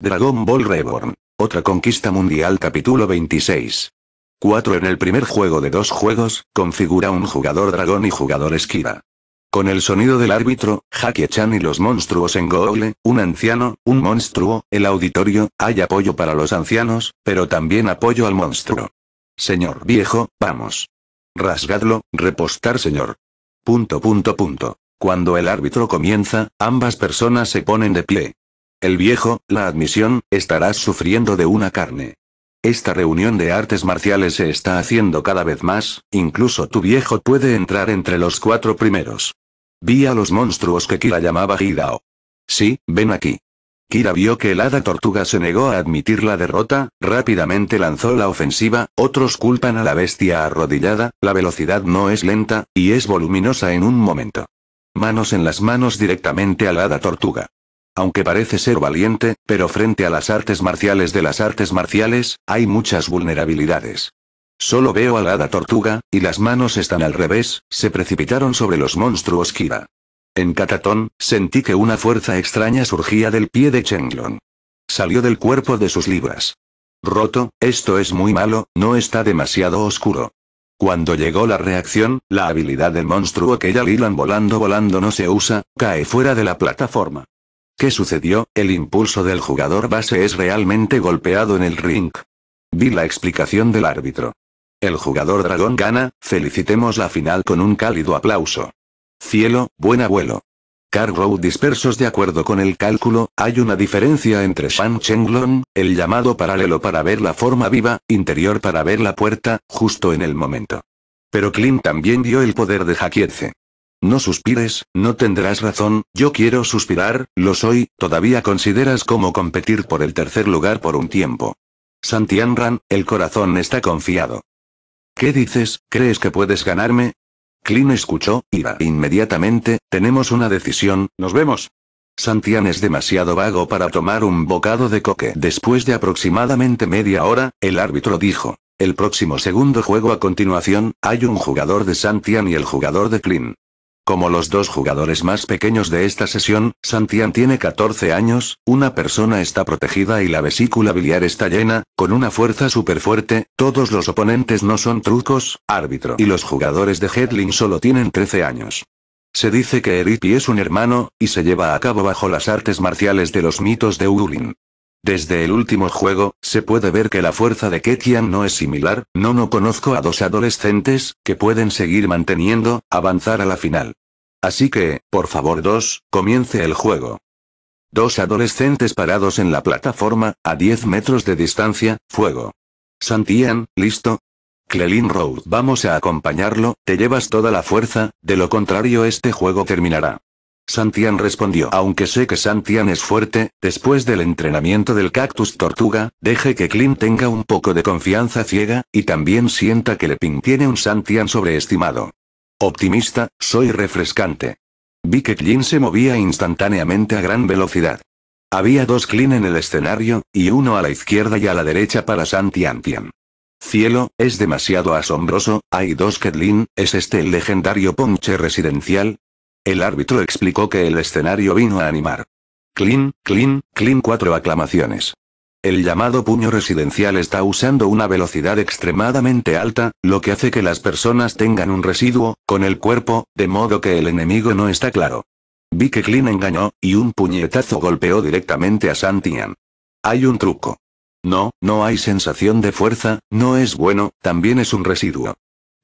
Dragon Ball Reborn. Otra conquista mundial capítulo 26. 4. En el primer juego de dos juegos, configura un jugador dragón y jugador esquiva. Con el sonido del árbitro, Jackie-chan y los monstruos en Google, un anciano, un monstruo, el auditorio, hay apoyo para los ancianos, pero también apoyo al monstruo. Señor viejo, vamos. Rasgadlo, repostar señor. Punto punto punto. Cuando el árbitro comienza, ambas personas se ponen de pie. El viejo, la admisión, estarás sufriendo de una carne. Esta reunión de artes marciales se está haciendo cada vez más, incluso tu viejo puede entrar entre los cuatro primeros. Vi a los monstruos que Kira llamaba Hidao. Sí, ven aquí. Kira vio que el hada tortuga se negó a admitir la derrota, rápidamente lanzó la ofensiva, otros culpan a la bestia arrodillada, la velocidad no es lenta, y es voluminosa en un momento. Manos en las manos directamente al hada tortuga. Aunque parece ser valiente, pero frente a las artes marciales de las artes marciales, hay muchas vulnerabilidades. Solo veo a hada tortuga, y las manos están al revés, se precipitaron sobre los monstruos Kira. En Catatón, sentí que una fuerza extraña surgía del pie de Chenglon. Salió del cuerpo de sus libras. Roto, esto es muy malo, no está demasiado oscuro. Cuando llegó la reacción, la habilidad del monstruo que ya lilan volando volando no se usa, cae fuera de la plataforma. ¿Qué sucedió? El impulso del jugador base es realmente golpeado en el ring. Vi la explicación del árbitro. El jugador dragón gana, felicitemos la final con un cálido aplauso. Cielo, buen abuelo. Carrow dispersos de acuerdo con el cálculo, hay una diferencia entre Shan Chenglong, el llamado paralelo para ver la forma viva, interior para ver la puerta, justo en el momento. Pero Klim también dio el poder de Jaquietze. No suspires, no tendrás razón, yo quiero suspirar, lo soy, todavía consideras cómo competir por el tercer lugar por un tiempo. Ran, el corazón está confiado. ¿Qué dices, crees que puedes ganarme? Clint escuchó, iba inmediatamente, tenemos una decisión, nos vemos. Santian es demasiado vago para tomar un bocado de coque. Después de aproximadamente media hora, el árbitro dijo. El próximo segundo juego a continuación, hay un jugador de Santian y el jugador de Clint. Como los dos jugadores más pequeños de esta sesión, Santian tiene 14 años, una persona está protegida y la vesícula biliar está llena, con una fuerza súper fuerte, todos los oponentes no son trucos, árbitro y los jugadores de Headling solo tienen 13 años. Se dice que Eripi es un hermano, y se lleva a cabo bajo las artes marciales de los mitos de Udulin. Desde el último juego, se puede ver que la fuerza de Ketian no es similar, no no conozco a dos adolescentes, que pueden seguir manteniendo, avanzar a la final. Así que, por favor dos, comience el juego. Dos adolescentes parados en la plataforma, a 10 metros de distancia, fuego. Santian, ¿listo? Clelin Road, vamos a acompañarlo, te llevas toda la fuerza, de lo contrario este juego terminará. Santian respondió. Aunque sé que Santian es fuerte, después del entrenamiento del cactus tortuga, deje que Klin tenga un poco de confianza ciega, y también sienta que Lepin tiene un Santian sobreestimado. Optimista, soy refrescante. Vi que Klin se movía instantáneamente a gran velocidad. Había dos Klin en el escenario, y uno a la izquierda y a la derecha para Santian. Cielo, es demasiado asombroso, hay dos Klin, ¿es este el legendario ponche residencial? El árbitro explicó que el escenario vino a animar. Clean, clean, clean cuatro aclamaciones. El llamado puño residencial está usando una velocidad extremadamente alta, lo que hace que las personas tengan un residuo, con el cuerpo, de modo que el enemigo no está claro. Vi que Clean engañó, y un puñetazo golpeó directamente a Santian. Hay un truco. No, no hay sensación de fuerza, no es bueno, también es un residuo.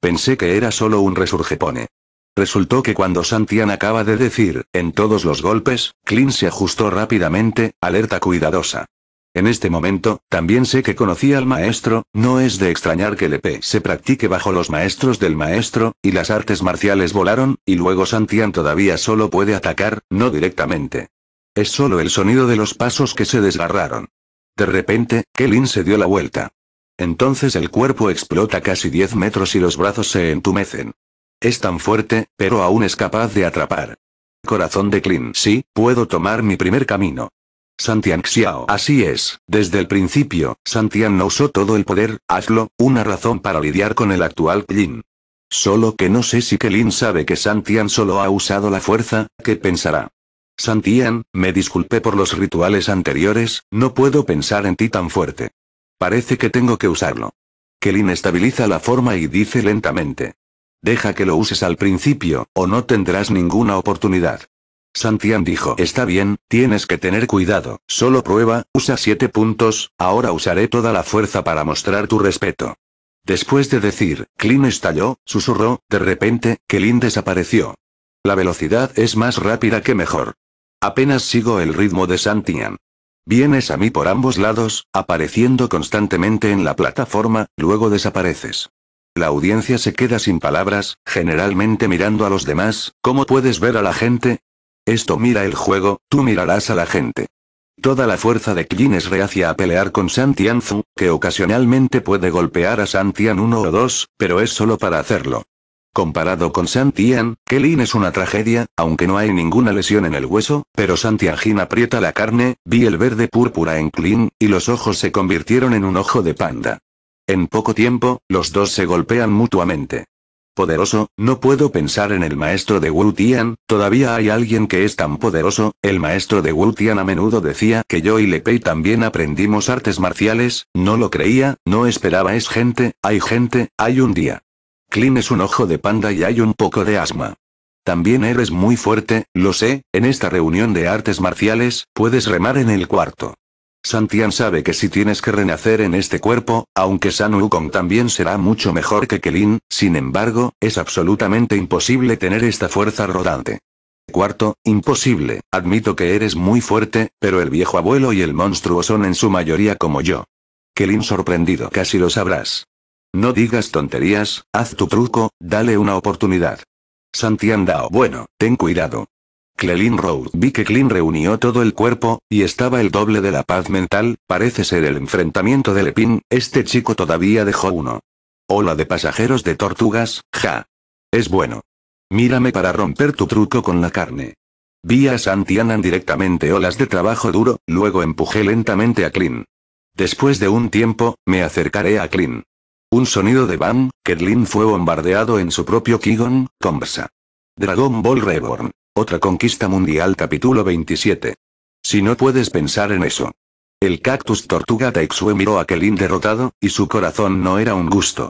Pensé que era solo un resurgepone. Resultó que cuando Santian acaba de decir, en todos los golpes, Klin se ajustó rápidamente, alerta cuidadosa. En este momento, también sé que conocí al maestro, no es de extrañar que EP se practique bajo los maestros del maestro, y las artes marciales volaron, y luego Santian todavía solo puede atacar, no directamente. Es solo el sonido de los pasos que se desgarraron. De repente, Klin se dio la vuelta. Entonces el cuerpo explota casi 10 metros y los brazos se entumecen. Es tan fuerte, pero aún es capaz de atrapar. Corazón de Klin. Sí, puedo tomar mi primer camino. Santian Xiao. Así es, desde el principio, Santian no usó todo el poder, hazlo, una razón para lidiar con el actual Klin. Solo que no sé si Kelin sabe que Santian solo ha usado la fuerza, ¿qué pensará? Santian, me disculpé por los rituales anteriores, no puedo pensar en ti tan fuerte. Parece que tengo que usarlo. Kelin estabiliza la forma y dice lentamente. Deja que lo uses al principio, o no tendrás ninguna oportunidad. Santian dijo, está bien, tienes que tener cuidado, solo prueba, usa siete puntos, ahora usaré toda la fuerza para mostrar tu respeto. Después de decir, Clint estalló, susurró, de repente, que desapareció. La velocidad es más rápida que mejor. Apenas sigo el ritmo de Santian. Vienes a mí por ambos lados, apareciendo constantemente en la plataforma, luego desapareces. La audiencia se queda sin palabras, generalmente mirando a los demás, ¿cómo puedes ver a la gente? Esto mira el juego, tú mirarás a la gente. Toda la fuerza de Klin es reacia a pelear con Santianzu, que ocasionalmente puede golpear a Santian uno o dos, pero es solo para hacerlo. Comparado con Santian, Kelin es una tragedia, aunque no hay ninguna lesión en el hueso, pero Jin aprieta la carne, vi el verde púrpura en Klin, y los ojos se convirtieron en un ojo de panda. En poco tiempo, los dos se golpean mutuamente. Poderoso, no puedo pensar en el maestro de Wu Tian, todavía hay alguien que es tan poderoso, el maestro de Wu Tian a menudo decía que yo y Le Pei también aprendimos artes marciales, no lo creía, no esperaba es gente, hay gente, hay un día. Clean es un ojo de panda y hay un poco de asma. También eres muy fuerte, lo sé, en esta reunión de artes marciales, puedes remar en el cuarto. Santian sabe que si tienes que renacer en este cuerpo, aunque San Wukong también será mucho mejor que Kelin, sin embargo, es absolutamente imposible tener esta fuerza rodante. Cuarto, imposible, admito que eres muy fuerte, pero el viejo abuelo y el monstruo son en su mayoría como yo. Kelin sorprendido casi lo sabrás. No digas tonterías, haz tu truco, dale una oportunidad. Santian Dao bueno, ten cuidado, Clelin Road. Vi que Klein reunió todo el cuerpo, y estaba el doble de la paz mental, parece ser el enfrentamiento de Lepin, este chico todavía dejó uno. Ola de pasajeros de tortugas, ja. Es bueno. Mírame para romper tu truco con la carne. Vi a Santianan directamente olas de trabajo duro, luego empujé lentamente a Klein. Después de un tiempo, me acercaré a Clint. Un sonido de bam, que fue bombardeado en su propio Kigon, conversa. Dragon Ball Reborn. Otra conquista mundial capítulo 27. Si no puedes pensar en eso. El cactus tortuga Taixue miró a Kelin derrotado, y su corazón no era un gusto.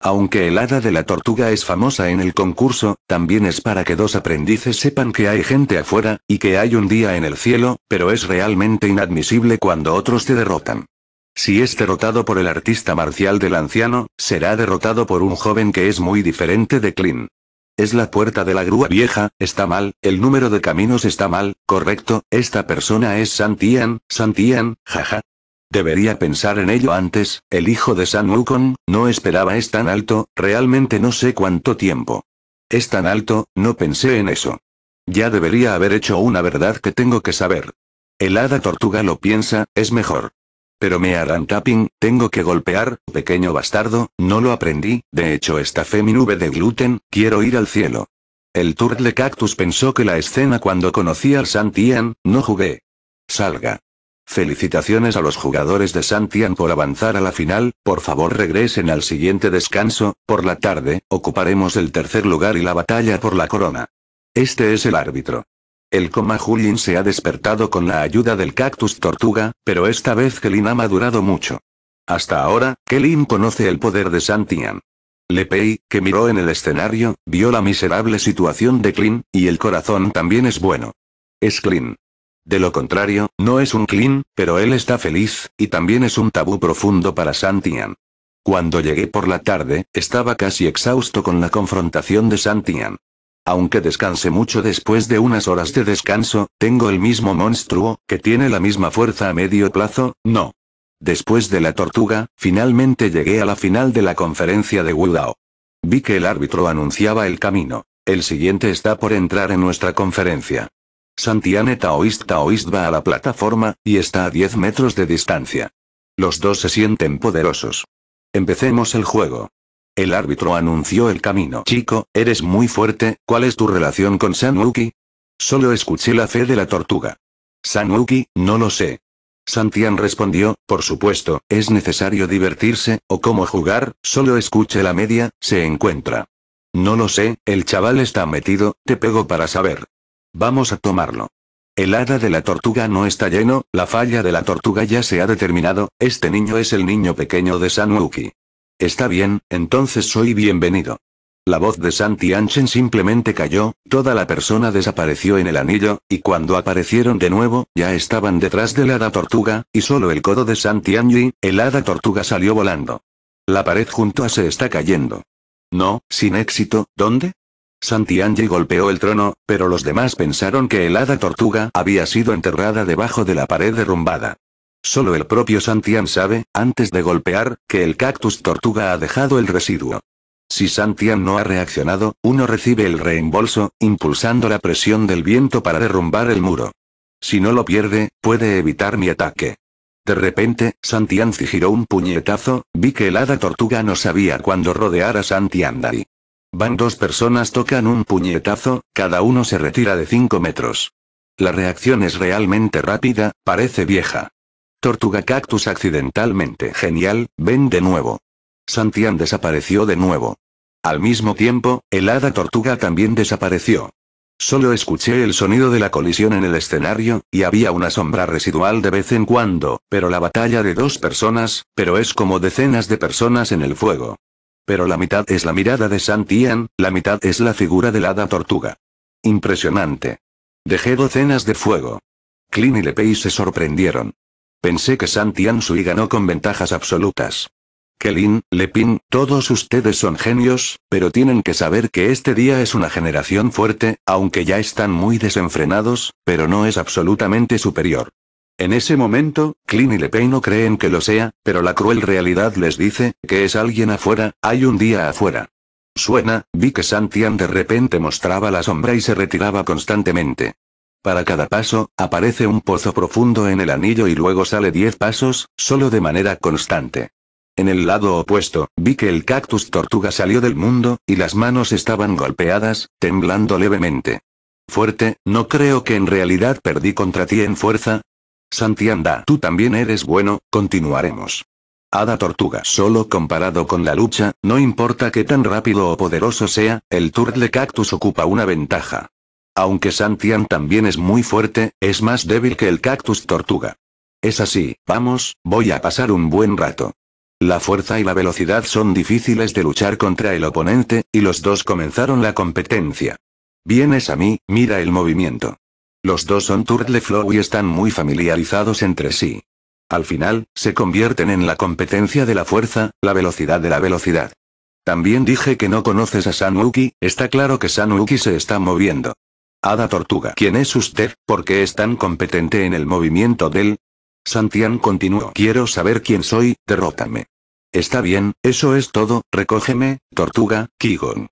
Aunque el hada de la tortuga es famosa en el concurso, también es para que dos aprendices sepan que hay gente afuera, y que hay un día en el cielo, pero es realmente inadmisible cuando otros te derrotan. Si es derrotado por el artista marcial del anciano, será derrotado por un joven que es muy diferente de Clint. Es la puerta de la grúa vieja, está mal, el número de caminos está mal, correcto, esta persona es Santian, Santian, jaja. Debería pensar en ello antes, el hijo de San Wukong, no esperaba es tan alto, realmente no sé cuánto tiempo. Es tan alto, no pensé en eso. Ya debería haber hecho una verdad que tengo que saber. El hada tortuga lo piensa, es mejor. Pero me harán tapping, tengo que golpear, pequeño bastardo, no lo aprendí, de hecho fe mi nube de gluten, quiero ir al cielo. El Turtle Cactus pensó que la escena cuando conocí al Santian, no jugué. Salga. Felicitaciones a los jugadores de Santian por avanzar a la final, por favor regresen al siguiente descanso, por la tarde, ocuparemos el tercer lugar y la batalla por la corona. Este es el árbitro. El coma Julin se ha despertado con la ayuda del cactus tortuga, pero esta vez Kelin ha madurado mucho. Hasta ahora, Kelin conoce el poder de Santian. Lepei, que miró en el escenario, vio la miserable situación de Klin, y el corazón también es bueno. Es Klin. De lo contrario, no es un Klin, pero él está feliz, y también es un tabú profundo para Santian. Cuando llegué por la tarde, estaba casi exhausto con la confrontación de Santian. Aunque descanse mucho después de unas horas de descanso, tengo el mismo monstruo, que tiene la misma fuerza a medio plazo, no. Después de la tortuga, finalmente llegué a la final de la conferencia de Wudao. Vi que el árbitro anunciaba el camino. El siguiente está por entrar en nuestra conferencia. Santiane Taoist Taoist va a la plataforma, y está a 10 metros de distancia. Los dos se sienten poderosos. Empecemos el juego. El árbitro anunció el camino. Chico, eres muy fuerte, ¿cuál es tu relación con Sanuki? Solo escuché la fe de la tortuga. Sanuki, no lo sé. Santian respondió, por supuesto, es necesario divertirse, o cómo jugar, solo escuche la media, se encuentra. No lo sé, el chaval está metido, te pego para saber. Vamos a tomarlo. El hada de la tortuga no está lleno, la falla de la tortuga ya se ha determinado, este niño es el niño pequeño de Sanuki. Está bien, entonces soy bienvenido. La voz de Santi Anchen simplemente cayó, toda la persona desapareció en el anillo, y cuando aparecieron de nuevo, ya estaban detrás del hada tortuga, y solo el codo de Santi Anji, el hada tortuga salió volando. La pared junto a se está cayendo. No, sin éxito, ¿dónde? Santi Anji golpeó el trono, pero los demás pensaron que el hada tortuga había sido enterrada debajo de la pared derrumbada. Solo el propio Santian sabe, antes de golpear, que el cactus tortuga ha dejado el residuo. Si Santian no ha reaccionado, uno recibe el reembolso, impulsando la presión del viento para derrumbar el muro. Si no lo pierde, puede evitar mi ataque. De repente, si giró un puñetazo, vi que el hada tortuga no sabía cuándo rodear a Santiandari. Van dos personas tocan un puñetazo, cada uno se retira de 5 metros. La reacción es realmente rápida, parece vieja. Tortuga Cactus accidentalmente genial, ven de nuevo. Santian desapareció de nuevo. Al mismo tiempo, el hada tortuga también desapareció. Solo escuché el sonido de la colisión en el escenario, y había una sombra residual de vez en cuando, pero la batalla de dos personas, pero es como decenas de personas en el fuego. Pero la mitad es la mirada de Santian, la mitad es la figura del hada tortuga. Impresionante. Dejé docenas de fuego. clean y Lepey se sorprendieron. Pensé que Santian Sui ganó con ventajas absolutas. Kelin, Lepin, todos ustedes son genios, pero tienen que saber que este día es una generación fuerte, aunque ya están muy desenfrenados, pero no es absolutamente superior. En ese momento, Klin y Lepin no creen que lo sea, pero la cruel realidad les dice, que es alguien afuera, hay un día afuera. Suena, vi que Santian de repente mostraba la sombra y se retiraba constantemente. Para cada paso, aparece un pozo profundo en el anillo y luego sale 10 pasos, solo de manera constante. En el lado opuesto, vi que el cactus tortuga salió del mundo, y las manos estaban golpeadas, temblando levemente. Fuerte, no creo que en realidad perdí contra ti en fuerza. Santianda, tú también eres bueno, continuaremos. Hada Tortuga. Solo comparado con la lucha, no importa qué tan rápido o poderoso sea, el Turtle Cactus ocupa una ventaja. Aunque Santian también es muy fuerte, es más débil que el cactus tortuga. Es así, vamos, voy a pasar un buen rato. La fuerza y la velocidad son difíciles de luchar contra el oponente, y los dos comenzaron la competencia. Vienes a mí, mira el movimiento. Los dos son Turtle Flow y están muy familiarizados entre sí. Al final, se convierten en la competencia de la fuerza, la velocidad de la velocidad. También dije que no conoces a Sanuki, está claro que Sanuki se está moviendo. Hada Tortuga. ¿Quién es usted? ¿Por qué es tan competente en el movimiento del...? Santian continuó. Quiero saber quién soy, derrótame. Está bien, eso es todo, recógeme, Tortuga, Kigon.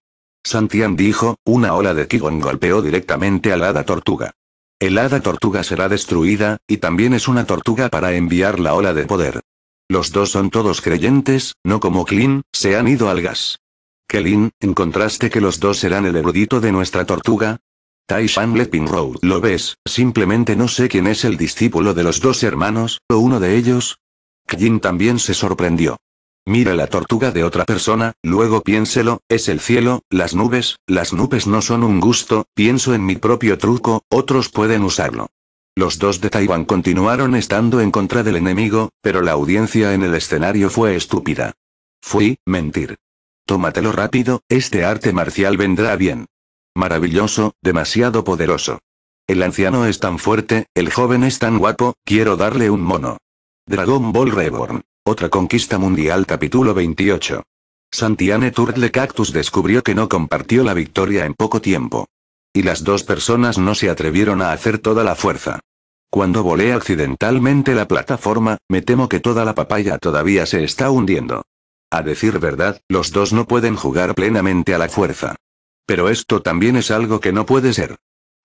Santian dijo, una ola de Kigon golpeó directamente al hada tortuga. El hada tortuga será destruida, y también es una tortuga para enviar la ola de poder. Los dos son todos creyentes, no como Klin, se han ido al gas. Kelin, ¿encontraste que los dos serán el erudito de nuestra tortuga? Taishan Le Road ¿lo ves? Simplemente no sé quién es el discípulo de los dos hermanos, o uno de ellos. Jin también se sorprendió. Mira la tortuga de otra persona, luego piénselo, es el cielo, las nubes, las nubes no son un gusto, pienso en mi propio truco, otros pueden usarlo. Los dos de Taiwán continuaron estando en contra del enemigo, pero la audiencia en el escenario fue estúpida. Fui, mentir. Tómatelo rápido, este arte marcial vendrá bien. Maravilloso, demasiado poderoso. El anciano es tan fuerte, el joven es tan guapo, quiero darle un mono. Dragon Ball Reborn. Otra conquista mundial capítulo 28. Santiane Turtle Cactus descubrió que no compartió la victoria en poco tiempo. Y las dos personas no se atrevieron a hacer toda la fuerza. Cuando volé accidentalmente la plataforma, me temo que toda la papaya todavía se está hundiendo. A decir verdad, los dos no pueden jugar plenamente a la fuerza. Pero esto también es algo que no puede ser.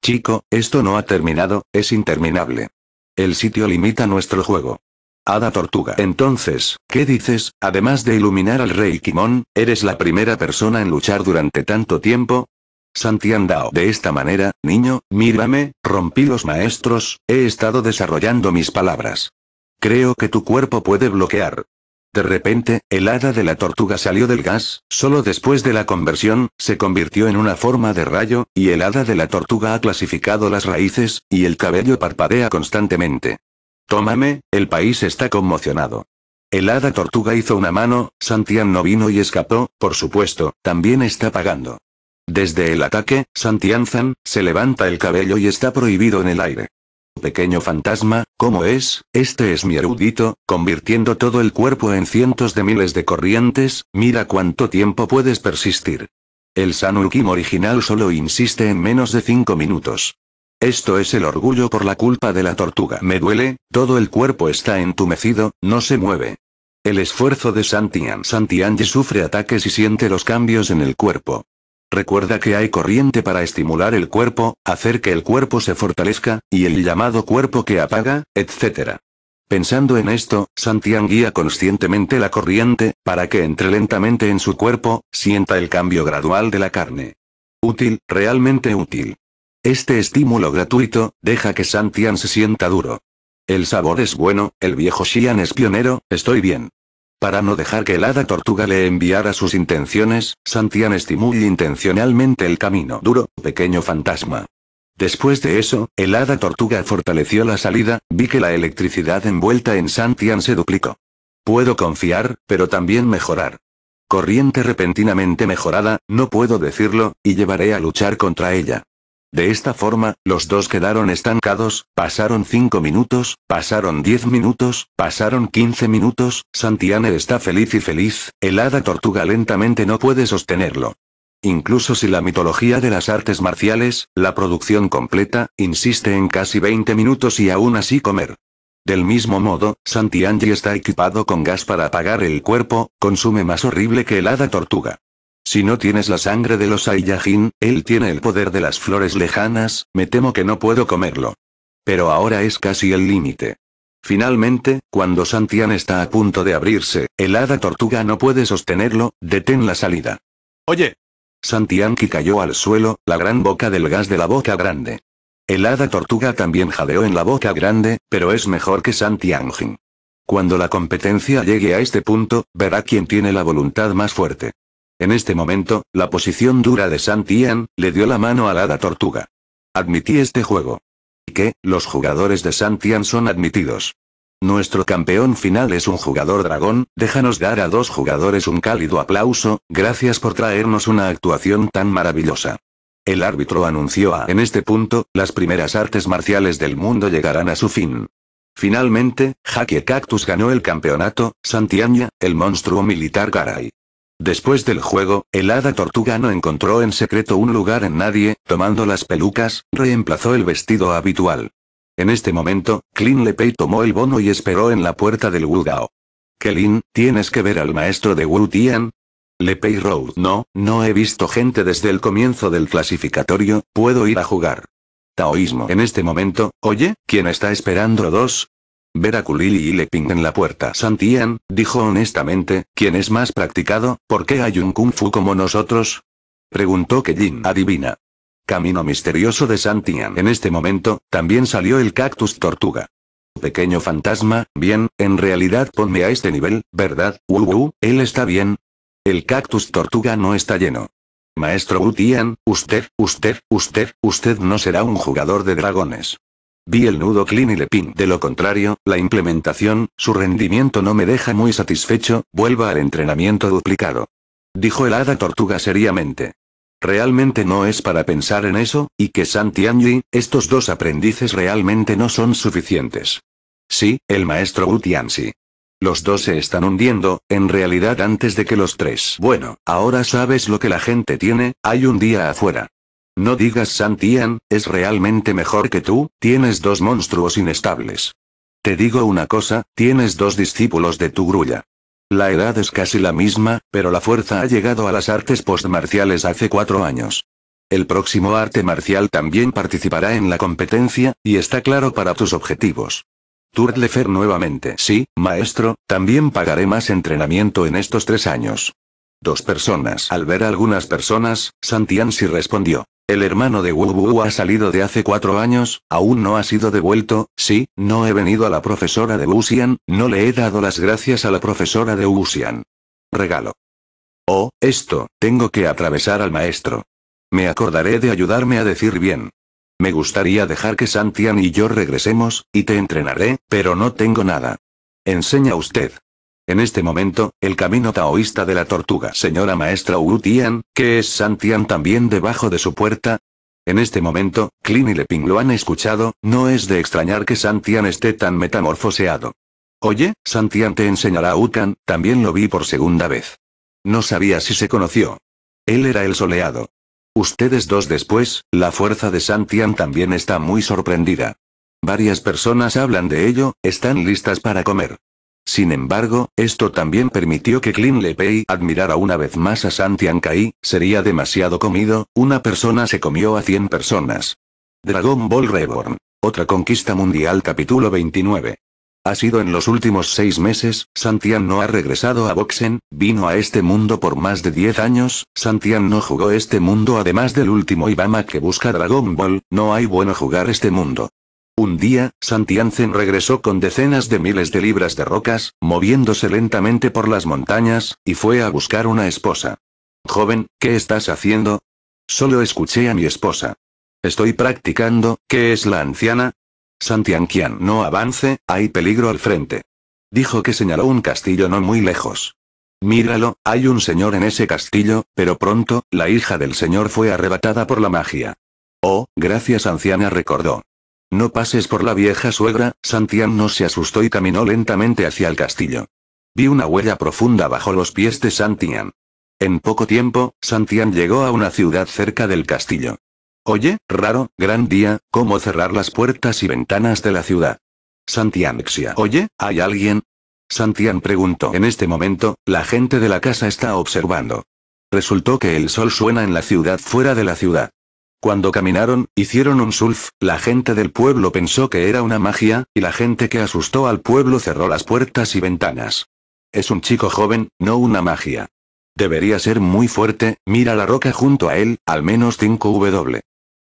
Chico, esto no ha terminado, es interminable. El sitio limita nuestro juego. Hada Tortuga. Entonces, ¿qué dices? Además de iluminar al rey Kimon, ¿eres la primera persona en luchar durante tanto tiempo? Santiandao. De esta manera, niño, mírame, rompí los maestros, he estado desarrollando mis palabras. Creo que tu cuerpo puede bloquear, de repente, el hada de la tortuga salió del gas, solo después de la conversión, se convirtió en una forma de rayo, y el hada de la tortuga ha clasificado las raíces, y el cabello parpadea constantemente. Tómame, el país está conmocionado. El hada tortuga hizo una mano, Santian no vino y escapó, por supuesto, también está pagando. Desde el ataque, Santian-Zan, se levanta el cabello y está prohibido en el aire. Pequeño fantasma, ¿cómo es? Este es mi erudito, convirtiendo todo el cuerpo en cientos de miles de corrientes, mira cuánto tiempo puedes persistir. El Sanukim original solo insiste en menos de cinco minutos. Esto es el orgullo por la culpa de la tortuga. Me duele, todo el cuerpo está entumecido, no se mueve. El esfuerzo de Santian. Santian sufre ataques y siente los cambios en el cuerpo. Recuerda que hay corriente para estimular el cuerpo, hacer que el cuerpo se fortalezca, y el llamado cuerpo que apaga, etc. Pensando en esto, Santian guía conscientemente la corriente, para que entre lentamente en su cuerpo, sienta el cambio gradual de la carne. Útil, realmente útil. Este estímulo gratuito, deja que Santian se sienta duro. El sabor es bueno, el viejo Xian es pionero, estoy bien. Para no dejar que el hada tortuga le enviara sus intenciones, Santian estimula intencionalmente el camino duro, pequeño fantasma. Después de eso, el hada tortuga fortaleció la salida, vi que la electricidad envuelta en Santian se duplicó. Puedo confiar, pero también mejorar. Corriente repentinamente mejorada, no puedo decirlo, y llevaré a luchar contra ella. De esta forma, los dos quedaron estancados, pasaron 5 minutos, pasaron 10 minutos, pasaron 15 minutos, Santiane está feliz y feliz, el hada tortuga lentamente no puede sostenerlo. Incluso si la mitología de las artes marciales, la producción completa, insiste en casi 20 minutos y aún así comer. Del mismo modo, Santiangi está equipado con gas para apagar el cuerpo, consume más horrible que el hada tortuga. Si no tienes la sangre de los Saiyajin, él tiene el poder de las flores lejanas, me temo que no puedo comerlo. Pero ahora es casi el límite. Finalmente, cuando Santian está a punto de abrirse, el hada tortuga no puede sostenerlo, detén la salida. Oye. Santianki cayó al suelo, la gran boca del gas de la boca grande. El hada tortuga también jadeó en la boca grande, pero es mejor que Santianjin. Cuando la competencia llegue a este punto, verá quién tiene la voluntad más fuerte. En este momento, la posición dura de Santian, le dio la mano a hada tortuga. Admití este juego. Y que, los jugadores de Santian son admitidos. Nuestro campeón final es un jugador dragón, déjanos dar a dos jugadores un cálido aplauso, gracias por traernos una actuación tan maravillosa. El árbitro anunció a en este punto, las primeras artes marciales del mundo llegarán a su fin. Finalmente, Jaque Cactus ganó el campeonato, ya, el monstruo militar Garay. Después del juego, el hada tortuga no encontró en secreto un lugar en nadie, tomando las pelucas, reemplazó el vestido habitual. En este momento, Klin Lepey tomó el bono y esperó en la puerta del Wudao. Klin, ¿tienes que ver al maestro de Wu Tian? Lepey Road. No, no he visto gente desde el comienzo del clasificatorio, puedo ir a jugar. Taoísmo. En este momento, oye, ¿quién está esperando dos? Ver a Kulili y le en la puerta Santian, dijo honestamente, ¿quién es más practicado, por qué hay un kung fu como nosotros? Preguntó Jin Adivina. Camino misterioso de Santian. En este momento, también salió el cactus tortuga. Pequeño fantasma, bien, en realidad ponme a este nivel, ¿verdad? Wu? Uh, uh, él está bien. El cactus tortuga no está lleno. Maestro Tian, usted, usted, usted, usted no será un jugador de dragones. Vi el nudo clean y le pin. De lo contrario, la implementación, su rendimiento no me deja muy satisfecho, vuelva al entrenamiento duplicado. Dijo el hada tortuga seriamente. Realmente no es para pensar en eso, y que Santi estos dos aprendices realmente no son suficientes. Sí, el maestro Gutiansi. Los dos se están hundiendo, en realidad antes de que los tres. Bueno, ahora sabes lo que la gente tiene, hay un día afuera. No digas Santian, es realmente mejor que tú, tienes dos monstruos inestables. Te digo una cosa, tienes dos discípulos de tu grulla. La edad es casi la misma, pero la fuerza ha llegado a las artes postmarciales hace cuatro años. El próximo arte marcial también participará en la competencia, y está claro para tus objetivos. Turtlefer nuevamente. Sí, maestro, también pagaré más entrenamiento en estos tres años. Dos personas. Al ver a algunas personas, Santian sí respondió. El hermano de Wu, Wu ha salido de hace cuatro años, aún no ha sido devuelto, sí, no he venido a la profesora de Wuxian, no le he dado las gracias a la profesora de Wuxian. Regalo. Oh, esto, tengo que atravesar al maestro. Me acordaré de ayudarme a decir bien. Me gustaría dejar que Santian y yo regresemos, y te entrenaré, pero no tengo nada. Enseña usted. En este momento, el camino taoísta de la tortuga señora maestra Wu Tian, que es Santian también debajo de su puerta. En este momento, Klin y Leping lo han escuchado, no es de extrañar que Santian esté tan metamorfoseado. Oye, Santian te enseñará a Ukan, también lo vi por segunda vez. No sabía si se conoció. Él era el soleado. Ustedes dos después, la fuerza de Santian también está muy sorprendida. Varias personas hablan de ello, están listas para comer. Sin embargo, esto también permitió que Clean Lepey admirara una vez más a Santian Kai, sería demasiado comido, una persona se comió a 100 personas. Dragon Ball Reborn. Otra conquista mundial capítulo 29. Ha sido en los últimos seis meses, Santian no ha regresado a Boxen, vino a este mundo por más de 10 años, Santian no jugó este mundo además del último Ibama que busca Dragon Ball, no hay bueno jugar este mundo. Un día, Santiancen regresó con decenas de miles de libras de rocas, moviéndose lentamente por las montañas, y fue a buscar una esposa. Joven, ¿qué estás haciendo? Solo escuché a mi esposa. Estoy practicando, ¿qué es la anciana? Santianquian no avance, hay peligro al frente. Dijo que señaló un castillo no muy lejos. Míralo, hay un señor en ese castillo, pero pronto, la hija del señor fue arrebatada por la magia. Oh, gracias anciana recordó. No pases por la vieja suegra, Santian no se asustó y caminó lentamente hacia el castillo. Vi una huella profunda bajo los pies de Santian. En poco tiempo, Santian llegó a una ciudad cerca del castillo. Oye, raro, gran día, cómo cerrar las puertas y ventanas de la ciudad. Santian exia. Oye, ¿hay alguien? Santian preguntó. En este momento, la gente de la casa está observando. Resultó que el sol suena en la ciudad fuera de la ciudad. Cuando caminaron, hicieron un sulf, la gente del pueblo pensó que era una magia, y la gente que asustó al pueblo cerró las puertas y ventanas. Es un chico joven, no una magia. Debería ser muy fuerte, mira la roca junto a él, al menos 5W.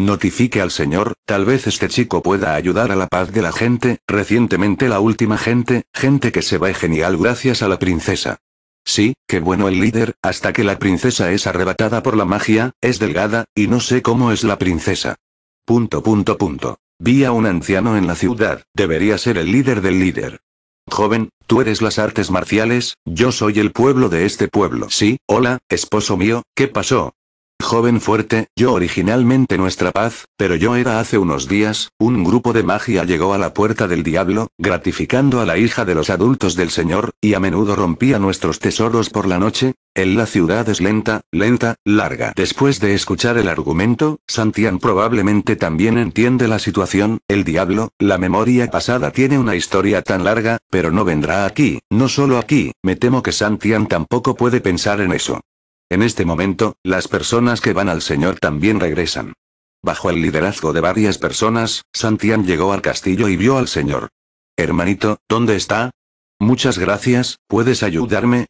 Notifique al señor, tal vez este chico pueda ayudar a la paz de la gente, recientemente la última gente, gente que se va genial gracias a la princesa. Sí, qué bueno el líder, hasta que la princesa es arrebatada por la magia, es delgada, y no sé cómo es la princesa. Punto punto punto. Vi a un anciano en la ciudad, debería ser el líder del líder. Joven, tú eres las artes marciales, yo soy el pueblo de este pueblo. Sí, hola, esposo mío, ¿qué pasó? Joven fuerte, yo originalmente nuestra paz, pero yo era hace unos días, un grupo de magia llegó a la puerta del diablo, gratificando a la hija de los adultos del Señor, y a menudo rompía nuestros tesoros por la noche, en la ciudad es lenta, lenta, larga. Después de escuchar el argumento, Santian probablemente también entiende la situación, el diablo, la memoria pasada tiene una historia tan larga, pero no vendrá aquí, no solo aquí, me temo que Santian tampoco puede pensar en eso. En este momento, las personas que van al Señor también regresan. Bajo el liderazgo de varias personas, Santian llegó al castillo y vio al Señor. Hermanito, ¿dónde está? Muchas gracias, ¿puedes ayudarme?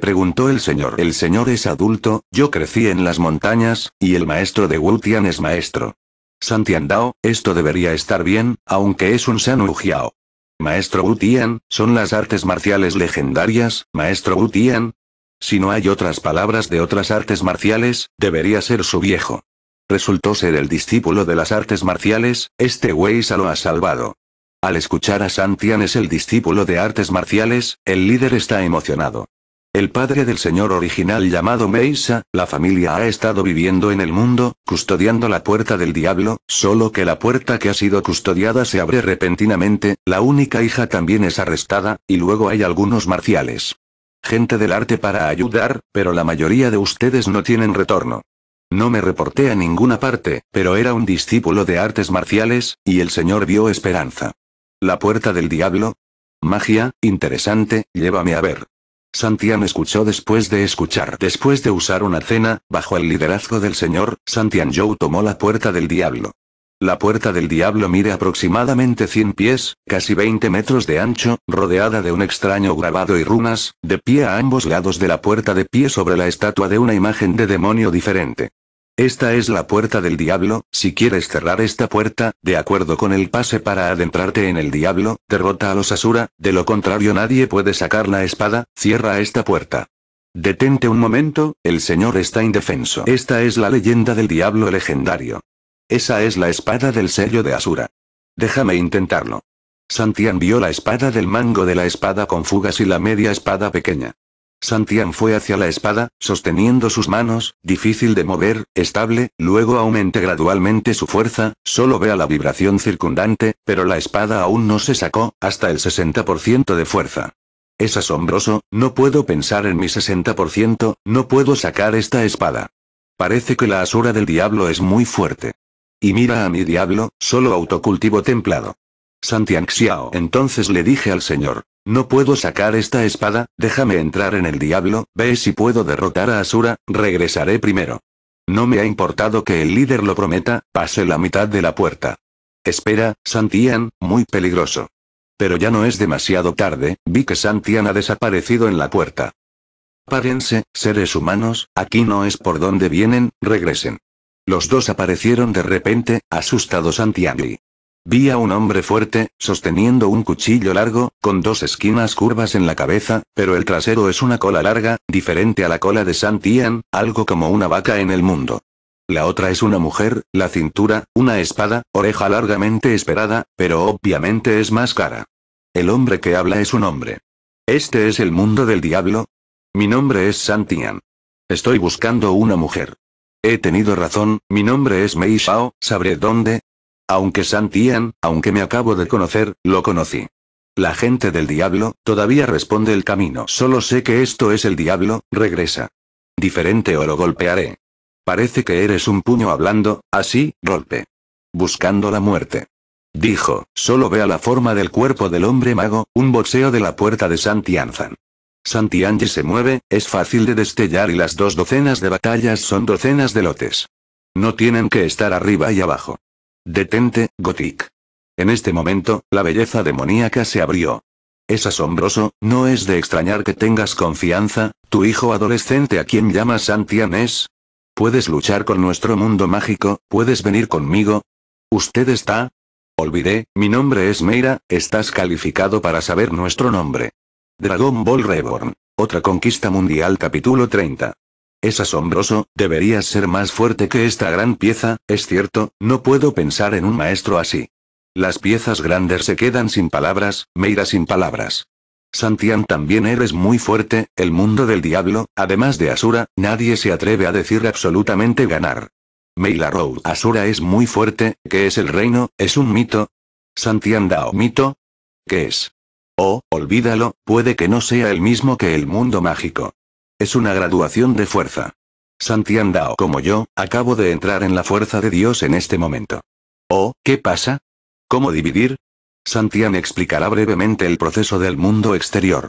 Preguntó el señor. El señor es adulto, yo crecí en las montañas, y el maestro de Wutian es maestro. Santian Dao, esto debería estar bien, aunque es un San Ujiao. Maestro Wutian, son las artes marciales legendarias, maestro Wutian, si no hay otras palabras de otras artes marciales, debería ser su viejo. Resultó ser el discípulo de las artes marciales, este Weisa lo ha salvado. Al escuchar a Santian es el discípulo de artes marciales, el líder está emocionado. El padre del señor original llamado Meisa, la familia ha estado viviendo en el mundo, custodiando la puerta del diablo, solo que la puerta que ha sido custodiada se abre repentinamente, la única hija también es arrestada, y luego hay algunos marciales gente del arte para ayudar, pero la mayoría de ustedes no tienen retorno. No me reporté a ninguna parte, pero era un discípulo de artes marciales, y el señor vio esperanza. La puerta del diablo. Magia, interesante, llévame a ver. Santian escuchó después de escuchar. Después de usar una cena, bajo el liderazgo del señor, Santian Joe tomó la puerta del diablo. La puerta del diablo mide aproximadamente 100 pies, casi 20 metros de ancho, rodeada de un extraño grabado y runas, de pie a ambos lados de la puerta de pie sobre la estatua de una imagen de demonio diferente. Esta es la puerta del diablo, si quieres cerrar esta puerta, de acuerdo con el pase para adentrarte en el diablo, derrota a los Asura, de lo contrario nadie puede sacar la espada, cierra esta puerta. Detente un momento, el señor está indefenso. Esta es la leyenda del diablo legendario. Esa es la espada del sello de Asura. Déjame intentarlo. Santian vio la espada del mango de la espada con fugas y la media espada pequeña. Santian fue hacia la espada, sosteniendo sus manos, difícil de mover, estable, luego aumente gradualmente su fuerza, solo vea la vibración circundante, pero la espada aún no se sacó, hasta el 60% de fuerza. Es asombroso, no puedo pensar en mi 60%, no puedo sacar esta espada. Parece que la asura del diablo es muy fuerte. Y mira a mi diablo, solo autocultivo templado. Santian Xiao. Entonces le dije al señor, no puedo sacar esta espada, déjame entrar en el diablo, ve si puedo derrotar a Asura, regresaré primero. No me ha importado que el líder lo prometa, pase la mitad de la puerta. Espera, Santian, muy peligroso. Pero ya no es demasiado tarde, vi que Santian ha desaparecido en la puerta. Párense, seres humanos, aquí no es por donde vienen, regresen. Los dos aparecieron de repente, asustados ante Andy. Vi a un hombre fuerte, sosteniendo un cuchillo largo, con dos esquinas curvas en la cabeza, pero el trasero es una cola larga, diferente a la cola de Santian, algo como una vaca en el mundo. La otra es una mujer, la cintura, una espada, oreja largamente esperada, pero obviamente es más cara. El hombre que habla es un hombre. ¿Este es el mundo del diablo? Mi nombre es Santian. Estoy buscando una mujer. He tenido razón, mi nombre es Mei Shao, sabré dónde. Aunque Santian, aunque me acabo de conocer, lo conocí. La gente del diablo, todavía responde el camino. Solo sé que esto es el diablo, regresa. Diferente o lo golpearé. Parece que eres un puño hablando, así, golpe. Buscando la muerte. Dijo, solo vea la forma del cuerpo del hombre mago, un boxeo de la puerta de Santianzan. Santianji se mueve, es fácil de destellar y las dos docenas de batallas son docenas de lotes. No tienen que estar arriba y abajo. Detente, Gothic. En este momento, la belleza demoníaca se abrió. Es asombroso, no es de extrañar que tengas confianza, tu hijo adolescente a quien llamas Santian es. Puedes luchar con nuestro mundo mágico, puedes venir conmigo. Usted está. Olvidé, mi nombre es Meira, estás calificado para saber nuestro nombre. Dragon Ball Reborn. Otra conquista mundial capítulo 30. Es asombroso, deberías ser más fuerte que esta gran pieza, es cierto, no puedo pensar en un maestro así. Las piezas grandes se quedan sin palabras, Meira sin palabras. Santian también eres muy fuerte, el mundo del diablo, además de Asura, nadie se atreve a decir absolutamente ganar. Meila Road Asura es muy fuerte, ¿qué es el reino? ¿Es un mito? Santian Dao mito? ¿Qué es? Oh, olvídalo, puede que no sea el mismo que el mundo mágico. Es una graduación de fuerza. Dao como yo, acabo de entrar en la fuerza de Dios en este momento. Oh, ¿qué pasa? ¿Cómo dividir? Santian explicará brevemente el proceso del mundo exterior.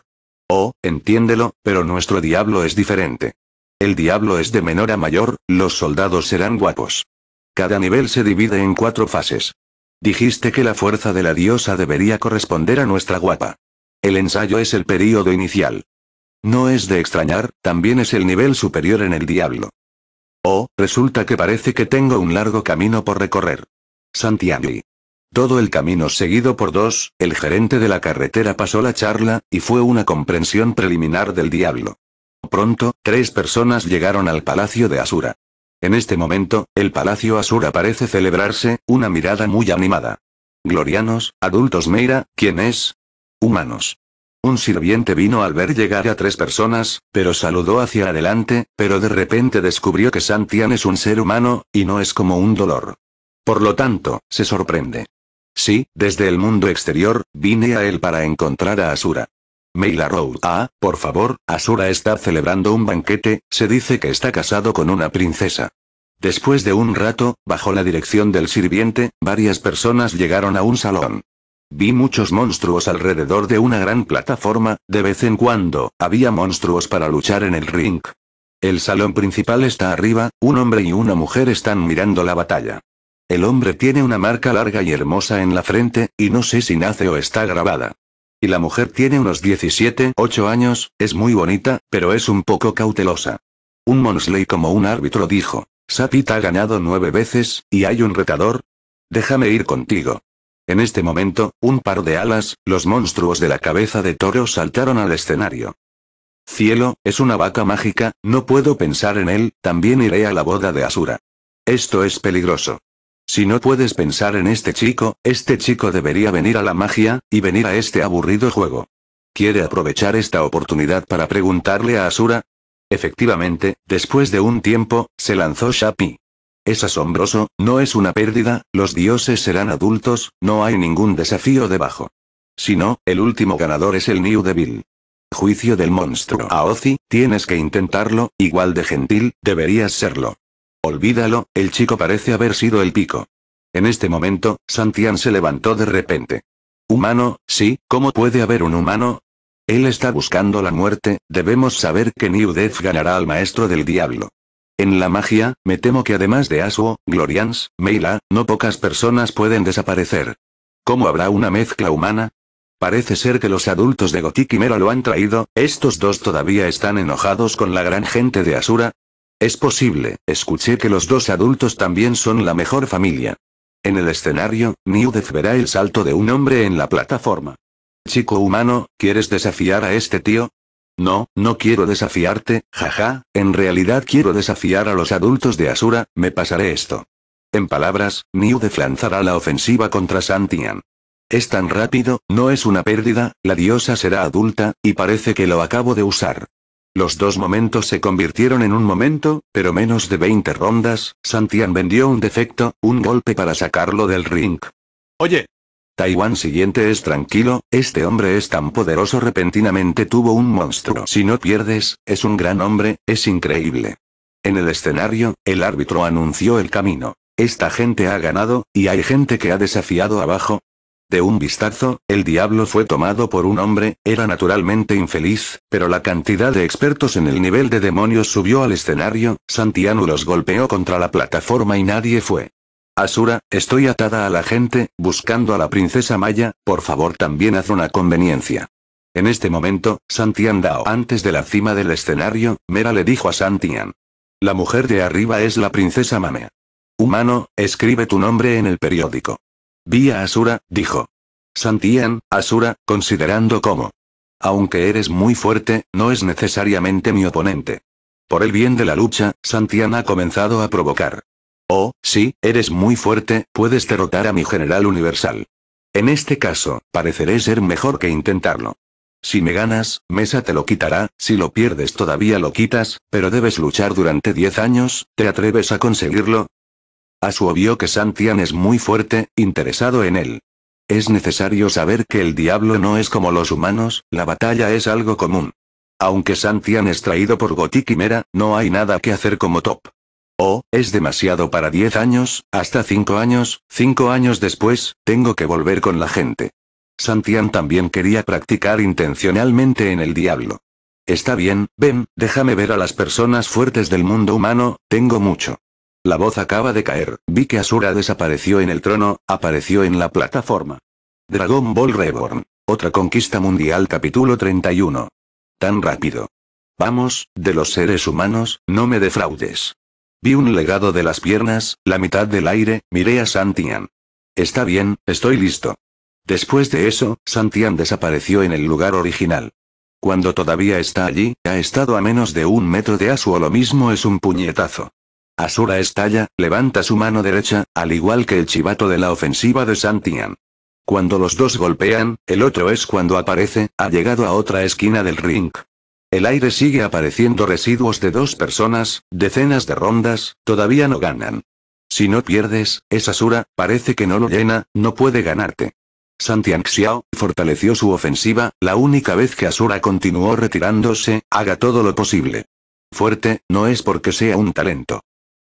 Oh, entiéndelo, pero nuestro diablo es diferente. El diablo es de menor a mayor, los soldados serán guapos. Cada nivel se divide en cuatro fases. Dijiste que la fuerza de la diosa debería corresponder a nuestra guapa. El ensayo es el período inicial. No es de extrañar, también es el nivel superior en el diablo. Oh, resulta que parece que tengo un largo camino por recorrer. Santiago. Todo el camino seguido por dos, el gerente de la carretera pasó la charla, y fue una comprensión preliminar del diablo. Pronto, tres personas llegaron al palacio de Asura. En este momento, el Palacio Asura parece celebrarse, una mirada muy animada. Glorianos, adultos Meira, ¿quién es? Humanos. Un sirviente vino al ver llegar a tres personas, pero saludó hacia adelante, pero de repente descubrió que Santian es un ser humano, y no es como un dolor. Por lo tanto, se sorprende. Sí, desde el mundo exterior, vine a él para encontrar a Asura. Road, ah, por favor, Asura está celebrando un banquete, se dice que está casado con una princesa. Después de un rato, bajo la dirección del sirviente, varias personas llegaron a un salón. Vi muchos monstruos alrededor de una gran plataforma, de vez en cuando, había monstruos para luchar en el ring. El salón principal está arriba, un hombre y una mujer están mirando la batalla. El hombre tiene una marca larga y hermosa en la frente, y no sé si nace o está grabada. Y la mujer tiene unos 17, 8 años, es muy bonita, pero es un poco cautelosa. Un Monsley como un árbitro dijo, Sapita ha ganado nueve veces, y hay un retador. Déjame ir contigo. En este momento, un par de alas, los monstruos de la cabeza de toro saltaron al escenario. Cielo, es una vaca mágica, no puedo pensar en él, también iré a la boda de Asura. Esto es peligroso. Si no puedes pensar en este chico, este chico debería venir a la magia, y venir a este aburrido juego. ¿Quiere aprovechar esta oportunidad para preguntarle a Asura? Efectivamente, después de un tiempo, se lanzó Shapi. Es asombroso, no es una pérdida, los dioses serán adultos, no hay ningún desafío debajo. Si no, el último ganador es el New Devil. Juicio del monstruo Aozi, tienes que intentarlo, igual de gentil, deberías serlo. Olvídalo, el chico parece haber sido el pico. En este momento, Santian se levantó de repente. Humano, sí, ¿cómo puede haber un humano? Él está buscando la muerte, debemos saber que New ganará al maestro del diablo. En la magia, me temo que además de Asuo, Glorians, Meila, no pocas personas pueden desaparecer. ¿Cómo habrá una mezcla humana? Parece ser que los adultos de Gotikimera lo han traído, estos dos todavía están enojados con la gran gente de Asura, es posible, escuché que los dos adultos también son la mejor familia. En el escenario, Newdef verá el salto de un hombre en la plataforma. Chico humano, ¿quieres desafiar a este tío? No, no quiero desafiarte, jaja, en realidad quiero desafiar a los adultos de Asura, me pasaré esto. En palabras, Newdef lanzará la ofensiva contra Santian. Es tan rápido, no es una pérdida, la diosa será adulta, y parece que lo acabo de usar. Los dos momentos se convirtieron en un momento, pero menos de 20 rondas, Santian vendió un defecto, un golpe para sacarlo del ring. Oye. Taiwán siguiente es tranquilo, este hombre es tan poderoso repentinamente tuvo un monstruo. Si no pierdes, es un gran hombre, es increíble. En el escenario, el árbitro anunció el camino. Esta gente ha ganado, y hay gente que ha desafiado abajo, de un vistazo, el diablo fue tomado por un hombre, era naturalmente infeliz, pero la cantidad de expertos en el nivel de demonios subió al escenario, Santiano los golpeó contra la plataforma y nadie fue. Asura, estoy atada a la gente, buscando a la princesa Maya, por favor también haz una conveniencia. En este momento, Santian Dao antes de la cima del escenario, Mera le dijo a Santian. La mujer de arriba es la princesa Mame. Humano, escribe tu nombre en el periódico. Vi Asura, dijo. Santian, Asura, considerando cómo. Aunque eres muy fuerte, no es necesariamente mi oponente. Por el bien de la lucha, Santian ha comenzado a provocar. Oh, sí, eres muy fuerte, puedes derrotar a mi general universal. En este caso, pareceré ser mejor que intentarlo. Si me ganas, Mesa te lo quitará, si lo pierdes todavía lo quitas, pero debes luchar durante 10 años, ¿te atreves a conseguirlo? Asuo vio que Santian es muy fuerte, interesado en él. Es necesario saber que el diablo no es como los humanos, la batalla es algo común. Aunque Santian es traído por Goti no hay nada que hacer como top. Oh, es demasiado para 10 años, hasta 5 años, 5 años después, tengo que volver con la gente. Santian también quería practicar intencionalmente en el diablo. Está bien, ven, déjame ver a las personas fuertes del mundo humano, tengo mucho. La voz acaba de caer, vi que Asura desapareció en el trono, apareció en la plataforma. Dragon Ball Reborn. Otra conquista mundial capítulo 31. Tan rápido. Vamos, de los seres humanos, no me defraudes. Vi un legado de las piernas, la mitad del aire, miré a Santian. Está bien, estoy listo. Después de eso, Santian desapareció en el lugar original. Cuando todavía está allí, ha estado a menos de un metro de Asu o lo mismo es un puñetazo. Asura estalla, levanta su mano derecha, al igual que el chivato de la ofensiva de Santian. Cuando los dos golpean, el otro es cuando aparece, ha llegado a otra esquina del ring. El aire sigue apareciendo residuos de dos personas, decenas de rondas, todavía no ganan. Si no pierdes, es Asura, parece que no lo llena, no puede ganarte. Santian Xiao fortaleció su ofensiva, la única vez que Asura continuó retirándose, haga todo lo posible. Fuerte, no es porque sea un talento.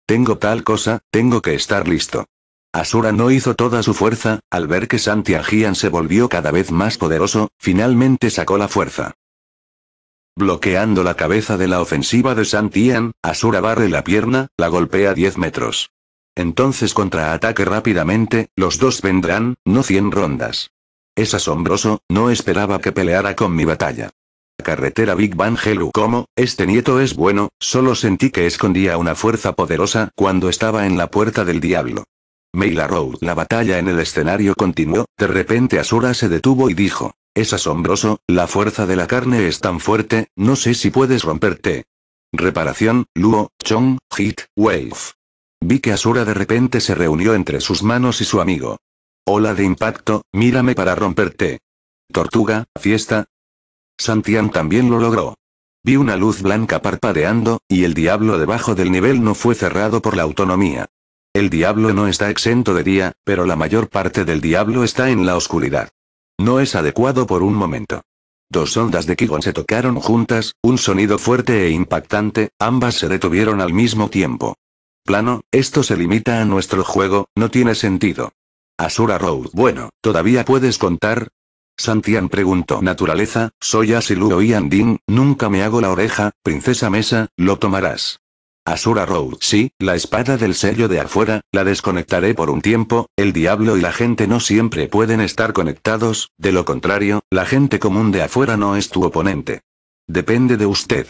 Tengo tal cosa, tengo que estar listo. Asura no hizo toda su fuerza, al ver que Santiagian se volvió cada vez más poderoso, finalmente sacó la fuerza. Bloqueando la cabeza de la ofensiva de Santian, Asura barre la pierna, la golpea 10 metros. Entonces contraataque rápidamente, los dos vendrán, no 100 rondas. Es asombroso, no esperaba que peleara con mi batalla carretera Big Bang Helu como, este nieto es bueno, solo sentí que escondía una fuerza poderosa cuando estaba en la puerta del diablo. Maila Road. La batalla en el escenario continuó, de repente Asura se detuvo y dijo, es asombroso, la fuerza de la carne es tan fuerte, no sé si puedes romperte. Reparación, Luo, Chong, Hit, Wave. Vi que Asura de repente se reunió entre sus manos y su amigo. Ola de impacto, mírame para romperte. Tortuga, fiesta, Santian también lo logró. Vi una luz blanca parpadeando, y el diablo debajo del nivel no fue cerrado por la autonomía. El diablo no está exento de día, pero la mayor parte del diablo está en la oscuridad. No es adecuado por un momento. Dos ondas de Kigon se tocaron juntas, un sonido fuerte e impactante, ambas se detuvieron al mismo tiempo. Plano, esto se limita a nuestro juego, no tiene sentido. Asura Road, bueno, todavía puedes contar, Santian preguntó. Naturaleza, soy Asiluo y Andin, nunca me hago la oreja, princesa Mesa, lo tomarás. Asura Road. Sí, la espada del sello de afuera, la desconectaré por un tiempo, el diablo y la gente no siempre pueden estar conectados, de lo contrario, la gente común de afuera no es tu oponente. Depende de usted.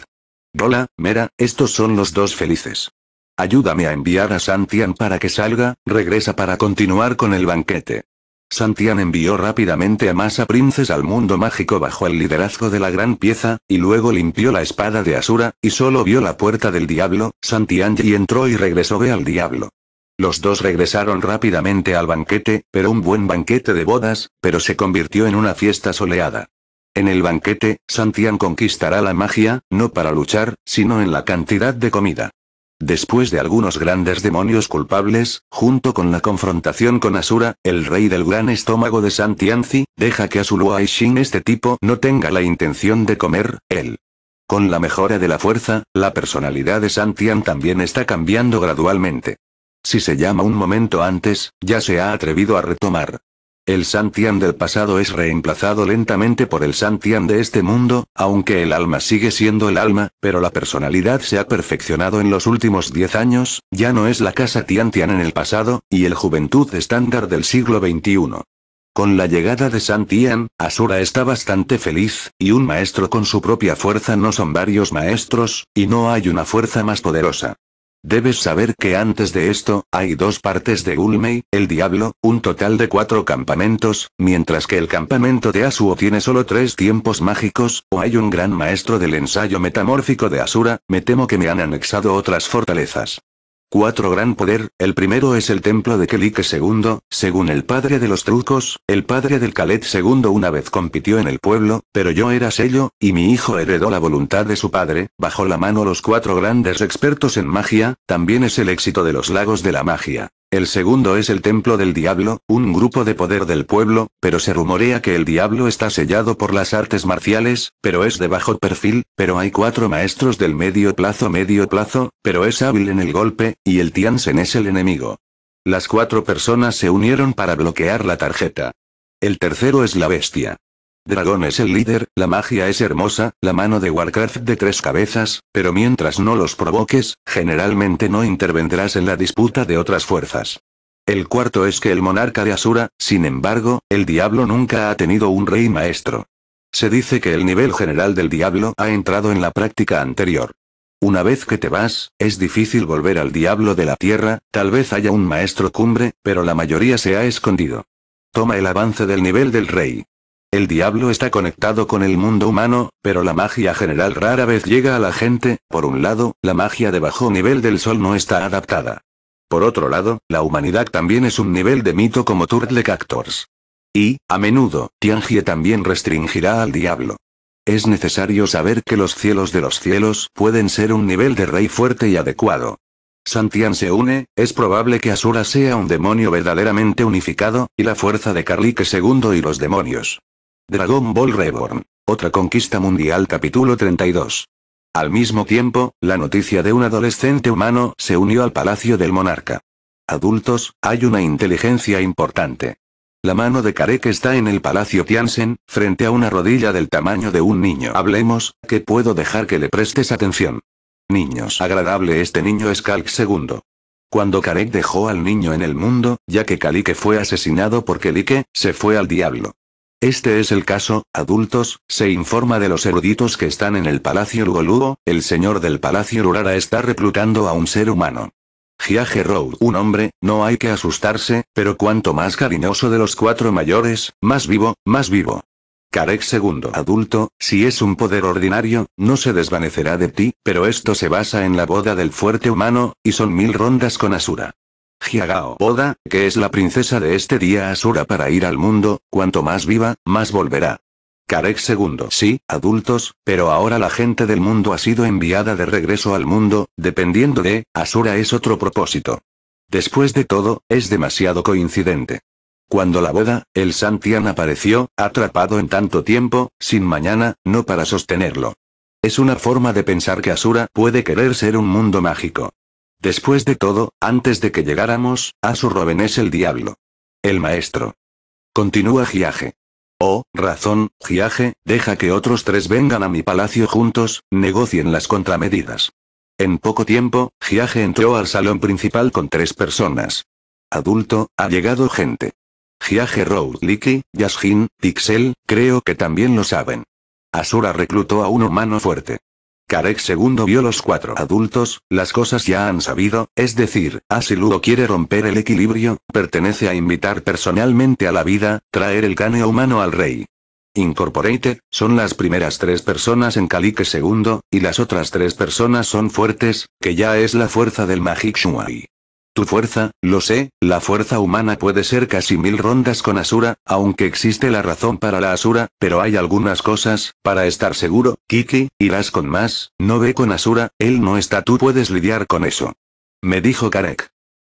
Rola, Mera, estos son los dos felices. Ayúdame a enviar a Santian para que salga, regresa para continuar con el banquete. Santian envió rápidamente a Masa Princes al mundo mágico bajo el liderazgo de la gran pieza, y luego limpió la espada de Asura, y solo vio la puerta del diablo, Santian y entró y regresó ve al diablo. Los dos regresaron rápidamente al banquete, pero un buen banquete de bodas, pero se convirtió en una fiesta soleada. En el banquete, Santian conquistará la magia, no para luchar, sino en la cantidad de comida. Después de algunos grandes demonios culpables, junto con la confrontación con Asura, el rey del gran estómago de Santianzi, deja que Su y Shin este tipo no tenga la intención de comer, él. Con la mejora de la fuerza, la personalidad de Santian también está cambiando gradualmente. Si se llama un momento antes, ya se ha atrevido a retomar. El Santian del pasado es reemplazado lentamente por el Santian de este mundo, aunque el alma sigue siendo el alma, pero la personalidad se ha perfeccionado en los últimos 10 años, ya no es la casa Tiantian en el pasado, y el juventud estándar del siglo XXI. Con la llegada de Santian, Asura está bastante feliz, y un maestro con su propia fuerza no son varios maestros, y no hay una fuerza más poderosa. Debes saber que antes de esto, hay dos partes de Ulmei, el diablo, un total de cuatro campamentos, mientras que el campamento de Asuo tiene solo tres tiempos mágicos, o hay un gran maestro del ensayo metamórfico de Asura, me temo que me han anexado otras fortalezas. Cuatro gran poder, el primero es el templo de Kelike II, según el padre de los trucos, el padre del Calet II una vez compitió en el pueblo, pero yo era sello, y mi hijo heredó la voluntad de su padre, bajo la mano los cuatro grandes expertos en magia, también es el éxito de los lagos de la magia. El segundo es el Templo del Diablo, un grupo de poder del pueblo, pero se rumorea que el diablo está sellado por las artes marciales, pero es de bajo perfil, pero hay cuatro maestros del medio plazo medio plazo, pero es hábil en el golpe, y el Tiansen es el enemigo. Las cuatro personas se unieron para bloquear la tarjeta. El tercero es la bestia. Dragón es el líder, la magia es hermosa, la mano de Warcraft de tres cabezas, pero mientras no los provoques, generalmente no intervendrás en la disputa de otras fuerzas. El cuarto es que el monarca de Asura, sin embargo, el diablo nunca ha tenido un rey maestro. Se dice que el nivel general del diablo ha entrado en la práctica anterior. Una vez que te vas, es difícil volver al diablo de la tierra, tal vez haya un maestro cumbre, pero la mayoría se ha escondido. Toma el avance del nivel del rey. El diablo está conectado con el mundo humano, pero la magia general rara vez llega a la gente, por un lado, la magia de bajo nivel del sol no está adaptada. Por otro lado, la humanidad también es un nivel de mito como Turtle Cactors. Y, a menudo, Tianjie también restringirá al diablo. Es necesario saber que los cielos de los cielos pueden ser un nivel de rey fuerte y adecuado. Santian se une, es probable que Asura sea un demonio verdaderamente unificado, y la fuerza de Carlique II y los demonios. Dragon Ball Reborn. Otra conquista mundial capítulo 32. Al mismo tiempo, la noticia de un adolescente humano se unió al palacio del monarca. Adultos, hay una inteligencia importante. La mano de Karek está en el palacio Tiansen, frente a una rodilla del tamaño de un niño. Hablemos, que puedo dejar que le prestes atención. Niños. Agradable este niño es Kalk II. Cuando Karek dejó al niño en el mundo, ya que Kalike fue asesinado por Like, se fue al diablo. Este es el caso, adultos, se informa de los eruditos que están en el Palacio Lugolugo, el señor del Palacio Lurara está reclutando a un ser humano. Giaje Road, un hombre, no hay que asustarse, pero cuanto más cariñoso de los cuatro mayores, más vivo, más vivo. Karek segundo adulto, si es un poder ordinario, no se desvanecerá de ti, pero esto se basa en la boda del fuerte humano, y son mil rondas con Asura. Hyagao Boda, que es la princesa de este día Asura para ir al mundo, cuanto más viva, más volverá. Karek II. Sí, adultos, pero ahora la gente del mundo ha sido enviada de regreso al mundo, dependiendo de, Asura es otro propósito. Después de todo, es demasiado coincidente. Cuando la boda, el Santian apareció, atrapado en tanto tiempo, sin mañana, no para sostenerlo. Es una forma de pensar que Asura puede querer ser un mundo mágico. Después de todo, antes de que llegáramos, a su es el diablo. El maestro. Continúa Giaje. Oh, razón, Giaje, deja que otros tres vengan a mi palacio juntos, negocien las contramedidas. En poco tiempo, Giaje entró al salón principal con tres personas. Adulto, ha llegado gente. Giaje Liki, Yashin, Pixel, creo que también lo saben. Asura reclutó a un humano fuerte. Karek II vio los cuatro adultos, las cosas ya han sabido, es decir, Ludo quiere romper el equilibrio, pertenece a invitar personalmente a la vida, traer el cane humano al rey. Incorporated, son las primeras tres personas en Calique II, y las otras tres personas son fuertes, que ya es la fuerza del Magic Shuai. Tu fuerza, lo sé, la fuerza humana puede ser casi mil rondas con Asura, aunque existe la razón para la Asura, pero hay algunas cosas, para estar seguro, Kiki, irás con más, no ve con Asura, él no está, tú puedes lidiar con eso. Me dijo Karek.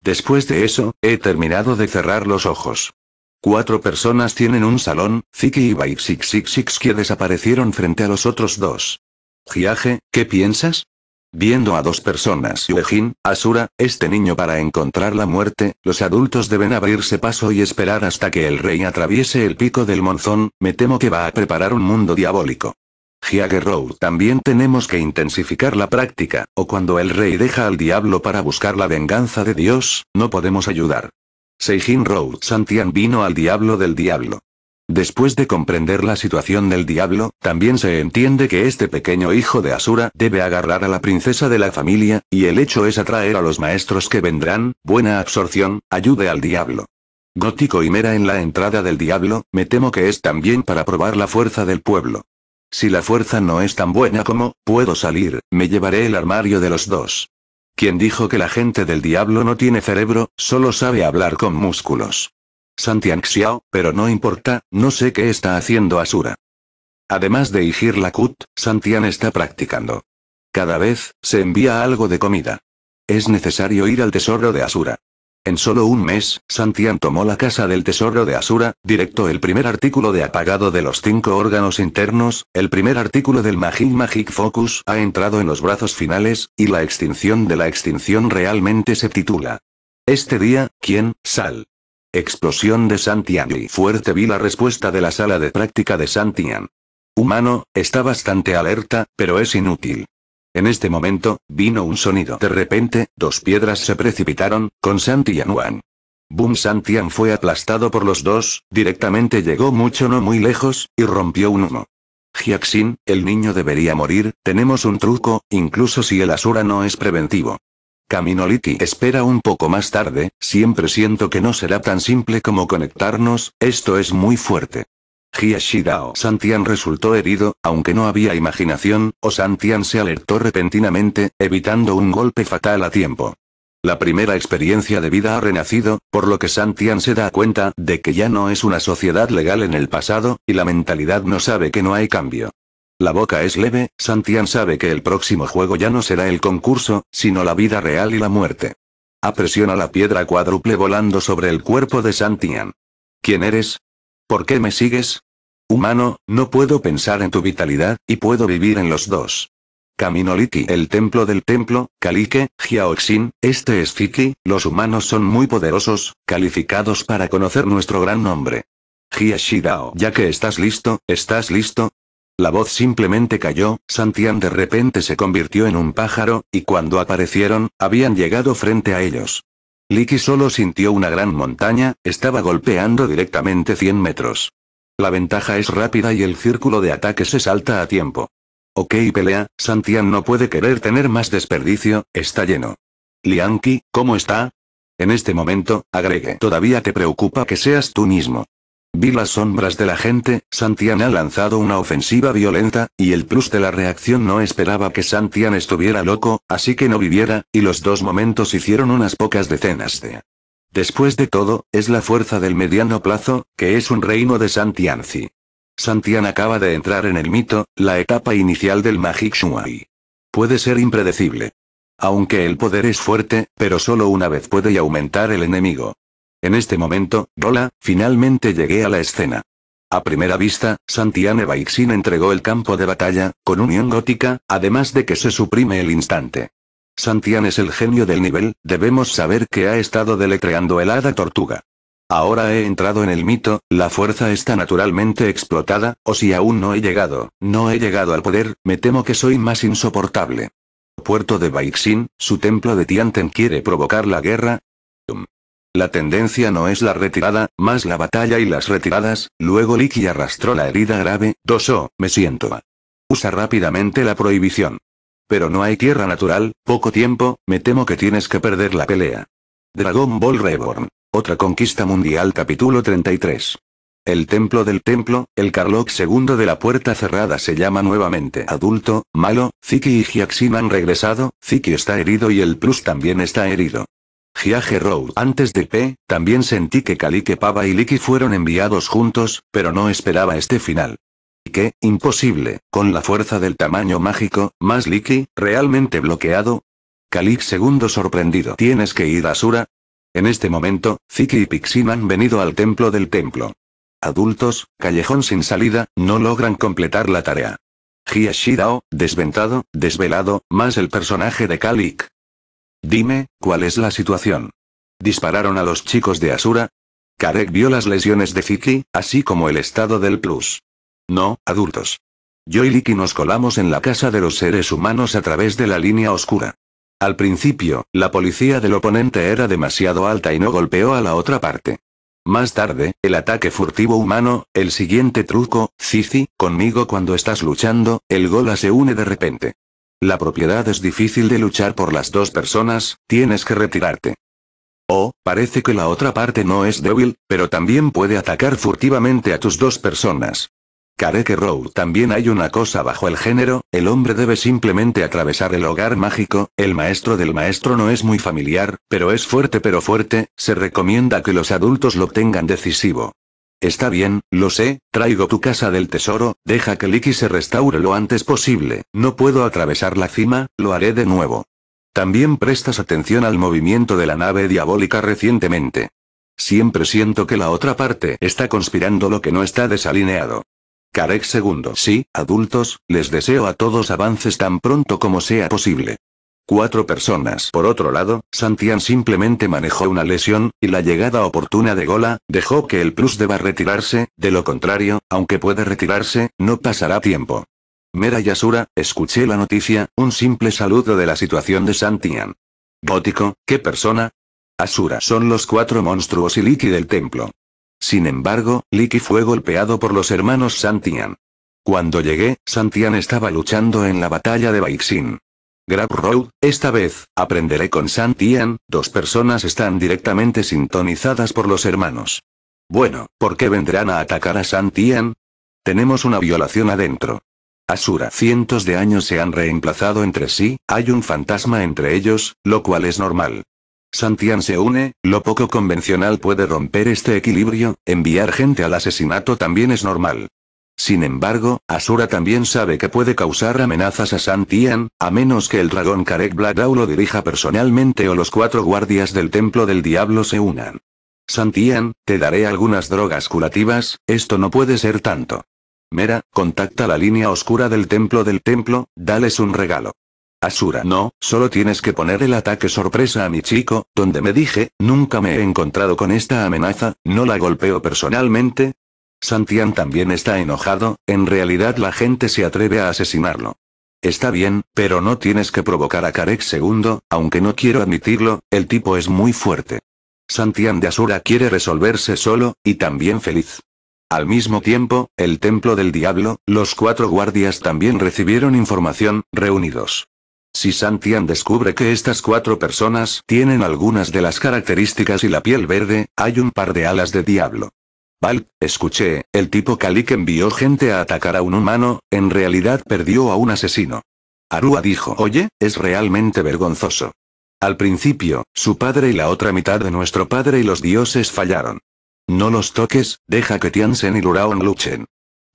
Después de eso, he terminado de cerrar los ojos. Cuatro personas tienen un salón, Ziki y Baixixixix que desaparecieron frente a los otros dos. Giaje, ¿qué piensas? Viendo a dos personas Yuejin, Asura, este niño para encontrar la muerte, los adultos deben abrirse paso y esperar hasta que el rey atraviese el pico del monzón, me temo que va a preparar un mundo diabólico. Road también tenemos que intensificar la práctica, o cuando el rey deja al diablo para buscar la venganza de Dios, no podemos ayudar. Seijin Road Santian vino al diablo del diablo. Después de comprender la situación del diablo, también se entiende que este pequeño hijo de Asura debe agarrar a la princesa de la familia, y el hecho es atraer a los maestros que vendrán, buena absorción, ayude al diablo. Gótico y Mera en la entrada del diablo, me temo que es también para probar la fuerza del pueblo. Si la fuerza no es tan buena como, puedo salir, me llevaré el armario de los dos. Quien dijo que la gente del diablo no tiene cerebro, solo sabe hablar con músculos? Santian Xiao, pero no importa, no sé qué está haciendo Asura. Además de Igir la Santian está practicando. Cada vez, se envía algo de comida. Es necesario ir al tesoro de Asura. En solo un mes, Santian tomó la casa del tesoro de Asura, directo el primer artículo de apagado de los cinco órganos internos, el primer artículo del Magic Magic Focus ha entrado en los brazos finales, y la extinción de la extinción realmente se titula. Este día, ¿quién, sal? Explosión de Santian y fuerte vi la respuesta de la sala de práctica de Santian. Humano, está bastante alerta, pero es inútil. En este momento, vino un sonido. De repente, dos piedras se precipitaron, con Santian Wan. Boom Santian fue aplastado por los dos, directamente llegó mucho no muy lejos, y rompió un humo. Jiaxin, el niño debería morir, tenemos un truco, incluso si el Asura no es preventivo. Caminoliti espera un poco más tarde, siempre siento que no será tan simple como conectarnos, esto es muy fuerte. Hiashidao Santian resultó herido, aunque no había imaginación, o Santian se alertó repentinamente, evitando un golpe fatal a tiempo. La primera experiencia de vida ha renacido, por lo que Santian se da cuenta de que ya no es una sociedad legal en el pasado, y la mentalidad no sabe que no hay cambio. La boca es leve, Santian sabe que el próximo juego ya no será el concurso, sino la vida real y la muerte. Apresiona la piedra cuádruple volando sobre el cuerpo de Santian. ¿Quién eres? ¿Por qué me sigues? Humano, no puedo pensar en tu vitalidad, y puedo vivir en los dos. Camino Liki, el templo del templo, Kalike, Jiaoxin, este es Fiki, los humanos son muy poderosos, calificados para conocer nuestro gran nombre. Gia ya que estás listo, estás listo, la voz simplemente cayó, Santian de repente se convirtió en un pájaro, y cuando aparecieron, habían llegado frente a ellos. Liki solo sintió una gran montaña, estaba golpeando directamente 100 metros. La ventaja es rápida y el círculo de ataque se salta a tiempo. Ok pelea, Santian no puede querer tener más desperdicio, está lleno. Lianqui, ¿cómo está? En este momento, agregue. Todavía te preocupa que seas tú mismo. Vi las sombras de la gente, Santian ha lanzado una ofensiva violenta, y el plus de la reacción no esperaba que Santian estuviera loco, así que no viviera, y los dos momentos hicieron unas pocas decenas de... Después de todo, es la fuerza del mediano plazo, que es un reino de Santianzi. Santian acaba de entrar en el mito, la etapa inicial del Magic Shuai. Puede ser impredecible. Aunque el poder es fuerte, pero solo una vez puede aumentar el enemigo. En este momento, Rola, finalmente llegué a la escena. A primera vista, Santiane Baixin entregó el campo de batalla, con unión gótica, además de que se suprime el instante. Santian es el genio del nivel, debemos saber que ha estado deletreando el hada tortuga. Ahora he entrado en el mito, la fuerza está naturalmente explotada, o si aún no he llegado, no he llegado al poder, me temo que soy más insoportable. Puerto de Baixin, su templo de Tianten quiere provocar la guerra, la tendencia no es la retirada, más la batalla y las retiradas, luego Licky arrastró la herida grave, o, me siento. Usa rápidamente la prohibición. Pero no hay tierra natural, poco tiempo, me temo que tienes que perder la pelea. Dragon Ball Reborn. Otra conquista mundial capítulo 33. El templo del templo, el Carlock II de la puerta cerrada se llama nuevamente adulto, malo, Ziki y Jiaxin han regresado, Ziki está herido y el Plus también está herido. Giaje Road. Antes de P, también sentí que Kalik, Pava y Liki fueron enviados juntos, pero no esperaba este final. Y que, imposible, con la fuerza del tamaño mágico, más Liki, realmente bloqueado. Kalik segundo sorprendido. ¿Tienes que ir a Sura? En este momento, Ziki y Pixin han venido al templo del templo. Adultos, callejón sin salida, no logran completar la tarea. Gia Shirao, desventado, desvelado, más el personaje de Kalik, Dime, ¿cuál es la situación? ¿Dispararon a los chicos de Asura? Karek vio las lesiones de Fiki, así como el estado del plus. No, adultos. Yo y Liki nos colamos en la casa de los seres humanos a través de la línea oscura. Al principio, la policía del oponente era demasiado alta y no golpeó a la otra parte. Más tarde, el ataque furtivo humano, el siguiente truco, Zizi, conmigo cuando estás luchando, el gola se une de repente. La propiedad es difícil de luchar por las dos personas, tienes que retirarte. Oh, parece que la otra parte no es débil, pero también puede atacar furtivamente a tus dos personas. Kareke Row también hay una cosa bajo el género, el hombre debe simplemente atravesar el hogar mágico, el maestro del maestro no es muy familiar, pero es fuerte pero fuerte, se recomienda que los adultos lo tengan decisivo. Está bien, lo sé, traigo tu casa del tesoro, deja que Liki se restaure lo antes posible, no puedo atravesar la cima, lo haré de nuevo. También prestas atención al movimiento de la nave diabólica recientemente. Siempre siento que la otra parte está conspirando lo que no está desalineado. Karek II. Sí, adultos, les deseo a todos avances tan pronto como sea posible cuatro personas. Por otro lado, Santian simplemente manejó una lesión, y la llegada oportuna de Gola, dejó que el plus deba retirarse, de lo contrario, aunque puede retirarse, no pasará tiempo. Mera Yasura, escuché la noticia, un simple saludo de la situación de Santian. Gótico, ¿qué persona? Asura son los cuatro monstruos y Liki del templo. Sin embargo, Liki fue golpeado por los hermanos Santian. Cuando llegué, Santian estaba luchando en la batalla de Baixin. Grab Road, esta vez, aprenderé con Santian, dos personas están directamente sintonizadas por los hermanos. Bueno, ¿por qué vendrán a atacar a Santian? Tenemos una violación adentro. Asura cientos de años se han reemplazado entre sí, hay un fantasma entre ellos, lo cual es normal. Santian se une, lo poco convencional puede romper este equilibrio, enviar gente al asesinato también es normal. Sin embargo, Asura también sabe que puede causar amenazas a Santian, a menos que el dragón Karek Dao lo dirija personalmente o los cuatro guardias del templo del diablo se unan. Santian, te daré algunas drogas curativas, esto no puede ser tanto. Mera, contacta la línea oscura del templo del templo, dales un regalo. Asura, no, solo tienes que poner el ataque sorpresa a mi chico, donde me dije, nunca me he encontrado con esta amenaza, no la golpeo personalmente, Santian también está enojado, en realidad la gente se atreve a asesinarlo. Está bien, pero no tienes que provocar a Karek II, aunque no quiero admitirlo, el tipo es muy fuerte. Santian de Asura quiere resolverse solo, y también feliz. Al mismo tiempo, el Templo del Diablo, los cuatro guardias también recibieron información, reunidos. Si Santian descubre que estas cuatro personas tienen algunas de las características y la piel verde, hay un par de alas de diablo. Val, escuché, el tipo Kalik envió gente a atacar a un humano, en realidad perdió a un asesino. Arua dijo, oye, es realmente vergonzoso. Al principio, su padre y la otra mitad de nuestro padre y los dioses fallaron. No los toques, deja que Tiansen y Luraon luchen.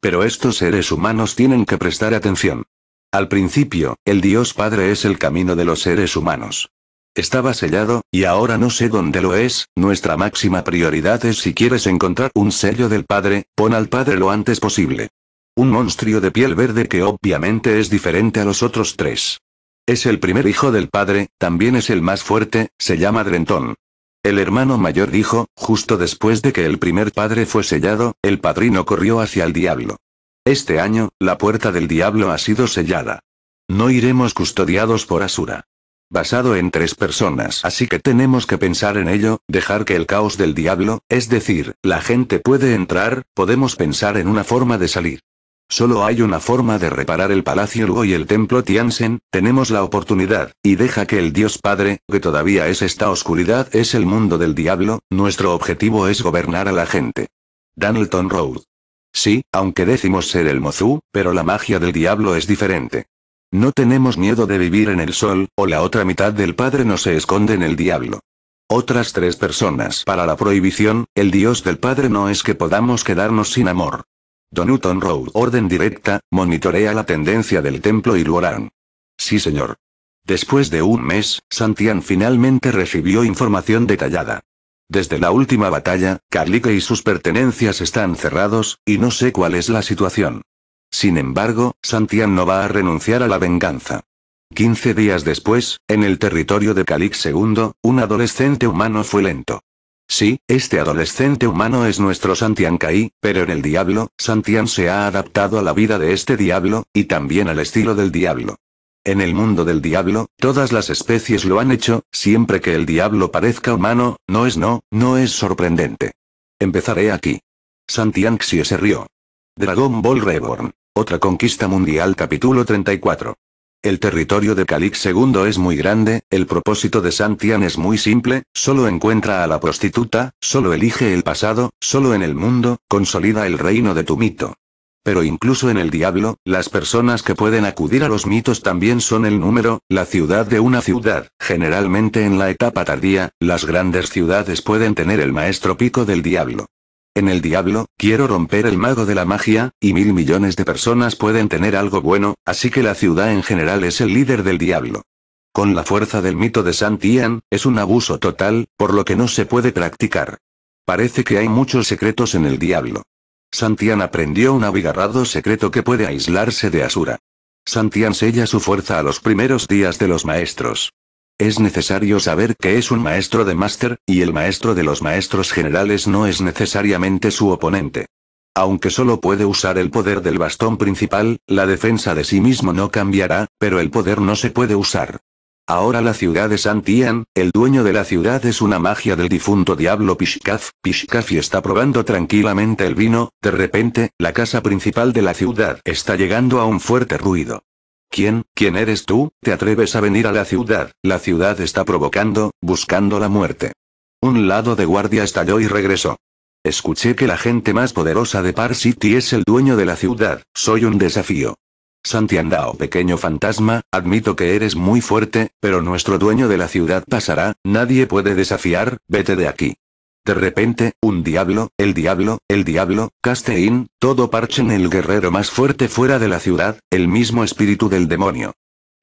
Pero estos seres humanos tienen que prestar atención. Al principio, el dios padre es el camino de los seres humanos. Estaba sellado, y ahora no sé dónde lo es, nuestra máxima prioridad es si quieres encontrar un sello del padre, pon al padre lo antes posible. Un monstruo de piel verde que obviamente es diferente a los otros tres. Es el primer hijo del padre, también es el más fuerte, se llama Drentón. El hermano mayor dijo, justo después de que el primer padre fue sellado, el padrino corrió hacia el diablo. Este año, la puerta del diablo ha sido sellada. No iremos custodiados por Asura basado en tres personas. Así que tenemos que pensar en ello, dejar que el caos del diablo, es decir, la gente puede entrar, podemos pensar en una forma de salir. Solo hay una forma de reparar el Palacio Luo y el Templo Tiansen, tenemos la oportunidad, y deja que el Dios Padre, que todavía es esta oscuridad, es el mundo del diablo, nuestro objetivo es gobernar a la gente. Danelton Road. Sí, aunque decimos ser el Mozu, pero la magia del diablo es diferente. No tenemos miedo de vivir en el sol, o la otra mitad del Padre no se esconde en el diablo. Otras tres personas. Para la prohibición, el Dios del Padre no es que podamos quedarnos sin amor. Don Newton Road. Orden directa, monitorea la tendencia del templo y lo harán. Sí señor. Después de un mes, Santian finalmente recibió información detallada. Desde la última batalla, Carlique y sus pertenencias están cerrados, y no sé cuál es la situación. Sin embargo, Santian no va a renunciar a la venganza. 15 días después, en el territorio de Calix II, un adolescente humano fue lento. Sí, este adolescente humano es nuestro Santian Kai, pero en el diablo, Santian se ha adaptado a la vida de este diablo, y también al estilo del diablo. En el mundo del diablo, todas las especies lo han hecho, siempre que el diablo parezca humano, no es no, no es sorprendente. Empezaré aquí. Santian se rió. Dragon Ball Reborn. Otra conquista mundial capítulo 34. El territorio de Calix II es muy grande, el propósito de Santian es muy simple, solo encuentra a la prostituta, solo elige el pasado, solo en el mundo, consolida el reino de tu mito. Pero incluso en el diablo, las personas que pueden acudir a los mitos también son el número, la ciudad de una ciudad. Generalmente en la etapa tardía, las grandes ciudades pueden tener el maestro pico del diablo. En el diablo, quiero romper el mago de la magia, y mil millones de personas pueden tener algo bueno, así que la ciudad en general es el líder del diablo. Con la fuerza del mito de Santian, es un abuso total, por lo que no se puede practicar. Parece que hay muchos secretos en el diablo. Santian aprendió un abigarrado secreto que puede aislarse de Asura. Santian sella su fuerza a los primeros días de los maestros. Es necesario saber que es un maestro de máster, y el maestro de los maestros generales no es necesariamente su oponente. Aunque solo puede usar el poder del bastón principal, la defensa de sí mismo no cambiará, pero el poder no se puede usar. Ahora la ciudad de Santian, el dueño de la ciudad es una magia del difunto diablo Pishkaf, y está probando tranquilamente el vino, de repente, la casa principal de la ciudad está llegando a un fuerte ruido. ¿Quién, quién eres tú, te atreves a venir a la ciudad? La ciudad está provocando, buscando la muerte. Un lado de guardia estalló y regresó. Escuché que la gente más poderosa de Par City es el dueño de la ciudad, soy un desafío. Santiandao, pequeño fantasma, admito que eres muy fuerte, pero nuestro dueño de la ciudad pasará, nadie puede desafiar, vete de aquí. De repente, un diablo, el diablo, el diablo, Castein, todo Parchen el guerrero más fuerte fuera de la ciudad, el mismo espíritu del demonio.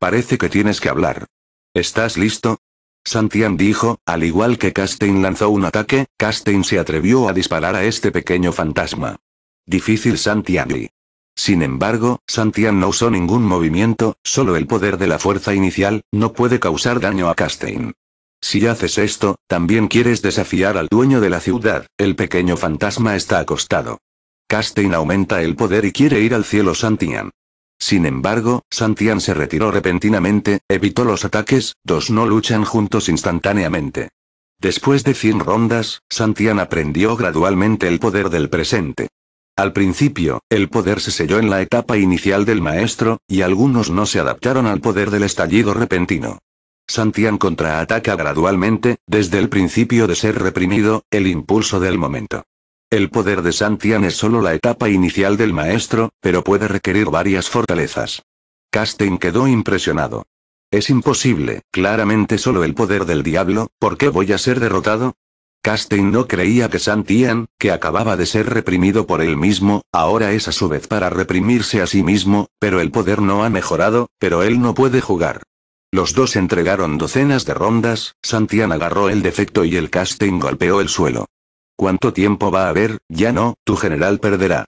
Parece que tienes que hablar. ¿Estás listo? Santian dijo, al igual que Castein lanzó un ataque, Castein se atrevió a disparar a este pequeño fantasma. Difícil Santian. Sin embargo, Santian no usó ningún movimiento, solo el poder de la fuerza inicial, no puede causar daño a Castein. Si haces esto, también quieres desafiar al dueño de la ciudad, el pequeño fantasma está acostado. Castain aumenta el poder y quiere ir al cielo Santian. Sin embargo, Santian se retiró repentinamente, evitó los ataques, dos no luchan juntos instantáneamente. Después de 100 rondas, Santian aprendió gradualmente el poder del presente. Al principio, el poder se selló en la etapa inicial del maestro, y algunos no se adaptaron al poder del estallido repentino. Santian contraataca gradualmente, desde el principio de ser reprimido, el impulso del momento. El poder de Santian es solo la etapa inicial del maestro, pero puede requerir varias fortalezas. Casting quedó impresionado. Es imposible, claramente solo el poder del diablo, ¿por qué voy a ser derrotado? Casting no creía que Santian, que acababa de ser reprimido por él mismo, ahora es a su vez para reprimirse a sí mismo, pero el poder no ha mejorado, pero él no puede jugar. Los dos entregaron docenas de rondas, Santian agarró el defecto y el casting golpeó el suelo. ¿Cuánto tiempo va a haber? Ya no, tu general perderá.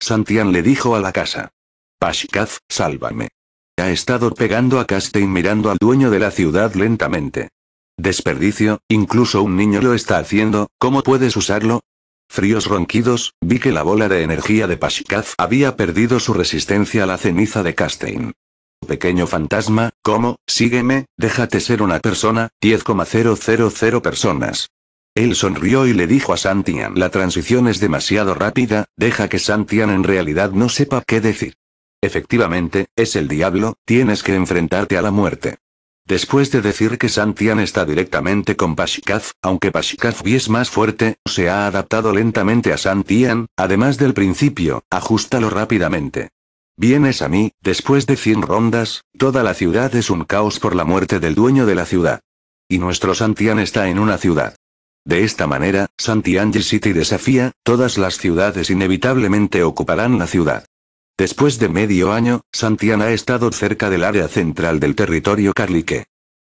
Santian le dijo a la casa. Pashkaz, sálvame. Ha estado pegando a casting mirando al dueño de la ciudad lentamente. Desperdicio, incluso un niño lo está haciendo, ¿cómo puedes usarlo? Fríos ronquidos, vi que la bola de energía de Pashkaz había perdido su resistencia a la ceniza de Castein pequeño fantasma, como, sígueme, déjate ser una persona, 10,000 personas. Él sonrió y le dijo a Santian, la transición es demasiado rápida, deja que Santian en realidad no sepa qué decir. Efectivamente, es el diablo, tienes que enfrentarte a la muerte. Después de decir que Santian está directamente con Pashkaz, aunque Pashkaz es más fuerte, se ha adaptado lentamente a Santian, además del principio, ajustalo rápidamente. Vienes a mí, después de 100 rondas, toda la ciudad es un caos por la muerte del dueño de la ciudad. Y nuestro Santian está en una ciudad. De esta manera, Santián City desafía, todas las ciudades inevitablemente ocuparán la ciudad. Después de medio año, Santian ha estado cerca del área central del territorio carlique.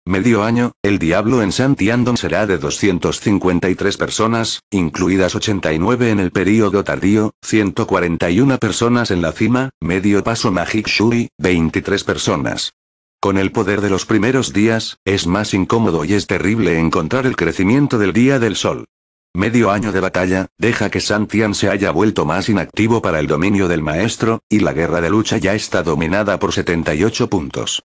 Medio año, el diablo en Santiandón será de 253 personas, incluidas 89 en el período tardío, 141 personas en la cima, medio paso Magic Shui, 23 personas. Con el poder de los primeros días, es más incómodo y es terrible encontrar el crecimiento del día del sol. Medio año de batalla, deja que Santian se haya vuelto más inactivo para el dominio del maestro, y la guerra de lucha ya está dominada por 78 puntos.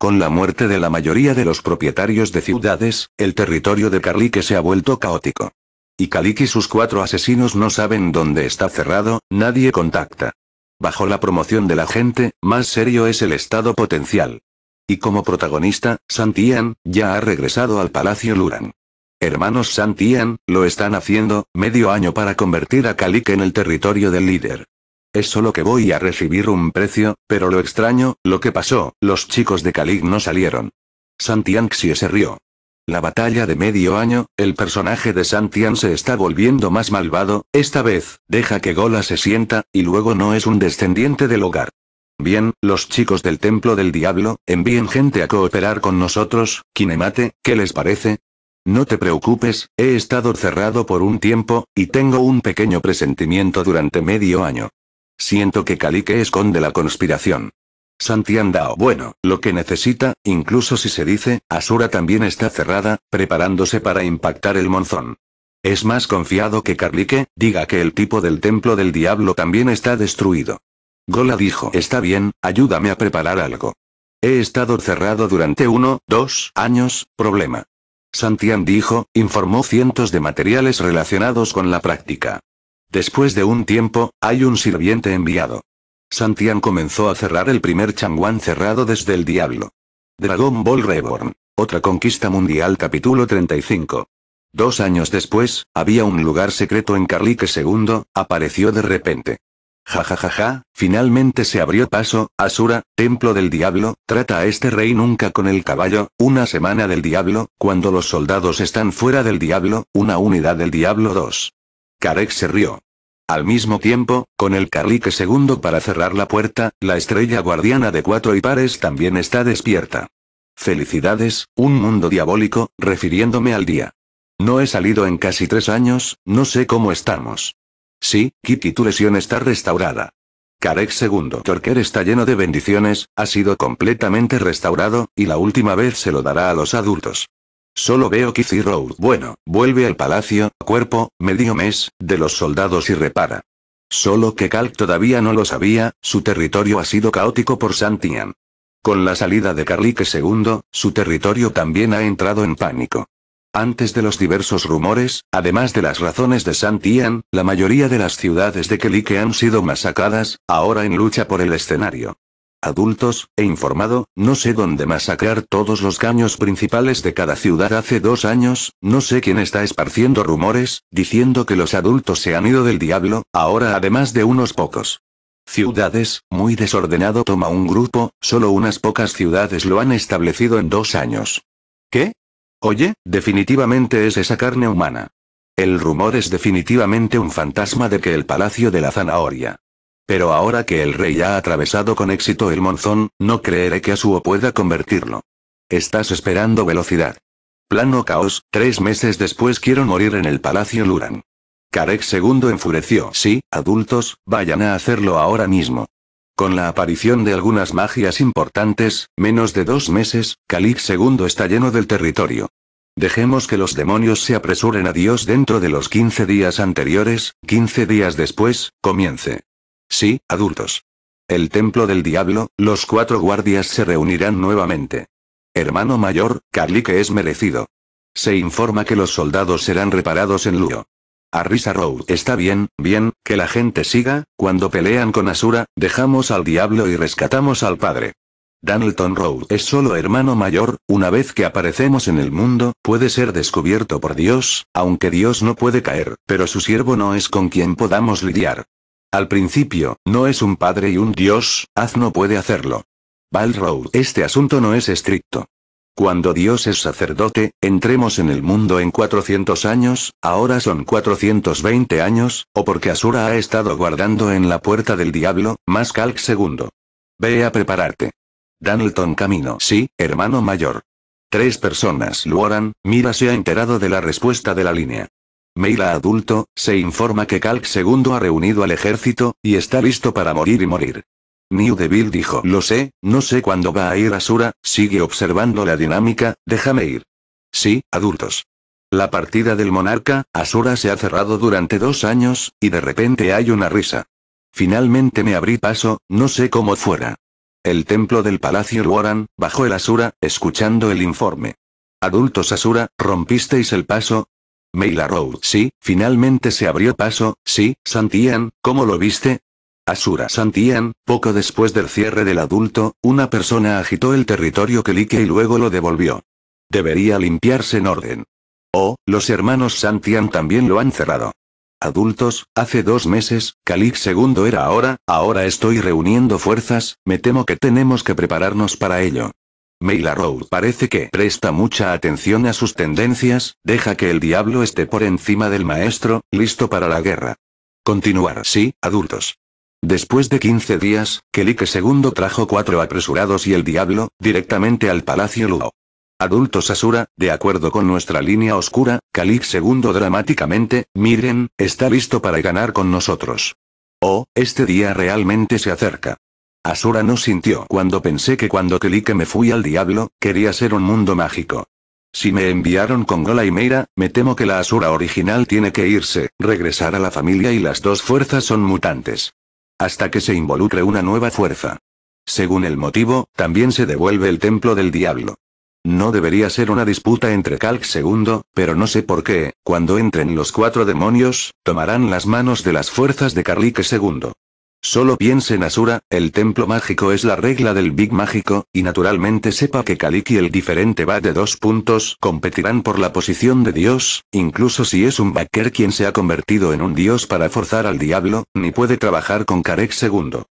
Con la muerte de la mayoría de los propietarios de ciudades, el territorio de Calique se ha vuelto caótico. Y Calique y sus cuatro asesinos no saben dónde está cerrado, nadie contacta. Bajo la promoción de la gente, más serio es el estado potencial. Y como protagonista, Santian, ya ha regresado al Palacio Luran. Hermanos Santian, lo están haciendo, medio año para convertir a Calique en el territorio del líder. Es solo que voy a recibir un precio, pero lo extraño, lo que pasó, los chicos de Kalig no salieron. Xie se rió. La batalla de medio año, el personaje de Santian se está volviendo más malvado, esta vez, deja que Gola se sienta, y luego no es un descendiente del hogar. Bien, los chicos del Templo del Diablo, envíen gente a cooperar con nosotros, Kinemate, ¿qué les parece? No te preocupes, he estado cerrado por un tiempo, y tengo un pequeño presentimiento durante medio año. Siento que Kalique esconde la conspiración. Santian Dao. Bueno, lo que necesita, incluso si se dice, Asura también está cerrada, preparándose para impactar el monzón. Es más confiado que Kalique. diga que el tipo del templo del diablo también está destruido. Gola dijo, está bien, ayúdame a preparar algo. He estado cerrado durante uno, dos años, problema. Santian dijo, informó cientos de materiales relacionados con la práctica. Después de un tiempo, hay un sirviente enviado. Santian comenzó a cerrar el primer changuán cerrado desde el diablo. Dragon Ball Reborn. Otra conquista mundial capítulo 35. Dos años después, había un lugar secreto en Carlique II, apareció de repente. Ja finalmente se abrió paso, Asura, templo del diablo, trata a este rey nunca con el caballo, una semana del diablo, cuando los soldados están fuera del diablo, una unidad del diablo 2. Karek se rió. Al mismo tiempo, con el carrique segundo para cerrar la puerta, la estrella guardiana de cuatro y pares también está despierta. Felicidades, un mundo diabólico, refiriéndome al día. No he salido en casi tres años, no sé cómo estamos. Sí, Kitty, tu lesión está restaurada. Karek II Torquer está lleno de bendiciones, ha sido completamente restaurado, y la última vez se lo dará a los adultos. Solo veo que Road. Bueno, vuelve al palacio, cuerpo, medio mes, de los soldados y repara. Solo que Cal todavía no lo sabía, su territorio ha sido caótico por Santian. Con la salida de Carlique II, su territorio también ha entrado en pánico. Antes de los diversos rumores, además de las razones de Santian, la mayoría de las ciudades de Kelique han sido masacradas, ahora en lucha por el escenario adultos, e informado, no sé dónde masacrar todos los caños principales de cada ciudad hace dos años, no sé quién está esparciendo rumores, diciendo que los adultos se han ido del diablo, ahora además de unos pocos. Ciudades, muy desordenado toma un grupo, solo unas pocas ciudades lo han establecido en dos años. ¿Qué? Oye, definitivamente es esa carne humana. El rumor es definitivamente un fantasma de que el palacio de la zanahoria. Pero ahora que el rey ha atravesado con éxito el monzón, no creeré que Asuo pueda convertirlo. Estás esperando velocidad. Plano caos, tres meses después quiero morir en el Palacio Luran. Karek II enfureció. Sí, adultos, vayan a hacerlo ahora mismo. Con la aparición de algunas magias importantes, menos de dos meses, Kalik II está lleno del territorio. Dejemos que los demonios se apresuren a Dios dentro de los 15 días anteriores, 15 días después, comience. Sí, adultos. El templo del diablo, los cuatro guardias se reunirán nuevamente. Hermano mayor, que es merecido. Se informa que los soldados serán reparados en Luo. Risa Road está bien, bien, que la gente siga, cuando pelean con Asura, dejamos al diablo y rescatamos al padre. Danelton Road es solo hermano mayor, una vez que aparecemos en el mundo, puede ser descubierto por Dios, aunque Dios no puede caer, pero su siervo no es con quien podamos lidiar. Al principio, no es un padre y un dios, haz no puede hacerlo. Balroad, este asunto no es estricto. Cuando Dios es sacerdote, entremos en el mundo en 400 años, ahora son 420 años, o porque Asura ha estado guardando en la puerta del diablo, más Calc segundo. Ve a prepararte. Danelton camino. Sí, hermano mayor. Tres personas. Luoran, mira se ha enterado de la respuesta de la línea. Meila adulto, se informa que Kalk II ha reunido al ejército, y está listo para morir y morir. New Devil dijo, lo sé, no sé cuándo va a ir Asura, sigue observando la dinámica, déjame ir. Sí, adultos. La partida del monarca, Asura se ha cerrado durante dos años, y de repente hay una risa. Finalmente me abrí paso, no sé cómo fuera. El templo del Palacio Warren, bajo el Asura, escuchando el informe. Adultos Asura, rompisteis el paso, Meila Road, sí, finalmente se abrió paso, sí, Santian, ¿cómo lo viste? Asura Santian, poco después del cierre del adulto, una persona agitó el territorio que y luego lo devolvió. Debería limpiarse en orden. Oh, los hermanos Santian también lo han cerrado. Adultos, hace dos meses, Calix II era ahora, ahora estoy reuniendo fuerzas, me temo que tenemos que prepararnos para ello. Road parece que presta mucha atención a sus tendencias, deja que el diablo esté por encima del maestro, listo para la guerra. Continuar, sí, adultos. Después de 15 días, Kalik II trajo cuatro apresurados y el diablo, directamente al Palacio Luo. Adultos Asura, de acuerdo con nuestra línea oscura, Kalik II dramáticamente, miren, está listo para ganar con nosotros. Oh, este día realmente se acerca. Asura no sintió cuando pensé que cuando Kelike me fui al diablo, quería ser un mundo mágico. Si me enviaron con Gola y Meira, me temo que la Asura original tiene que irse, regresar a la familia y las dos fuerzas son mutantes. Hasta que se involucre una nueva fuerza. Según el motivo, también se devuelve el templo del diablo. No debería ser una disputa entre Kalk II, pero no sé por qué, cuando entren los cuatro demonios, tomarán las manos de las fuerzas de Carlique II. Solo piense en Asura, el templo mágico es la regla del Big Mágico, y naturalmente sepa que Kalik y el diferente va de dos puntos competirán por la posición de Dios, incluso si es un Baker quien se ha convertido en un Dios para forzar al diablo, ni puede trabajar con Karek II.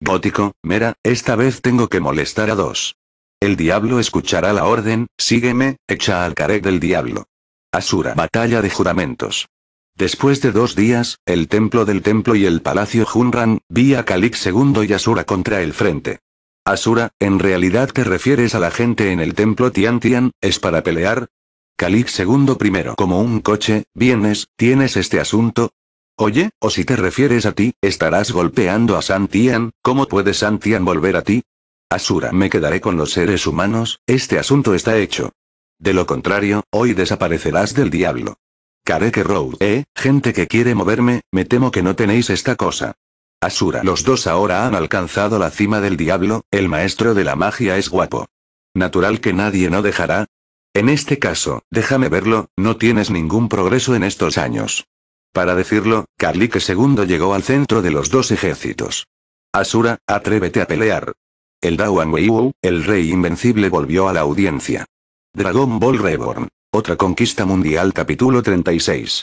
Gótico, Mera, esta vez tengo que molestar a dos. El diablo escuchará la orden, sígueme, echa al Karek del diablo. Asura, batalla de juramentos. Después de dos días, el templo del templo y el palacio Junran, vi a Kalik II y Asura contra el frente. Asura, ¿en realidad te refieres a la gente en el templo Tian Tian, es para pelear? Kalik II primero como un coche, vienes, tienes este asunto, Oye, o si te refieres a ti, estarás golpeando a Tian, ¿cómo puede Tian volver a ti? Asura, me quedaré con los seres humanos, este asunto está hecho. De lo contrario, hoy desaparecerás del diablo. Kareke Road, eh, gente que quiere moverme, me temo que no tenéis esta cosa. Asura. Los dos ahora han alcanzado la cima del diablo, el maestro de la magia es guapo. Natural que nadie no dejará. En este caso, déjame verlo, no tienes ningún progreso en estos años. Para decirlo, Karlike II llegó al centro de los dos ejércitos. Asura, atrévete a pelear. El Dawan Weiwu, el rey invencible volvió a la audiencia. Dragon Ball Reborn. Otra conquista mundial capítulo 36.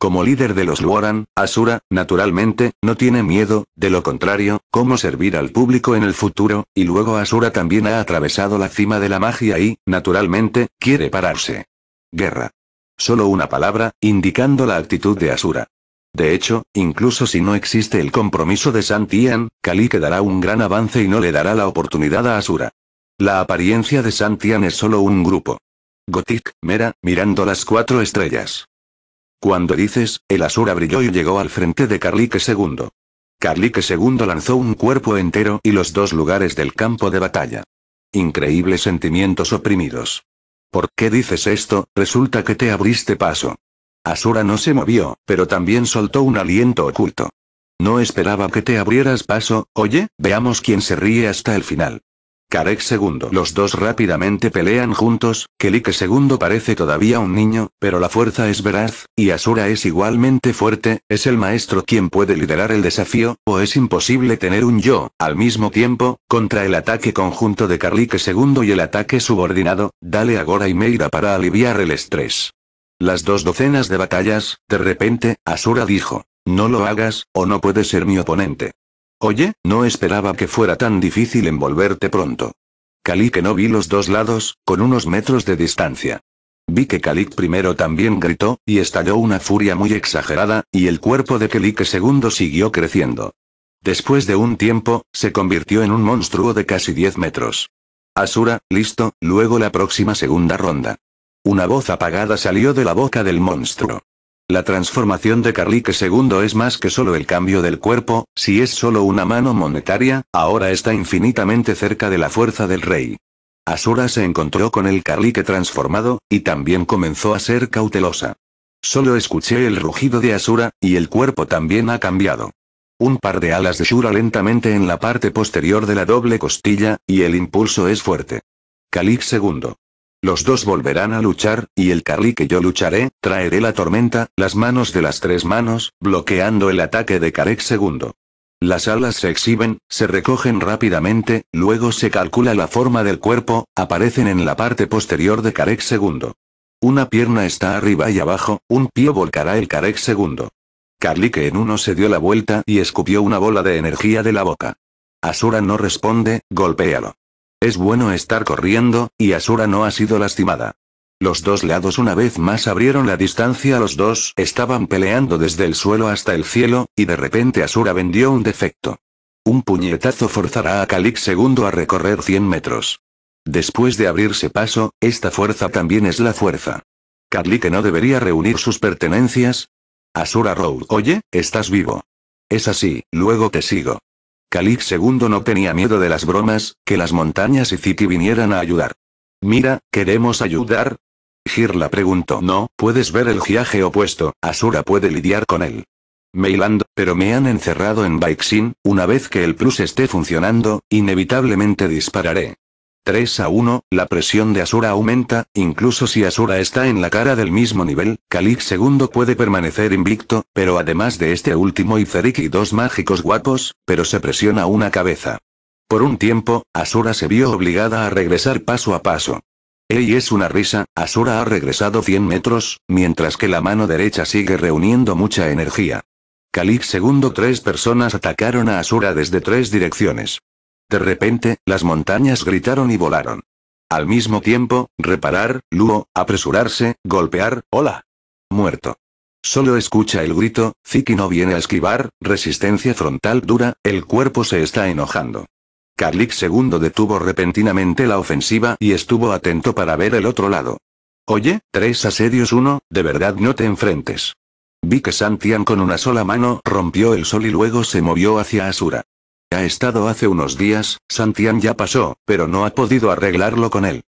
Como líder de los Luoran, Asura, naturalmente, no tiene miedo, de lo contrario, cómo servir al público en el futuro, y luego Asura también ha atravesado la cima de la magia y, naturalmente, quiere pararse. Guerra. Solo una palabra, indicando la actitud de Asura. De hecho, incluso si no existe el compromiso de Santian, Kali quedará un gran avance y no le dará la oportunidad a Asura. La apariencia de Santian es solo un grupo. Gotik, Mera, mirando las cuatro estrellas. Cuando dices, el Asura brilló y llegó al frente de Carlique II. Carlique II lanzó un cuerpo entero y los dos lugares del campo de batalla. Increíbles sentimientos oprimidos. ¿Por qué dices esto? Resulta que te abriste paso. Asura no se movió, pero también soltó un aliento oculto. No esperaba que te abrieras paso, oye, veamos quién se ríe hasta el final. Karek II. Los dos rápidamente pelean juntos, Kelike II parece todavía un niño, pero la fuerza es veraz, y Asura es igualmente fuerte, es el maestro quien puede liderar el desafío, o es imposible tener un yo, al mismo tiempo, contra el ataque conjunto de Karlike II y el ataque subordinado, dale agora y Meira para aliviar el estrés. Las dos docenas de batallas, de repente, Asura dijo, no lo hagas, o no puedes ser mi oponente. Oye, no esperaba que fuera tan difícil envolverte pronto. Kalik no vi los dos lados, con unos metros de distancia. Vi que Kalik primero también gritó, y estalló una furia muy exagerada, y el cuerpo de Kalik segundo siguió creciendo. Después de un tiempo, se convirtió en un monstruo de casi 10 metros. Asura, listo, luego la próxima segunda ronda. Una voz apagada salió de la boca del monstruo. La transformación de Carlique II es más que solo el cambio del cuerpo, si es solo una mano monetaria, ahora está infinitamente cerca de la fuerza del rey. Asura se encontró con el Carlique transformado, y también comenzó a ser cautelosa. Solo escuché el rugido de Asura, y el cuerpo también ha cambiado. Un par de alas de Shura lentamente en la parte posterior de la doble costilla, y el impulso es fuerte. Calix II. Los dos volverán a luchar, y el carli que yo lucharé, traeré la tormenta, las manos de las tres manos, bloqueando el ataque de Karek II. Las alas se exhiben, se recogen rápidamente, luego se calcula la forma del cuerpo, aparecen en la parte posterior de Karek II. Una pierna está arriba y abajo, un pie volcará el Karek II. Carly que en uno se dio la vuelta y escupió una bola de energía de la boca. Asura no responde, golpéalo. Es bueno estar corriendo, y Asura no ha sido lastimada. Los dos lados una vez más abrieron la distancia, los dos estaban peleando desde el suelo hasta el cielo, y de repente Asura vendió un defecto. Un puñetazo forzará a Calix II a recorrer 100 metros. Después de abrirse paso, esta fuerza también es la fuerza. Kalik que no debería reunir sus pertenencias. Asura Road, oye, estás vivo. Es así, luego te sigo. Calix II no tenía miedo de las bromas, que las montañas y City vinieran a ayudar. Mira, ¿queremos ayudar? Girla preguntó. No, puedes ver el viaje opuesto, Asura puede lidiar con él. Meiland, pero me han encerrado en Baixin, una vez que el plus esté funcionando, inevitablemente dispararé. 3 a 1, la presión de Asura aumenta, incluso si Asura está en la cara del mismo nivel, Kalix II puede permanecer invicto, pero además de este último Ferik y dos mágicos guapos, pero se presiona una cabeza. Por un tiempo, Asura se vio obligada a regresar paso a paso. Ey es una risa, Asura ha regresado 100 metros, mientras que la mano derecha sigue reuniendo mucha energía. Kalix II Tres personas atacaron a Asura desde tres direcciones. De repente, las montañas gritaron y volaron. Al mismo tiempo, reparar, Luo, apresurarse, golpear, hola. Muerto. Solo escucha el grito, Ziki no viene a esquivar, resistencia frontal dura, el cuerpo se está enojando. Karlik II detuvo repentinamente la ofensiva y estuvo atento para ver el otro lado. Oye, tres asedios uno, de verdad no te enfrentes. Vi que Santian con una sola mano rompió el sol y luego se movió hacia Asura. Ha estado hace unos días, Santián ya pasó, pero no ha podido arreglarlo con él.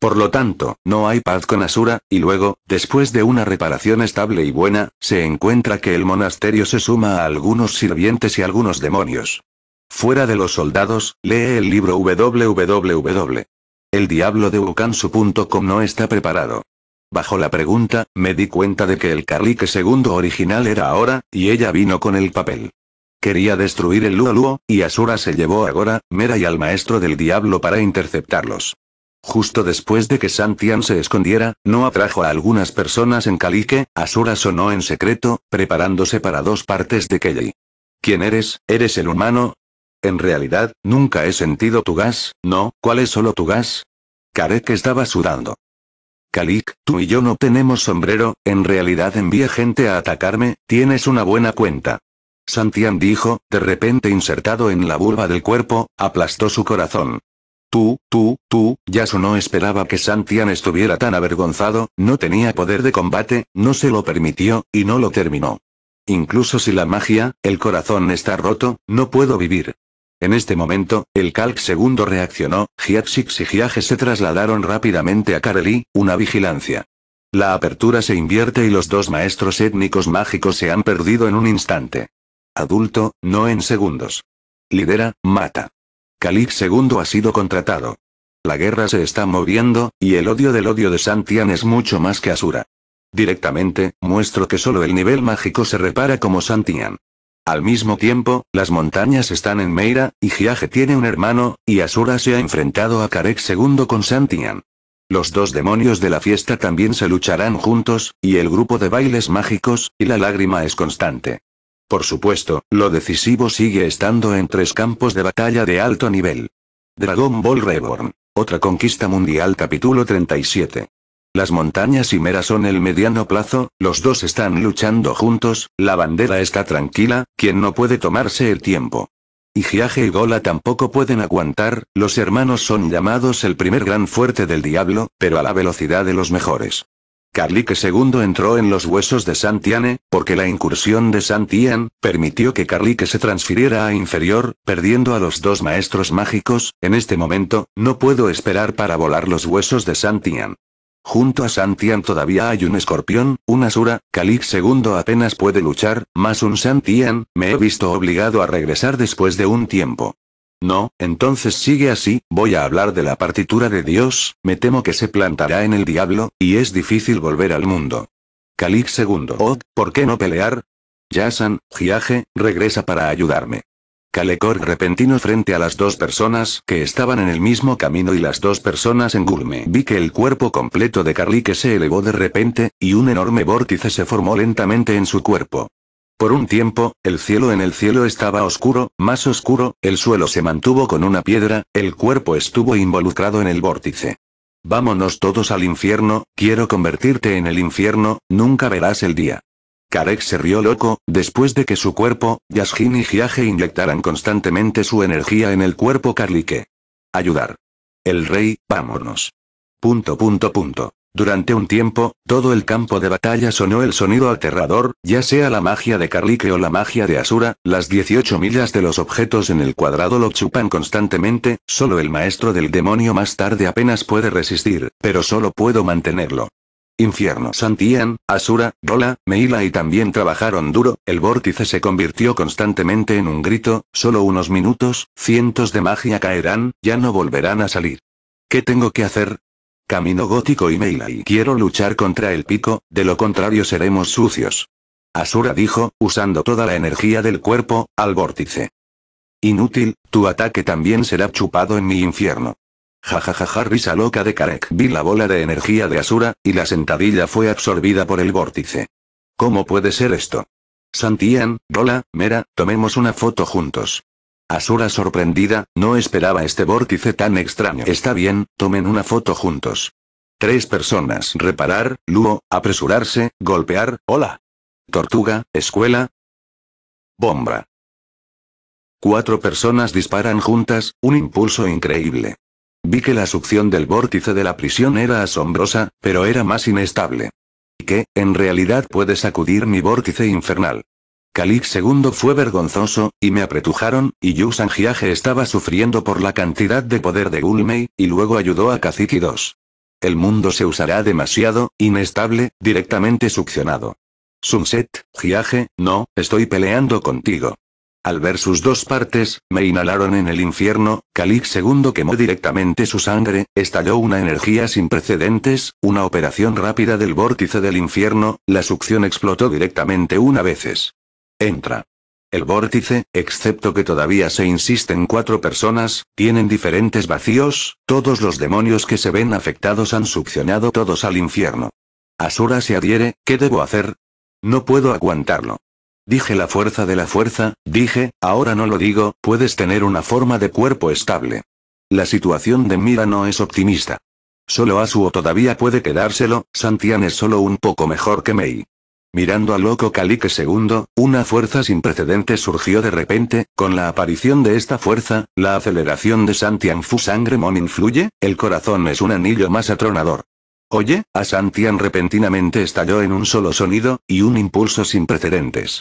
Por lo tanto, no hay paz con Asura, y luego, después de una reparación estable y buena, se encuentra que el monasterio se suma a algunos sirvientes y algunos demonios. Fuera de los soldados, lee el libro www. El diablo de no está preparado. Bajo la pregunta, me di cuenta de que el Carlique segundo original era ahora, y ella vino con el papel. Quería destruir el Luo y Asura se llevó a Gora, Mera y al Maestro del Diablo para interceptarlos. Justo después de que Santian se escondiera, no atrajo a algunas personas en Calique, Asura sonó en secreto, preparándose para dos partes de Kelly. ¿Quién eres? ¿Eres el humano? En realidad, nunca he sentido tu gas, ¿no? ¿Cuál es solo tu gas? Karek estaba sudando. Kalik, tú y yo no tenemos sombrero, en realidad envía gente a atacarme, tienes una buena cuenta. Santian dijo, de repente insertado en la vulva del cuerpo, aplastó su corazón. Tú, tú, tú, Yasu no esperaba que Santian estuviera tan avergonzado, no tenía poder de combate, no se lo permitió, y no lo terminó. Incluso si la magia, el corazón está roto, no puedo vivir. En este momento, el Calc segundo reaccionó, Giaxix y Giaje se trasladaron rápidamente a Kareli, una vigilancia. La apertura se invierte y los dos maestros étnicos mágicos se han perdido en un instante. Adulto, no en segundos. Lidera, mata. Calix II ha sido contratado. La guerra se está moviendo, y el odio del odio de Santian es mucho más que Asura. Directamente, muestro que solo el nivel mágico se repara como Santian. Al mismo tiempo, las montañas están en Meira, y Giaje tiene un hermano, y Asura se ha enfrentado a Karek II con Santian. Los dos demonios de la fiesta también se lucharán juntos, y el grupo de bailes mágicos, y la lágrima es constante. Por supuesto, lo decisivo sigue estando en tres campos de batalla de alto nivel. Dragon Ball Reborn. Otra conquista mundial capítulo 37. Las montañas y Mera son el mediano plazo, los dos están luchando juntos, la bandera está tranquila, quien no puede tomarse el tiempo. Higiaje y Gola tampoco pueden aguantar, los hermanos son llamados el primer gran fuerte del diablo, pero a la velocidad de los mejores. Carlique II entró en los huesos de Santiane, porque la incursión de Santian, permitió que Carlique se transfiriera a inferior, perdiendo a los dos maestros mágicos, en este momento, no puedo esperar para volar los huesos de Santian. Junto a Santian todavía hay un escorpión, una Sura, Calic II apenas puede luchar, más un Santian, me he visto obligado a regresar después de un tiempo. No, entonces sigue así, voy a hablar de la partitura de Dios, me temo que se plantará en el diablo, y es difícil volver al mundo. Kalik II. Oh, ¿por qué no pelear? Yasan, Giaje, regresa para ayudarme. Calecor repentino frente a las dos personas que estaban en el mismo camino y las dos personas en Gulme. Vi que el cuerpo completo de Carlique se elevó de repente, y un enorme vórtice se formó lentamente en su cuerpo. Por un tiempo, el cielo en el cielo estaba oscuro, más oscuro, el suelo se mantuvo con una piedra, el cuerpo estuvo involucrado en el vórtice. Vámonos todos al infierno, quiero convertirte en el infierno, nunca verás el día. Karek se rió loco, después de que su cuerpo, Yashin y Giaje inyectaran constantemente su energía en el cuerpo Karlike. Ayudar. El rey, vámonos. Punto punto punto. Durante un tiempo, todo el campo de batalla sonó el sonido aterrador, ya sea la magia de Carlique o la magia de Asura, las 18 millas de los objetos en el cuadrado lo chupan constantemente, solo el maestro del demonio más tarde apenas puede resistir, pero solo puedo mantenerlo. Infierno. Santian, Asura, Rola, Meila y también trabajaron duro, el vórtice se convirtió constantemente en un grito, solo unos minutos, cientos de magia caerán, ya no volverán a salir. ¿Qué tengo que hacer? Camino gótico y y Quiero luchar contra el pico, de lo contrario seremos sucios. Asura dijo, usando toda la energía del cuerpo, al vórtice. Inútil, tu ataque también será chupado en mi infierno. Jajajaja risa loca de Karek. Vi la bola de energía de Asura, y la sentadilla fue absorbida por el vórtice. ¿Cómo puede ser esto? Santian, Rola, Mera, tomemos una foto juntos. Asura sorprendida, no esperaba este vórtice tan extraño. Está bien, tomen una foto juntos. Tres personas. Reparar, Luo, apresurarse, golpear, hola. Tortuga, escuela. bomba. Cuatro personas disparan juntas, un impulso increíble. Vi que la succión del vórtice de la prisión era asombrosa, pero era más inestable. Y Que, en realidad puede sacudir mi vórtice infernal. Calix II fue vergonzoso, y me apretujaron, y Yu Sanjiaje estaba sufriendo por la cantidad de poder de Gulmei, y luego ayudó a Kaziki II. El mundo se usará demasiado, inestable, directamente succionado. Sunset, Jiaje, no, estoy peleando contigo. Al ver sus dos partes, me inhalaron en el infierno, Calix II quemó directamente su sangre, estalló una energía sin precedentes, una operación rápida del vórtice del infierno, la succión explotó directamente una veces. Entra. El vórtice, excepto que todavía se insisten cuatro personas, tienen diferentes vacíos, todos los demonios que se ven afectados han succionado todos al infierno. Asura se adhiere, ¿qué debo hacer? No puedo aguantarlo. Dije la fuerza de la fuerza, dije, ahora no lo digo, puedes tener una forma de cuerpo estable. La situación de Mira no es optimista. Solo Asuo todavía puede quedárselo, Santian es solo un poco mejor que Mei. Mirando a Loco Calique II, una fuerza sin precedentes surgió de repente, con la aparición de esta fuerza, la aceleración de Santian Fu Sangre Mon influye, el corazón es un anillo más atronador. Oye, a Santian repentinamente estalló en un solo sonido, y un impulso sin precedentes.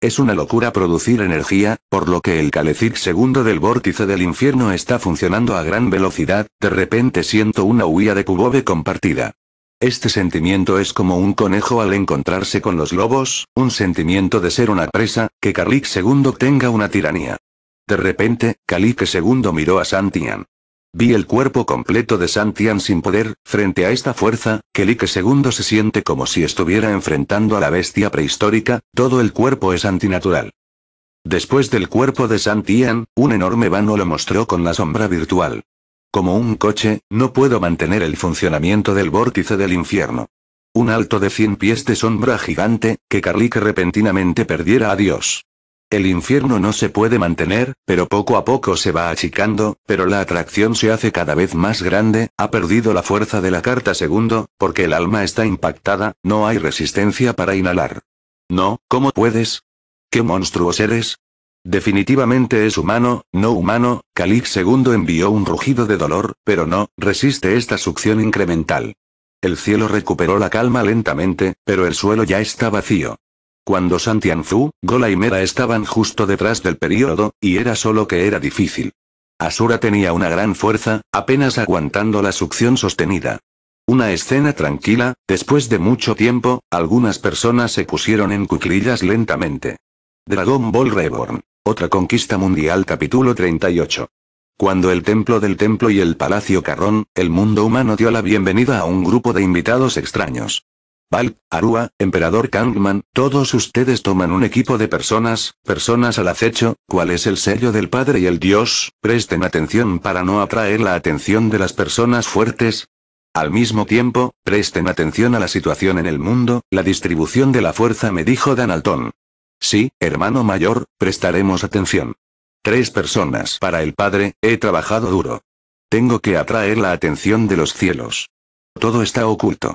Es una locura producir energía, por lo que el Calecic II del vórtice del infierno está funcionando a gran velocidad, de repente siento una huía de Kubobe compartida. Este sentimiento es como un conejo al encontrarse con los lobos, un sentimiento de ser una presa, que Karlik II tenga una tiranía. De repente, Calique II miró a Santian. Vi el cuerpo completo de Santian sin poder, frente a esta fuerza, Calique II se siente como si estuviera enfrentando a la bestia prehistórica, todo el cuerpo es antinatural. Después del cuerpo de Santian, un enorme vano lo mostró con la sombra virtual. Como un coche, no puedo mantener el funcionamiento del vórtice del infierno. Un alto de cien pies de sombra gigante, que que repentinamente perdiera a Dios. El infierno no se puede mantener, pero poco a poco se va achicando, pero la atracción se hace cada vez más grande, ha perdido la fuerza de la carta segundo, porque el alma está impactada, no hay resistencia para inhalar. No, ¿cómo puedes? ¿Qué monstruos eres? Definitivamente es humano, no humano, Calix II envió un rugido de dolor, pero no, resiste esta succión incremental. El cielo recuperó la calma lentamente, pero el suelo ya está vacío. Cuando Santianzu, Gola y Mera estaban justo detrás del periodo, y era solo que era difícil. Asura tenía una gran fuerza, apenas aguantando la succión sostenida. Una escena tranquila, después de mucho tiempo, algunas personas se pusieron en cuclillas lentamente. Dragon Ball Reborn. Otra conquista mundial capítulo 38. Cuando el templo del templo y el palacio Carrón, el mundo humano dio la bienvenida a un grupo de invitados extraños. Valk, Arua, Emperador Kangman, todos ustedes toman un equipo de personas, personas al acecho, cuál es el sello del Padre y el Dios, presten atención para no atraer la atención de las personas fuertes, al mismo tiempo, presten atención a la situación en el mundo, la distribución de la fuerza me dijo Dan Sí, hermano mayor, prestaremos atención. Tres personas para el Padre, he trabajado duro. Tengo que atraer la atención de los cielos. Todo está oculto.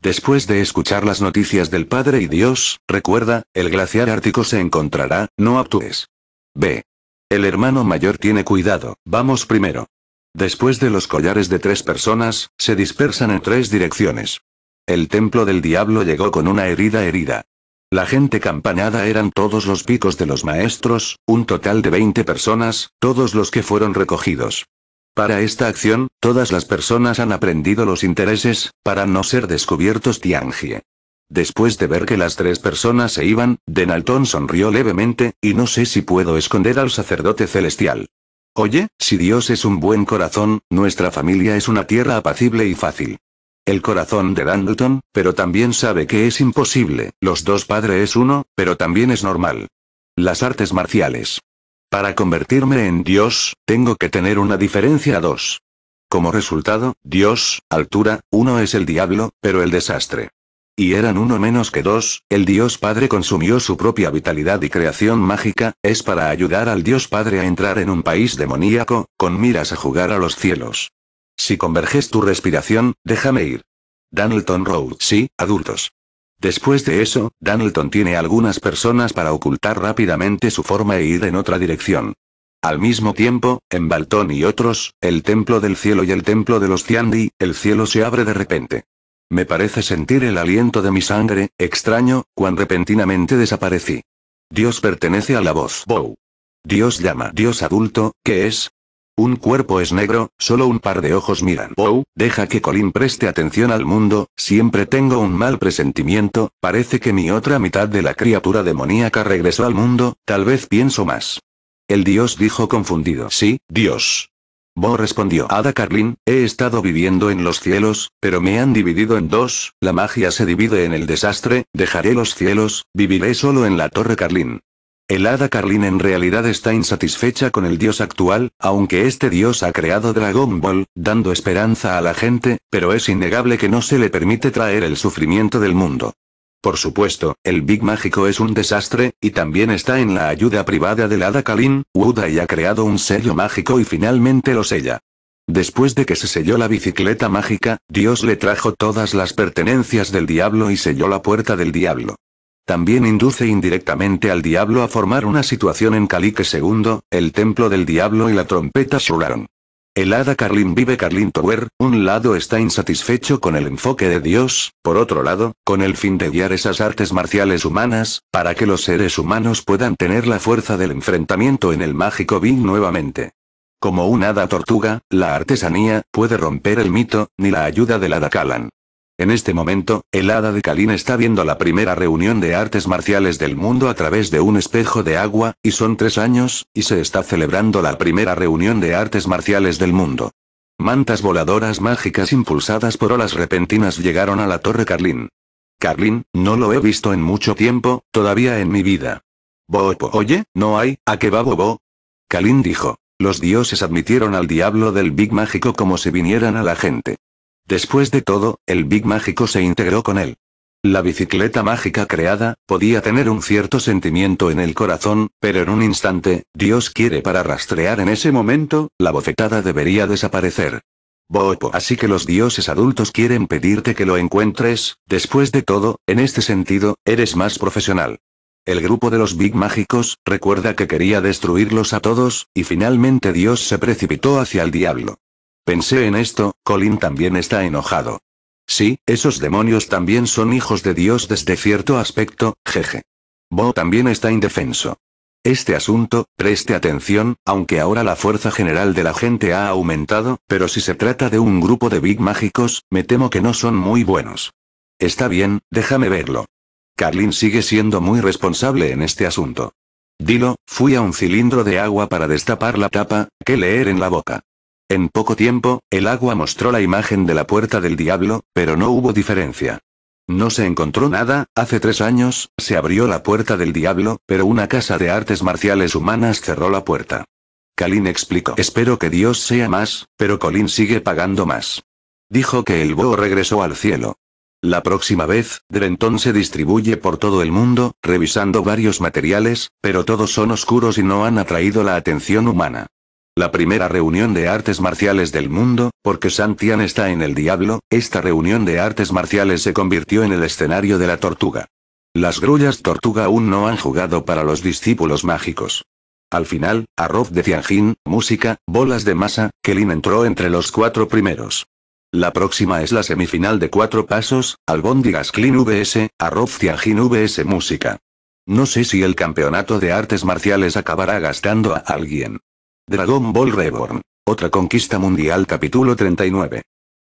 Después de escuchar las noticias del Padre y Dios, recuerda, el glaciar ártico se encontrará, no actúes. B. El hermano mayor tiene cuidado, vamos primero. Después de los collares de tres personas, se dispersan en tres direcciones. El templo del diablo llegó con una herida herida. La gente campanada eran todos los picos de los maestros, un total de 20 personas, todos los que fueron recogidos. Para esta acción, todas las personas han aprendido los intereses, para no ser descubiertos Tiangie. Después de ver que las tres personas se iban, Denalton sonrió levemente, y no sé si puedo esconder al sacerdote celestial. Oye, si Dios es un buen corazón, nuestra familia es una tierra apacible y fácil el corazón de Dandleton, pero también sabe que es imposible, los dos padres es uno, pero también es normal. Las artes marciales. Para convertirme en Dios, tengo que tener una diferencia a dos. Como resultado, Dios, altura, uno es el diablo, pero el desastre. Y eran uno menos que dos, el Dios Padre consumió su propia vitalidad y creación mágica, es para ayudar al Dios Padre a entrar en un país demoníaco, con miras a jugar a los cielos. Si converges tu respiración, déjame ir. Danelton Road, sí, adultos. Después de eso, Danelton tiene algunas personas para ocultar rápidamente su forma e ir en otra dirección. Al mismo tiempo, en Baltón y otros, el templo del cielo y el templo de los Tiandi, el cielo se abre de repente. Me parece sentir el aliento de mi sangre, extraño, cuán repentinamente desaparecí. Dios pertenece a la voz Bow. Dios llama Dios adulto, que es, un cuerpo es negro, solo un par de ojos miran. Wow, deja que Colin preste atención al mundo, siempre tengo un mal presentimiento, parece que mi otra mitad de la criatura demoníaca regresó al mundo, tal vez pienso más. El dios dijo confundido. Sí, dios. Bo respondió. Ada Carlin, he estado viviendo en los cielos, pero me han dividido en dos, la magia se divide en el desastre, dejaré los cielos, viviré solo en la torre Carlin. El hada Carlin en realidad está insatisfecha con el dios actual, aunque este dios ha creado Dragon Ball, dando esperanza a la gente, pero es innegable que no se le permite traer el sufrimiento del mundo. Por supuesto, el Big Mágico es un desastre, y también está en la ayuda privada del hada Wuda y ha creado un sello mágico y finalmente lo sella. Después de que se selló la bicicleta mágica, Dios le trajo todas las pertenencias del diablo y selló la puerta del diablo. También induce indirectamente al diablo a formar una situación en Calique II, el templo del diablo y la trompeta Shuraron. El hada Carlin vive Carlin Tower, un lado está insatisfecho con el enfoque de Dios, por otro lado, con el fin de guiar esas artes marciales humanas, para que los seres humanos puedan tener la fuerza del enfrentamiento en el mágico Bing nuevamente. Como un hada tortuga, la artesanía puede romper el mito, ni la ayuda del hada Calan. En este momento, el hada de Kalin está viendo la primera reunión de artes marciales del mundo a través de un espejo de agua, y son tres años, y se está celebrando la primera reunión de artes marciales del mundo. Mantas voladoras mágicas impulsadas por olas repentinas llegaron a la torre Carlin. Carlin, no lo he visto en mucho tiempo, todavía en mi vida. Bobo, oye, no hay, ¿a qué va Bobo? Kalin dijo. Los dioses admitieron al diablo del Big Mágico como si vinieran a la gente. Después de todo, el Big Mágico se integró con él. La bicicleta mágica creada, podía tener un cierto sentimiento en el corazón, pero en un instante, Dios quiere para rastrear en ese momento, la bofetada debería desaparecer. Bopo, así que los dioses adultos quieren pedirte que lo encuentres, después de todo, en este sentido, eres más profesional. El grupo de los Big Mágicos, recuerda que quería destruirlos a todos, y finalmente Dios se precipitó hacia el diablo. Pensé en esto, Colin también está enojado. Sí, esos demonios también son hijos de Dios desde cierto aspecto, jeje. Bo también está indefenso. Este asunto, preste atención, aunque ahora la fuerza general de la gente ha aumentado, pero si se trata de un grupo de Big Mágicos, me temo que no son muy buenos. Está bien, déjame verlo. Carlin sigue siendo muy responsable en este asunto. Dilo, fui a un cilindro de agua para destapar la tapa, que leer en la boca. En poco tiempo, el agua mostró la imagen de la puerta del diablo, pero no hubo diferencia. No se encontró nada, hace tres años, se abrió la puerta del diablo, pero una casa de artes marciales humanas cerró la puerta. Kalin explicó. Espero que Dios sea más, pero Colin sigue pagando más. Dijo que el búho regresó al cielo. La próxima vez, Drenton se distribuye por todo el mundo, revisando varios materiales, pero todos son oscuros y no han atraído la atención humana la primera reunión de artes marciales del mundo, porque Santian está en el diablo, esta reunión de artes marciales se convirtió en el escenario de la tortuga. Las grullas tortuga aún no han jugado para los discípulos mágicos. Al final, arroz de Tianjin, música, bolas de masa, Kelin entró entre los cuatro primeros. La próxima es la semifinal de cuatro pasos, Albondigas Clean VS, arroz Tianjin VS música. No sé si el campeonato de artes marciales acabará gastando a alguien. Dragon Ball Reborn. Otra conquista mundial capítulo 39.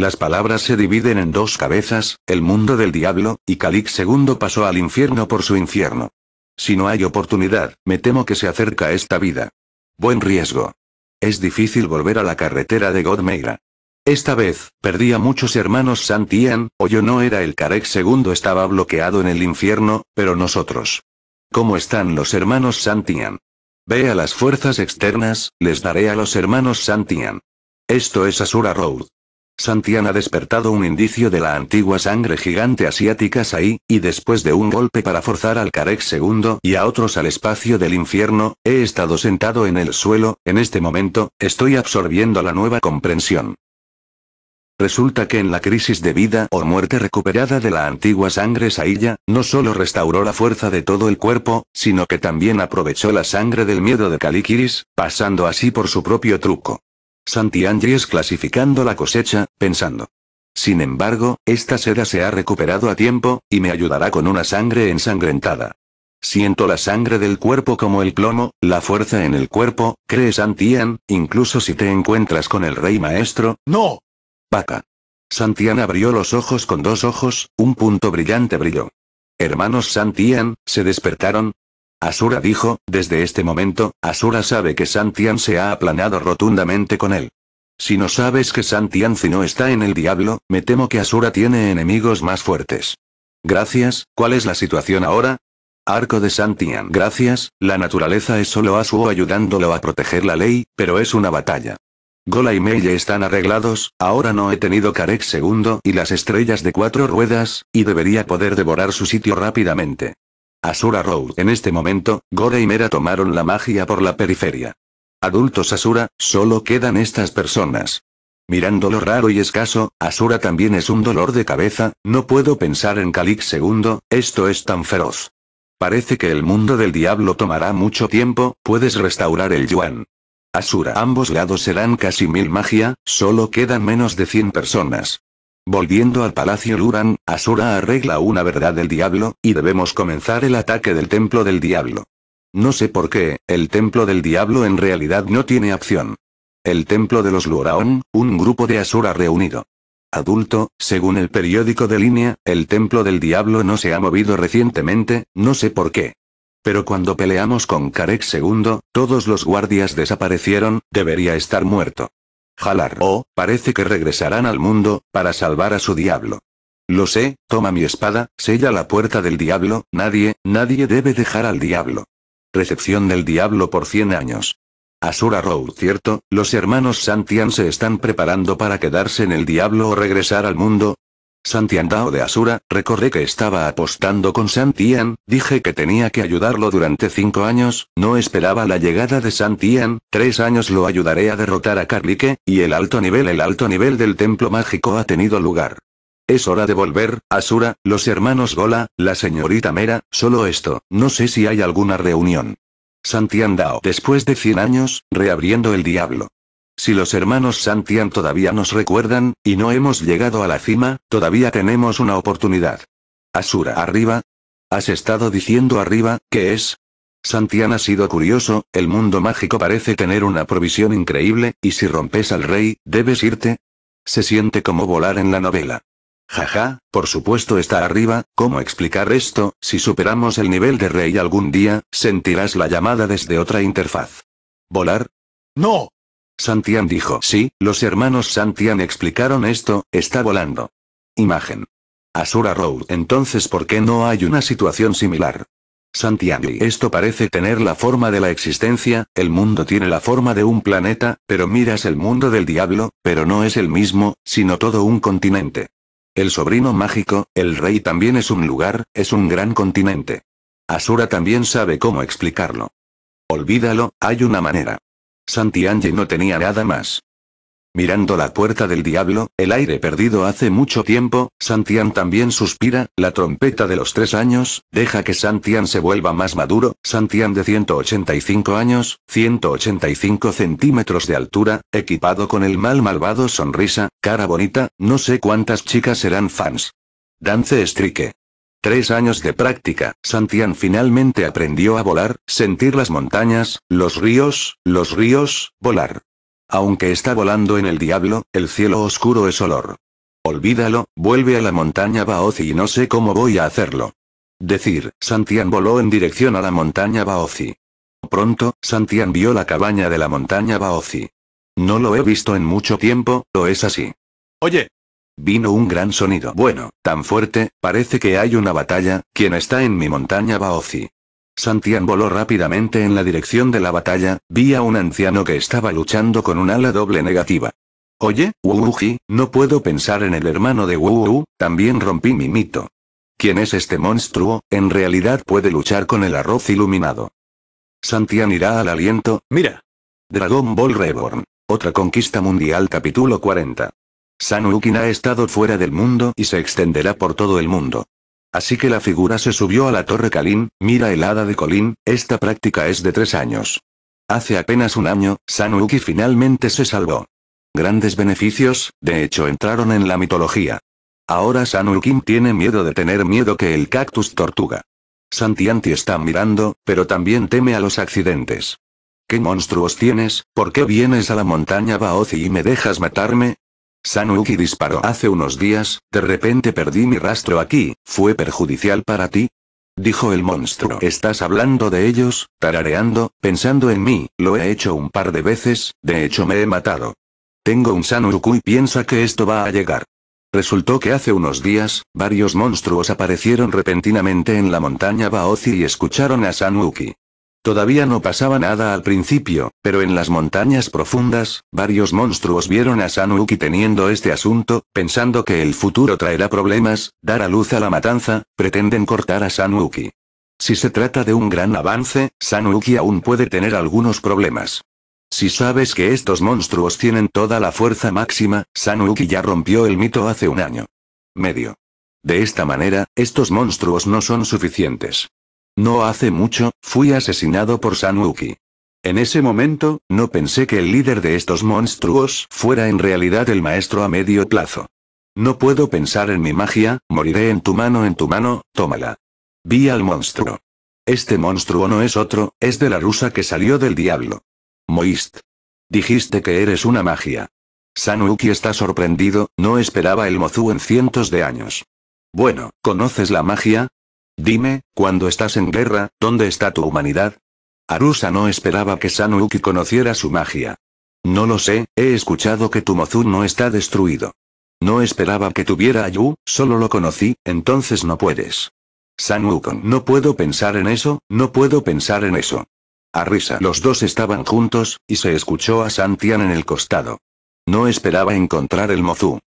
Las palabras se dividen en dos cabezas, el mundo del diablo, y Calix II pasó al infierno por su infierno. Si no hay oportunidad, me temo que se acerca esta vida. Buen riesgo. Es difícil volver a la carretera de Godmeira. Esta vez, perdí a muchos hermanos Santian, o yo no era el Carex II estaba bloqueado en el infierno, pero nosotros. ¿Cómo están los hermanos Santian? Ve a las fuerzas externas, les daré a los hermanos Santian. Esto es Asura Road. Santian ha despertado un indicio de la antigua sangre gigante asiática Sai, y después de un golpe para forzar al Karek II y a otros al espacio del infierno, he estado sentado en el suelo, en este momento, estoy absorbiendo la nueva comprensión. Resulta que en la crisis de vida o muerte recuperada de la antigua sangre Sailla, no solo restauró la fuerza de todo el cuerpo, sino que también aprovechó la sangre del miedo de Kalikiris, pasando así por su propio truco. es clasificando la cosecha, pensando. Sin embargo, esta seda se ha recuperado a tiempo, y me ayudará con una sangre ensangrentada. Siento la sangre del cuerpo como el plomo, la fuerza en el cuerpo, cree Santian, incluso si te encuentras con el rey maestro. ¡No! Paca. Santian abrió los ojos con dos ojos, un punto brillante brilló. Hermanos Santian, ¿se despertaron? Asura dijo, desde este momento, Asura sabe que Santian se ha aplanado rotundamente con él. Si no sabes que Santian no está en el diablo, me temo que Asura tiene enemigos más fuertes. Gracias, ¿cuál es la situación ahora? Arco de Santian. Gracias, la naturaleza es solo Asuo ayudándolo a proteger la ley, pero es una batalla. Gola y Meille están arreglados, ahora no he tenido Karek segundo y las estrellas de cuatro ruedas, y debería poder devorar su sitio rápidamente. Asura Road. En este momento, Gora y Mera tomaron la magia por la periferia. Adultos Asura, solo quedan estas personas. Mirando lo raro y escaso, Asura también es un dolor de cabeza, no puedo pensar en Calix II, esto es tan feroz. Parece que el mundo del diablo tomará mucho tiempo, puedes restaurar el yuan. Asura. Ambos lados serán casi mil magia, solo quedan menos de 100 personas. Volviendo al palacio Luran, Asura arregla una verdad del diablo, y debemos comenzar el ataque del templo del diablo. No sé por qué, el templo del diablo en realidad no tiene acción. El templo de los Luraon, un grupo de Asura reunido. Adulto, según el periódico de línea, el templo del diablo no se ha movido recientemente, no sé por qué. Pero cuando peleamos con Karek II, todos los guardias desaparecieron, debería estar muerto. Jalar oh, parece que regresarán al mundo, para salvar a su diablo. Lo sé, toma mi espada, sella la puerta del diablo, nadie, nadie debe dejar al diablo. Recepción del diablo por 100 años. Asura Road, cierto, los hermanos Santian se están preparando para quedarse en el diablo o regresar al mundo, Santiandao de Asura, recordé que estaba apostando con Santian, dije que tenía que ayudarlo durante cinco años, no esperaba la llegada de Santian, tres años lo ayudaré a derrotar a Carlique, y el alto nivel el alto nivel del templo mágico ha tenido lugar. Es hora de volver, Asura, los hermanos Gola, la señorita Mera, solo esto, no sé si hay alguna reunión. Santiandao después de 100 años, reabriendo el diablo. Si los hermanos Santian todavía nos recuerdan, y no hemos llegado a la cima, todavía tenemos una oportunidad. Asura, arriba. Has estado diciendo arriba, ¿qué es? Santian ha sido curioso, el mundo mágico parece tener una provisión increíble, y si rompes al rey, debes irte. Se siente como volar en la novela. Jaja, por supuesto está arriba, ¿cómo explicar esto? Si superamos el nivel de rey algún día, sentirás la llamada desde otra interfaz. ¿Volar? No, Santian dijo. Sí, los hermanos Santian explicaron esto, está volando. Imagen. Asura Road. Entonces, ¿por qué no hay una situación similar? y Esto parece tener la forma de la existencia, el mundo tiene la forma de un planeta, pero miras el mundo del diablo, pero no es el mismo, sino todo un continente. El sobrino mágico, el rey también es un lugar, es un gran continente. Asura también sabe cómo explicarlo. Olvídalo, hay una manera ya no tenía nada más. Mirando la puerta del diablo, el aire perdido hace mucho tiempo, Santian también suspira, la trompeta de los tres años, deja que Santian se vuelva más maduro, Santian de 185 años, 185 centímetros de altura, equipado con el mal malvado sonrisa, cara bonita, no sé cuántas chicas serán fans. Dance Strike. Tres años de práctica, Santian finalmente aprendió a volar, sentir las montañas, los ríos, los ríos, volar. Aunque está volando en el diablo, el cielo oscuro es olor. Olvídalo, vuelve a la montaña Baozi y no sé cómo voy a hacerlo. Decir, Santian voló en dirección a la montaña Baozi. Pronto, Santian vio la cabaña de la montaña Baozi. No lo he visto en mucho tiempo, lo es así. Oye, Vino un gran sonido. Bueno, tan fuerte, parece que hay una batalla, quien está en mi montaña Baozi. Santian voló rápidamente en la dirección de la batalla, vi a un anciano que estaba luchando con un ala doble negativa. Oye, Wuji, no puedo pensar en el hermano de Wu, también rompí mi mito. ¿Quién es este monstruo? En realidad puede luchar con el arroz iluminado. Santian irá al aliento, mira. Dragon Ball Reborn. Otra conquista mundial capítulo 40. Sanukin ha estado fuera del mundo y se extenderá por todo el mundo. Así que la figura se subió a la torre Kalin, mira el hada de Colin, esta práctica es de tres años. Hace apenas un año, Sanuki finalmente se salvó. Grandes beneficios, de hecho entraron en la mitología. Ahora Sanukin tiene miedo de tener miedo que el cactus tortuga. Santianti está mirando, pero también teme a los accidentes. ¿Qué monstruos tienes? ¿Por qué vienes a la montaña Baozi y me dejas matarme? Sanuki disparó hace unos días, de repente perdí mi rastro aquí, ¿fue perjudicial para ti? Dijo el monstruo. Estás hablando de ellos, tarareando, pensando en mí, lo he hecho un par de veces, de hecho me he matado. Tengo un Sanuku y piensa que esto va a llegar. Resultó que hace unos días, varios monstruos aparecieron repentinamente en la montaña Baozi y escucharon a Sanuki. Todavía no pasaba nada al principio, pero en las montañas profundas, varios monstruos vieron a Sanuki teniendo este asunto, pensando que el futuro traerá problemas, dar a luz a la matanza, pretenden cortar a Sanuki. Si se trata de un gran avance, Sanuki aún puede tener algunos problemas. Si sabes que estos monstruos tienen toda la fuerza máxima, Sanuki ya rompió el mito hace un año. Medio. De esta manera, estos monstruos no son suficientes. No hace mucho, fui asesinado por Sanuki. En ese momento, no pensé que el líder de estos monstruos fuera en realidad el maestro a medio plazo. No puedo pensar en mi magia, moriré en tu mano, en tu mano, tómala. Vi al monstruo. Este monstruo no es otro, es de la rusa que salió del diablo. Moist. Dijiste que eres una magia. Sanuki está sorprendido, no esperaba el Mozu en cientos de años. Bueno, ¿conoces la magia? Dime, cuando estás en guerra, ¿dónde está tu humanidad? Arusa no esperaba que Sanuki conociera su magia. No lo sé, he escuchado que tu mozu no está destruido. No esperaba que tuviera a Yu, solo lo conocí, entonces no puedes. Sanukon, no puedo pensar en eso, no puedo pensar en eso. A risa los dos estaban juntos, y se escuchó a Santian en el costado. No esperaba encontrar el Mozu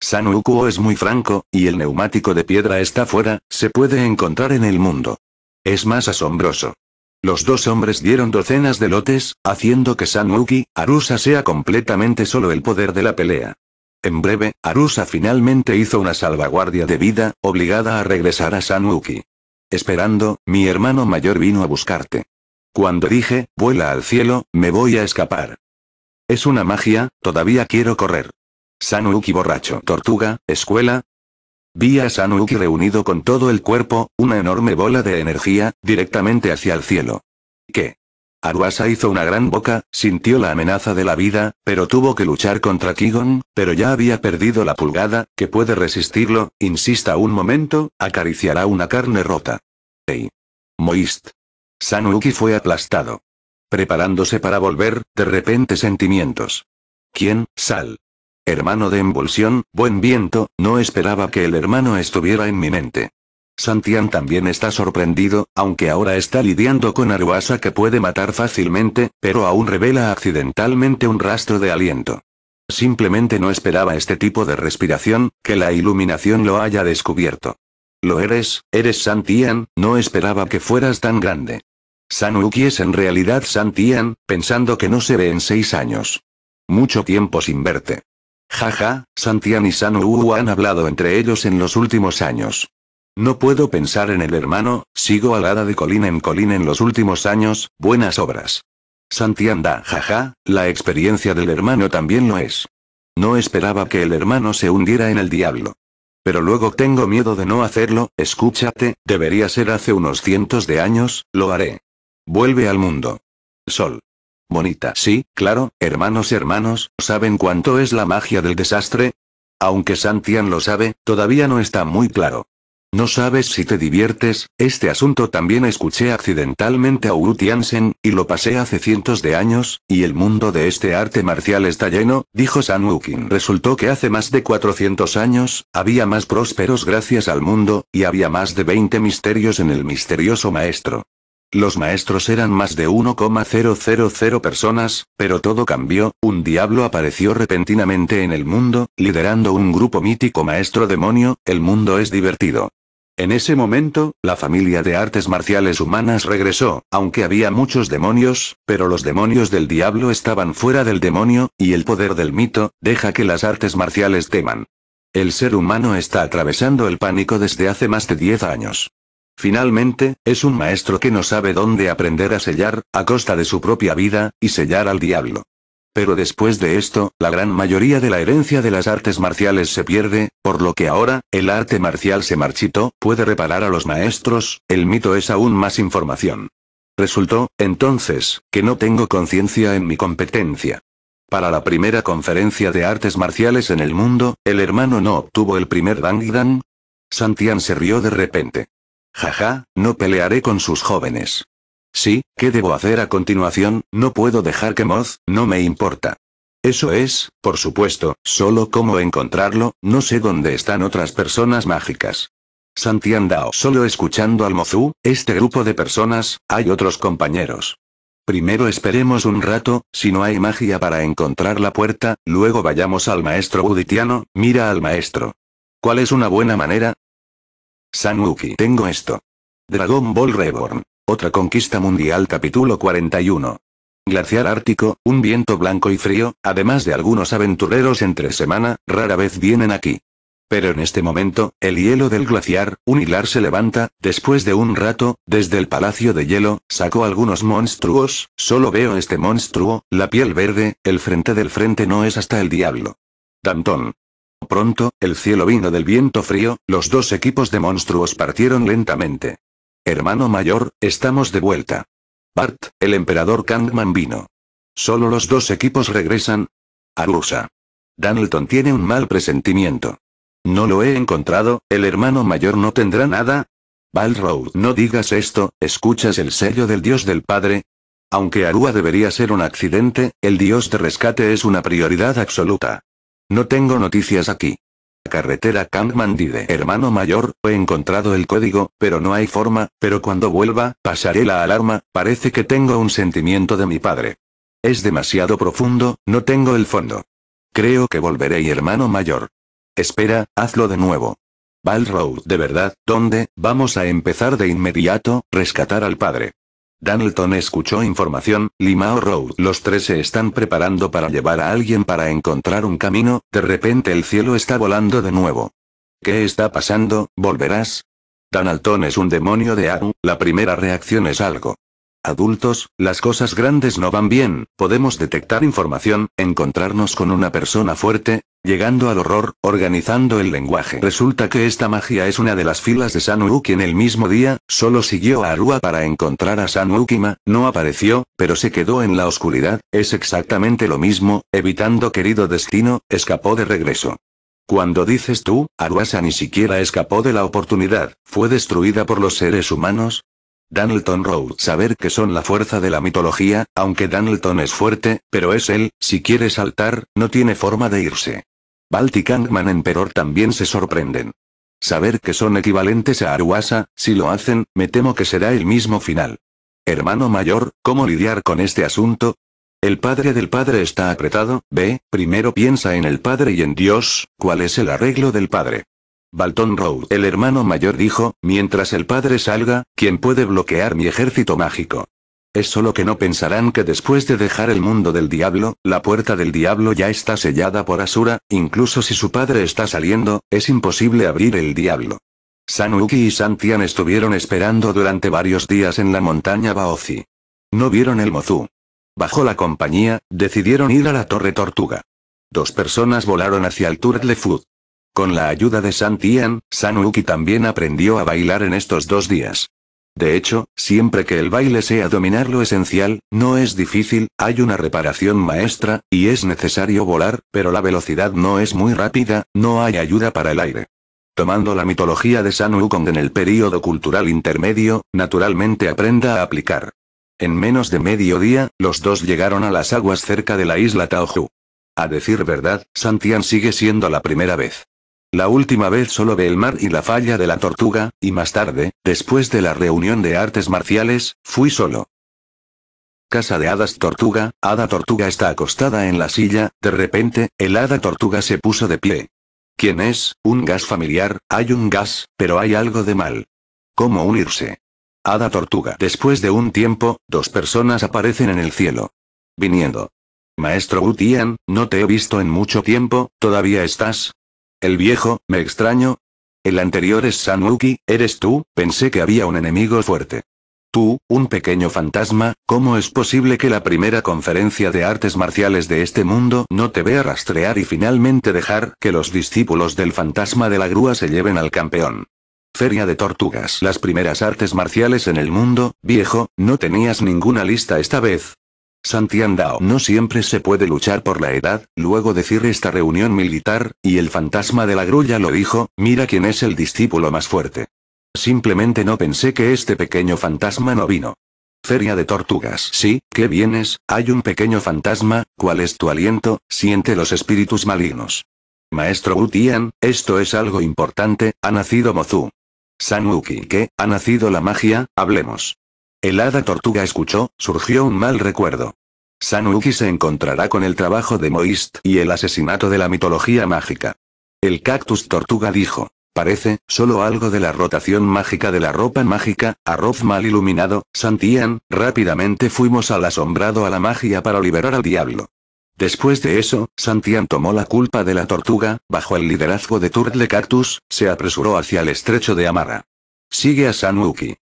sanukuo es muy franco, y el neumático de piedra está fuera, se puede encontrar en el mundo. Es más asombroso. Los dos hombres dieron docenas de lotes, haciendo que Sanuki, Arusa sea completamente solo el poder de la pelea. En breve, Arusa finalmente hizo una salvaguardia de vida, obligada a regresar a Sanuki. Esperando, mi hermano mayor vino a buscarte. Cuando dije, vuela al cielo, me voy a escapar. Es una magia, todavía quiero correr. Sanuki borracho. Tortuga, escuela. Vi a Sanuki reunido con todo el cuerpo, una enorme bola de energía, directamente hacia el cielo. ¿Qué? Aruasa hizo una gran boca, sintió la amenaza de la vida, pero tuvo que luchar contra Kigon, pero ya había perdido la pulgada, que puede resistirlo, insista un momento, acariciará una carne rota. Hey. Moist. Sanuki fue aplastado. Preparándose para volver, de repente sentimientos. ¿Quién, Sal? Hermano de Embolsión, buen viento, no esperaba que el hermano estuviera en mi mente. Santian también está sorprendido, aunque ahora está lidiando con Aruasa que puede matar fácilmente, pero aún revela accidentalmente un rastro de aliento. Simplemente no esperaba este tipo de respiración, que la iluminación lo haya descubierto. Lo eres, eres Santian, no esperaba que fueras tan grande. Sanuki es en realidad Santian, pensando que no se ve en seis años. Mucho tiempo sin verte. Jaja, Santian y Sanu han hablado entre ellos en los últimos años. No puedo pensar en el hermano, sigo alada de colín en colín en los últimos años, buenas obras. Santian da jaja, la experiencia del hermano también lo es. No esperaba que el hermano se hundiera en el diablo. Pero luego tengo miedo de no hacerlo, escúchate, debería ser hace unos cientos de años, lo haré. Vuelve al mundo. Sol. Bonita. Sí, claro, hermanos y hermanos, ¿saben cuánto es la magia del desastre? Aunque Santian lo sabe, todavía no está muy claro. No sabes si te diviertes, este asunto también escuché accidentalmente a Tian y lo pasé hace cientos de años, y el mundo de este arte marcial está lleno, dijo San Wukin. Resultó que hace más de 400 años, había más prósperos gracias al mundo, y había más de 20 misterios en el misterioso maestro. Los maestros eran más de 1,000 personas, pero todo cambió, un diablo apareció repentinamente en el mundo, liderando un grupo mítico maestro demonio, el mundo es divertido. En ese momento, la familia de artes marciales humanas regresó, aunque había muchos demonios, pero los demonios del diablo estaban fuera del demonio, y el poder del mito, deja que las artes marciales teman. El ser humano está atravesando el pánico desde hace más de 10 años. Finalmente, es un maestro que no sabe dónde aprender a sellar, a costa de su propia vida, y sellar al diablo. Pero después de esto, la gran mayoría de la herencia de las artes marciales se pierde, por lo que ahora, el arte marcial se marchitó, puede reparar a los maestros, el mito es aún más información. Resultó, entonces, que no tengo conciencia en mi competencia. Para la primera conferencia de artes marciales en el mundo, el hermano no obtuvo el primer Dangidan. Santian se rió de repente. Jaja, no pelearé con sus jóvenes. Sí, ¿qué debo hacer a continuación? No puedo dejar que Moz, no me importa. Eso es, por supuesto, solo cómo encontrarlo, no sé dónde están otras personas mágicas. Dao. Solo escuchando al Mozu, este grupo de personas, hay otros compañeros. Primero esperemos un rato, si no hay magia para encontrar la puerta, luego vayamos al maestro buditiano, mira al maestro. ¿Cuál es una buena manera? Sanuki, tengo esto. Dragon Ball Reborn. Otra conquista mundial capítulo 41. Glaciar ártico, un viento blanco y frío, además de algunos aventureros entre semana, rara vez vienen aquí. Pero en este momento, el hielo del glaciar, un hilar se levanta, después de un rato, desde el palacio de hielo, sacó algunos monstruos, solo veo este monstruo, la piel verde, el frente del frente no es hasta el diablo. Dantón. Pronto, el cielo vino del viento frío, los dos equipos de monstruos partieron lentamente. Hermano mayor, estamos de vuelta. Bart, el emperador Kangman vino. Solo los dos equipos regresan. Arusa. Danilton tiene un mal presentimiento. No lo he encontrado, el hermano mayor no tendrá nada. Balroad, no digas esto, ¿escuchas el sello del dios del padre? Aunque Arua debería ser un accidente, el dios de rescate es una prioridad absoluta. No tengo noticias aquí. Carretera Kangmandide. de Hermano mayor, he encontrado el código, pero no hay forma, pero cuando vuelva, pasaré la alarma, parece que tengo un sentimiento de mi padre. Es demasiado profundo, no tengo el fondo. Creo que volveré, hermano mayor. Espera, hazlo de nuevo. road de verdad, ¿dónde? Vamos a empezar de inmediato, rescatar al padre. Danalton escuchó información, Limao Road. Los tres se están preparando para llevar a alguien para encontrar un camino, de repente el cielo está volando de nuevo. ¿Qué está pasando? ¿Volverás? Danalton es un demonio de Aru, la primera reacción es algo. Adultos, las cosas grandes no van bien, podemos detectar información, encontrarnos con una persona fuerte, llegando al horror, organizando el lenguaje. Resulta que esta magia es una de las filas de San en el mismo día, solo siguió a Arua para encontrar a San no apareció, pero se quedó en la oscuridad, es exactamente lo mismo, evitando querido destino, escapó de regreso. Cuando dices tú, Aruasa ni siquiera escapó de la oportunidad, fue destruida por los seres humanos, Danelton Road saber que son la fuerza de la mitología, aunque Danelton es fuerte, pero es él, si quiere saltar, no tiene forma de irse. Baltic en Emperor también se sorprenden. Saber que son equivalentes a Aruasa, si lo hacen, me temo que será el mismo final. Hermano mayor, ¿cómo lidiar con este asunto? El padre del padre está apretado, ve, primero piensa en el padre y en Dios, ¿cuál es el arreglo del padre? Balton ROAD el hermano mayor dijo, mientras el padre salga, ¿quién puede bloquear mi ejército mágico? Es solo que no pensarán que después de dejar el mundo del diablo, la puerta del diablo ya está sellada por Asura, incluso si su padre está saliendo, es imposible abrir el diablo. Sanuki y Santian estuvieron esperando durante varios días en la montaña Baozi. No vieron el Mozu. Bajo la compañía, decidieron ir a la Torre Tortuga. Dos personas volaron hacia el Tour Food. Con la ayuda de San Tian, San también aprendió a bailar en estos dos días. De hecho, siempre que el baile sea dominar lo esencial, no es difícil, hay una reparación maestra, y es necesario volar, pero la velocidad no es muy rápida, no hay ayuda para el aire. Tomando la mitología de San Wukong en el período cultural intermedio, naturalmente aprenda a aplicar. En menos de medio día, los dos llegaron a las aguas cerca de la isla Taohu. A decir verdad, Santian sigue siendo la primera vez. La última vez solo ve el mar y la falla de la tortuga, y más tarde, después de la reunión de artes marciales, fui solo. Casa de hadas tortuga, hada tortuga está acostada en la silla, de repente, el hada tortuga se puso de pie. ¿Quién es? Un gas familiar, hay un gas, pero hay algo de mal. ¿Cómo unirse? Hada tortuga. Después de un tiempo, dos personas aparecen en el cielo. Viniendo. Maestro Utian, no te he visto en mucho tiempo, ¿todavía estás? El viejo, me extraño. El anterior es Sanuki, eres tú, pensé que había un enemigo fuerte. Tú, un pequeño fantasma, ¿cómo es posible que la primera conferencia de artes marciales de este mundo no te vea rastrear y finalmente dejar que los discípulos del fantasma de la grúa se lleven al campeón? Feria de Tortugas. Las primeras artes marciales en el mundo, viejo, no tenías ninguna lista esta vez, Santiandao no siempre se puede luchar por la edad, luego decir esta reunión militar, y el fantasma de la grulla lo dijo, mira quién es el discípulo más fuerte. Simplemente no pensé que este pequeño fantasma no vino. Feria de tortugas. Sí, que vienes? Hay un pequeño fantasma, ¿cuál es tu aliento? Siente los espíritus malignos. Maestro Tian, esto es algo importante, ha nacido Mozu. Sanuki, Que, Ha nacido la magia, hablemos. El hada tortuga escuchó, surgió un mal recuerdo. Sanuki se encontrará con el trabajo de Moist y el asesinato de la mitología mágica. El cactus tortuga dijo. Parece, solo algo de la rotación mágica de la ropa mágica, arroz mal iluminado, Santian, rápidamente fuimos al asombrado a la magia para liberar al diablo. Después de eso, Santian tomó la culpa de la tortuga, bajo el liderazgo de Turtle Cactus, se apresuró hacia el estrecho de Amara. Sigue a Sanuki.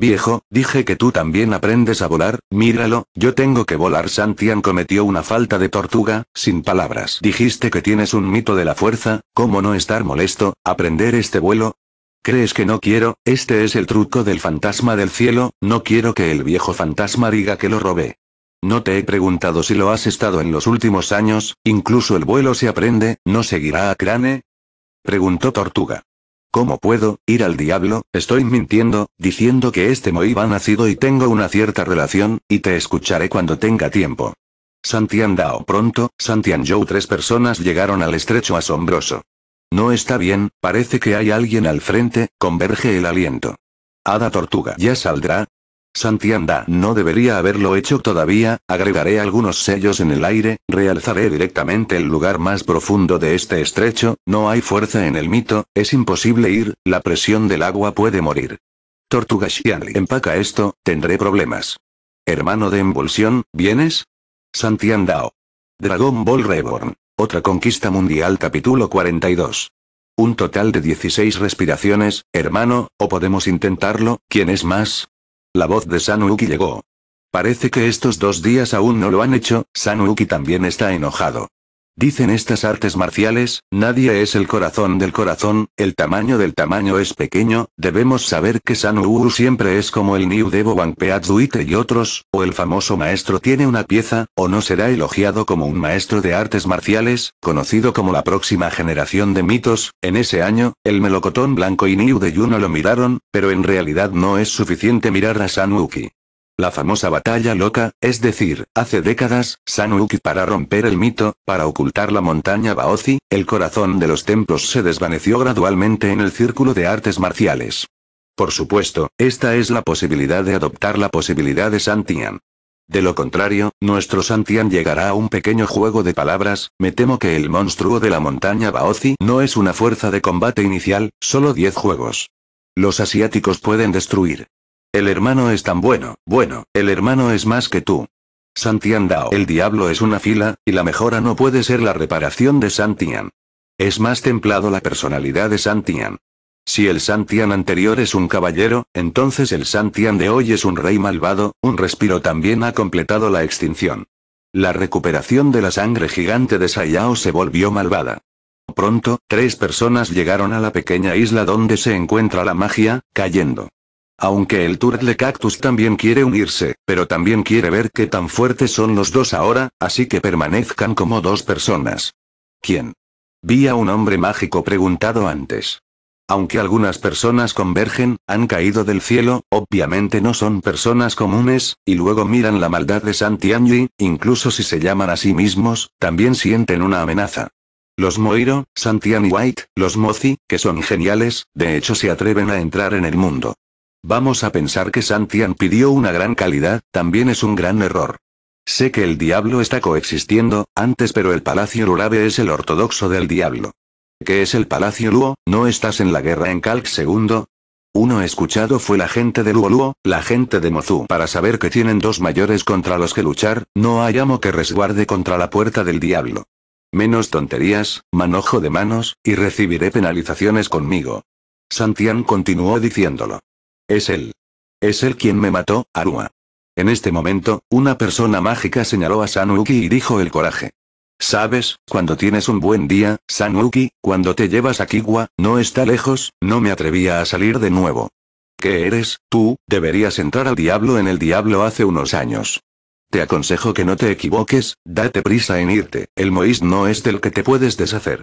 Viejo, dije que tú también aprendes a volar, míralo, yo tengo que volar. Santian cometió una falta de tortuga, sin palabras. Dijiste que tienes un mito de la fuerza, ¿cómo no estar molesto, aprender este vuelo? ¿Crees que no quiero? Este es el truco del fantasma del cielo, no quiero que el viejo fantasma diga que lo robé. No te he preguntado si lo has estado en los últimos años, incluso el vuelo se aprende, ¿no seguirá a Crane? Preguntó Tortuga. ¿Cómo puedo, ir al diablo? Estoy mintiendo, diciendo que este Moib ha nacido y tengo una cierta relación, y te escucharé cuando tenga tiempo. Santian Dao pronto, Santian Joe tres personas llegaron al estrecho asombroso. No está bien, parece que hay alguien al frente, converge el aliento. Hada Tortuga ya saldrá, Santianda no debería haberlo hecho todavía, agregaré algunos sellos en el aire, realzaré directamente el lugar más profundo de este estrecho, no hay fuerza en el mito, es imposible ir, la presión del agua puede morir. Tortuga empaca esto, tendré problemas. Hermano de Embolsión, ¿vienes? Santiandao. Oh. Dragon Ball Reborn. Otra conquista mundial capítulo 42. Un total de 16 respiraciones, hermano, o podemos intentarlo, ¿quién es más? La voz de Sanuki llegó. Parece que estos dos días aún no lo han hecho, Sanuki también está enojado. Dicen estas artes marciales, nadie es el corazón del corazón, el tamaño del tamaño es pequeño, debemos saber que San Uru siempre es como el Niu Debo Wang te y otros, o el famoso maestro tiene una pieza, o no será elogiado como un maestro de artes marciales, conocido como la próxima generación de mitos, en ese año, el melocotón blanco y Niu de Yuno lo miraron, pero en realidad no es suficiente mirar a San Uki. La famosa batalla loca, es decir, hace décadas, Sanuki para romper el mito, para ocultar la montaña Baozi, el corazón de los templos se desvaneció gradualmente en el círculo de artes marciales. Por supuesto, esta es la posibilidad de adoptar la posibilidad de Santian. De lo contrario, nuestro Santian llegará a un pequeño juego de palabras, me temo que el monstruo de la montaña Baozi no es una fuerza de combate inicial, solo 10 juegos. Los asiáticos pueden destruir, el hermano es tan bueno, bueno, el hermano es más que tú. Santian Dao. El diablo es una fila, y la mejora no puede ser la reparación de Santian. Es más templado la personalidad de Santian. Si el Santian anterior es un caballero, entonces el Santian de hoy es un rey malvado, un respiro también ha completado la extinción. La recuperación de la sangre gigante de Sayao se volvió malvada. Pronto, tres personas llegaron a la pequeña isla donde se encuentra la magia, cayendo. Aunque el Turtle Cactus también quiere unirse, pero también quiere ver qué tan fuertes son los dos ahora, así que permanezcan como dos personas. ¿Quién? Vi a un hombre mágico preguntado antes. Aunque algunas personas convergen, han caído del cielo, obviamente no son personas comunes, y luego miran la maldad de Santianji, incluso si se llaman a sí mismos, también sienten una amenaza. Los Moiro, Santian y White, los Mozi, que son geniales, de hecho se atreven a entrar en el mundo. Vamos a pensar que Santian pidió una gran calidad, también es un gran error. Sé que el diablo está coexistiendo, antes pero el Palacio Lurabe es el ortodoxo del diablo. ¿Qué es el Palacio Luo? ¿No estás en la guerra en Calc II? Uno escuchado fue la gente de Luo Luo, la gente de Mozu. Para saber que tienen dos mayores contra los que luchar, no hay amo que resguarde contra la puerta del diablo. Menos tonterías, manojo de manos, y recibiré penalizaciones conmigo. Santian continuó diciéndolo. Es él. Es él quien me mató, Arua. En este momento, una persona mágica señaló a Sanuki y dijo el coraje. Sabes, cuando tienes un buen día, Sanuki, cuando te llevas a Kiwa, no está lejos, no me atrevía a salir de nuevo. ¿Qué eres, tú? Deberías entrar al diablo en el diablo hace unos años. Te aconsejo que no te equivoques, date prisa en irte, el Mois no es del que te puedes deshacer.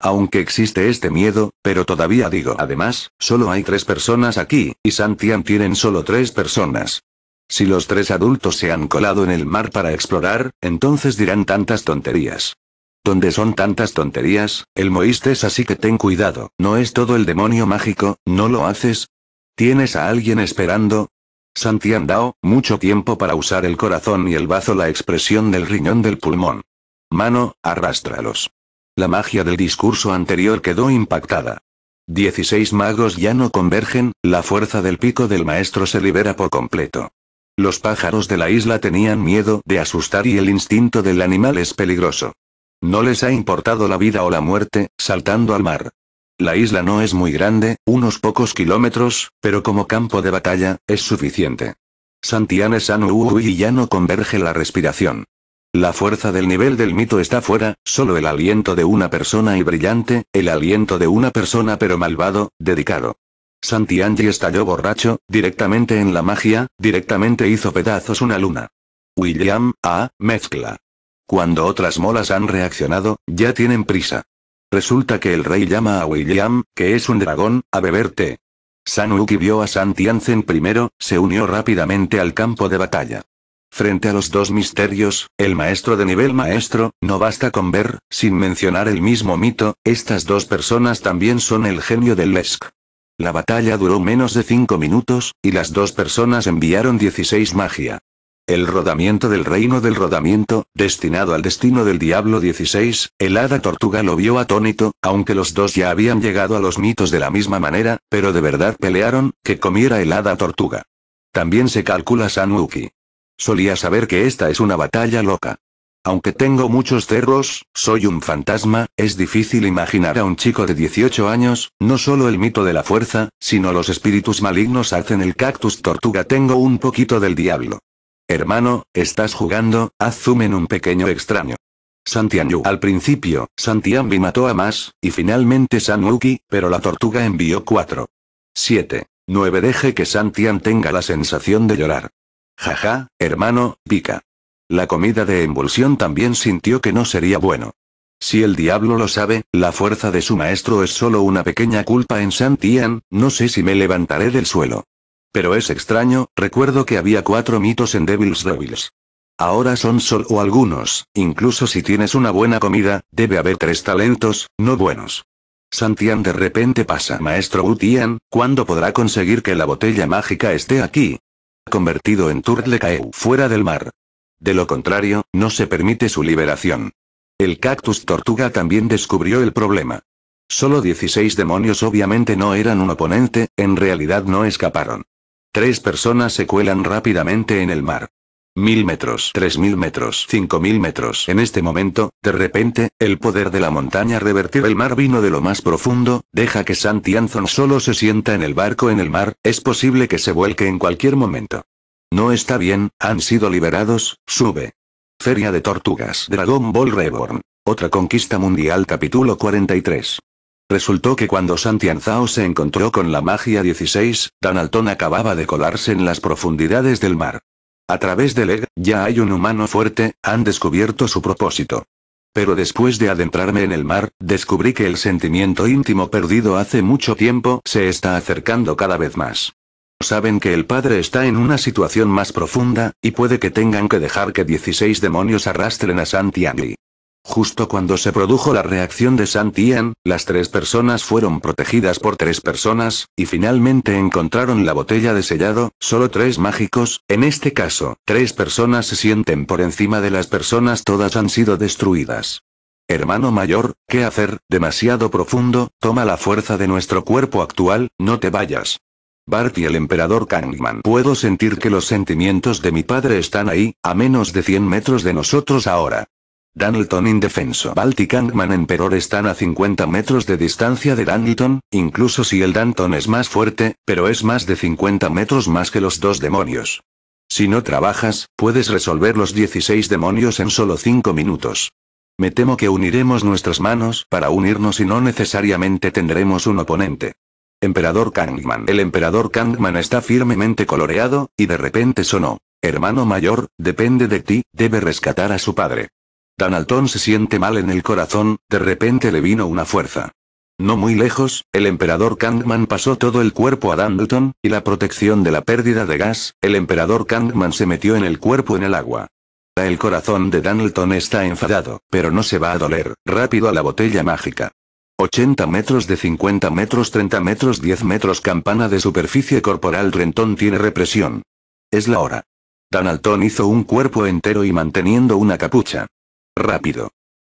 Aunque existe este miedo, pero todavía digo, además, solo hay tres personas aquí, y Santian tienen solo tres personas. Si los tres adultos se han colado en el mar para explorar, entonces dirán tantas tonterías. ¿Dónde son tantas tonterías, el Moiste es así que ten cuidado, no es todo el demonio mágico, ¿no lo haces? ¿Tienes a alguien esperando? Santian Dao, mucho tiempo para usar el corazón y el bazo la expresión del riñón del pulmón. Mano, arrástralos. La magia del discurso anterior quedó impactada. 16 magos ya no convergen, la fuerza del pico del maestro se libera por completo. Los pájaros de la isla tenían miedo de asustar y el instinto del animal es peligroso. No les ha importado la vida o la muerte, saltando al mar. La isla no es muy grande, unos pocos kilómetros, pero como campo de batalla, es suficiente. Santianes San y ya no converge la respiración. La fuerza del nivel del mito está fuera, solo el aliento de una persona y brillante, el aliento de una persona pero malvado, dedicado. Santianji estalló borracho, directamente en la magia, directamente hizo pedazos una luna. William, A. Mezcla. Cuando otras molas han reaccionado, ya tienen prisa. Resulta que el rey llama a William, que es un dragón, a beber té. Sanuki vio a en primero, se unió rápidamente al campo de batalla. Frente a los dos misterios, el maestro de nivel maestro, no basta con ver, sin mencionar el mismo mito, estas dos personas también son el genio del Lesk. La batalla duró menos de cinco minutos, y las dos personas enviaron 16 magia. El rodamiento del reino del rodamiento, destinado al destino del diablo 16, el hada tortuga lo vio atónito, aunque los dos ya habían llegado a los mitos de la misma manera, pero de verdad pelearon, que comiera el hada tortuga. También se calcula Sanuki. Solía saber que esta es una batalla loca. Aunque tengo muchos cerros, soy un fantasma, es difícil imaginar a un chico de 18 años, no solo el mito de la fuerza, sino los espíritus malignos hacen el cactus tortuga tengo un poquito del diablo. Hermano, estás jugando, haz zoom en un pequeño extraño. Yu. al principio, Santianbi mató a más, y finalmente Sanuki, pero la tortuga envió 4. 7. 9 deje que Santian tenga la sensación de llorar. Jaja, hermano, pica. La comida de emulsión también sintió que no sería bueno. Si el diablo lo sabe, la fuerza de su maestro es solo una pequeña culpa en Santian, no sé si me levantaré del suelo. Pero es extraño, recuerdo que había cuatro mitos en Devil's Devils. Ahora son solo algunos, incluso si tienes una buena comida, debe haber tres talentos, no buenos. Santian de repente pasa, maestro Utian, ¿cuándo podrá conseguir que la botella mágica esté aquí? convertido en Turtle fuera del mar. De lo contrario, no se permite su liberación. El cactus tortuga también descubrió el problema. Solo 16 demonios obviamente no eran un oponente, en realidad no escaparon. Tres personas se cuelan rápidamente en el mar. Mil metros, tres mil metros, cinco mil metros. En este momento, de repente, el poder de la montaña revertir el mar vino de lo más profundo, deja que Santi solo se sienta en el barco en el mar, es posible que se vuelque en cualquier momento. No está bien, han sido liberados, sube. Feria de Tortugas Dragon Ball Reborn. Otra conquista mundial capítulo 43. Resultó que cuando Santianzao se encontró con la magia 16, Danalton acababa de colarse en las profundidades del mar. A través del Leg, ya hay un humano fuerte, han descubierto su propósito. Pero después de adentrarme en el mar, descubrí que el sentimiento íntimo perdido hace mucho tiempo se está acercando cada vez más. Saben que el padre está en una situación más profunda, y puede que tengan que dejar que 16 demonios arrastren a Santiago. Justo cuando se produjo la reacción de Santian, las tres personas fueron protegidas por tres personas, y finalmente encontraron la botella de sellado, solo tres mágicos, en este caso, tres personas se sienten por encima de las personas todas han sido destruidas. Hermano mayor, ¿qué hacer? Demasiado profundo, toma la fuerza de nuestro cuerpo actual, no te vayas. Bart y el emperador Kangman. Puedo sentir que los sentimientos de mi padre están ahí, a menos de 100 metros de nosotros ahora. Danilton indefenso. Baltic man Emperor están a 50 metros de distancia de Danton, incluso si el Danton es más fuerte, pero es más de 50 metros más que los dos demonios. Si no trabajas, puedes resolver los 16 demonios en solo 5 minutos. Me temo que uniremos nuestras manos para unirnos y no necesariamente tendremos un oponente. Emperador Kangman. El emperador Kangman está firmemente coloreado, y de repente sonó. Hermano mayor, depende de ti, debe rescatar a su padre. Danalton se siente mal en el corazón, de repente le vino una fuerza. No muy lejos, el emperador Kangman pasó todo el cuerpo a Danalton, y la protección de la pérdida de gas, el emperador Kangman se metió en el cuerpo en el agua. El corazón de Danalton está enfadado, pero no se va a doler, rápido a la botella mágica. 80 metros de 50 metros 30 metros 10 metros campana de superficie corporal Renton tiene represión. Es la hora. Danalton hizo un cuerpo entero y manteniendo una capucha. Rápido.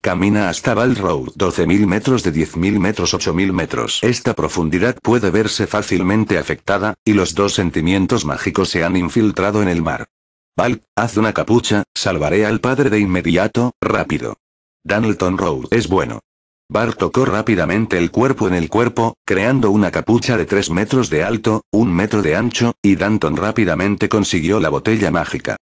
Camina hasta Bald Road 12.000 metros de 10.000 metros 8.000 metros. Esta profundidad puede verse fácilmente afectada, y los dos sentimientos mágicos se han infiltrado en el mar. Val, haz una capucha, salvaré al padre de inmediato, rápido. Danton Road es bueno. Bart tocó rápidamente el cuerpo en el cuerpo, creando una capucha de 3 metros de alto, 1 metro de ancho, y Danton rápidamente consiguió la botella mágica.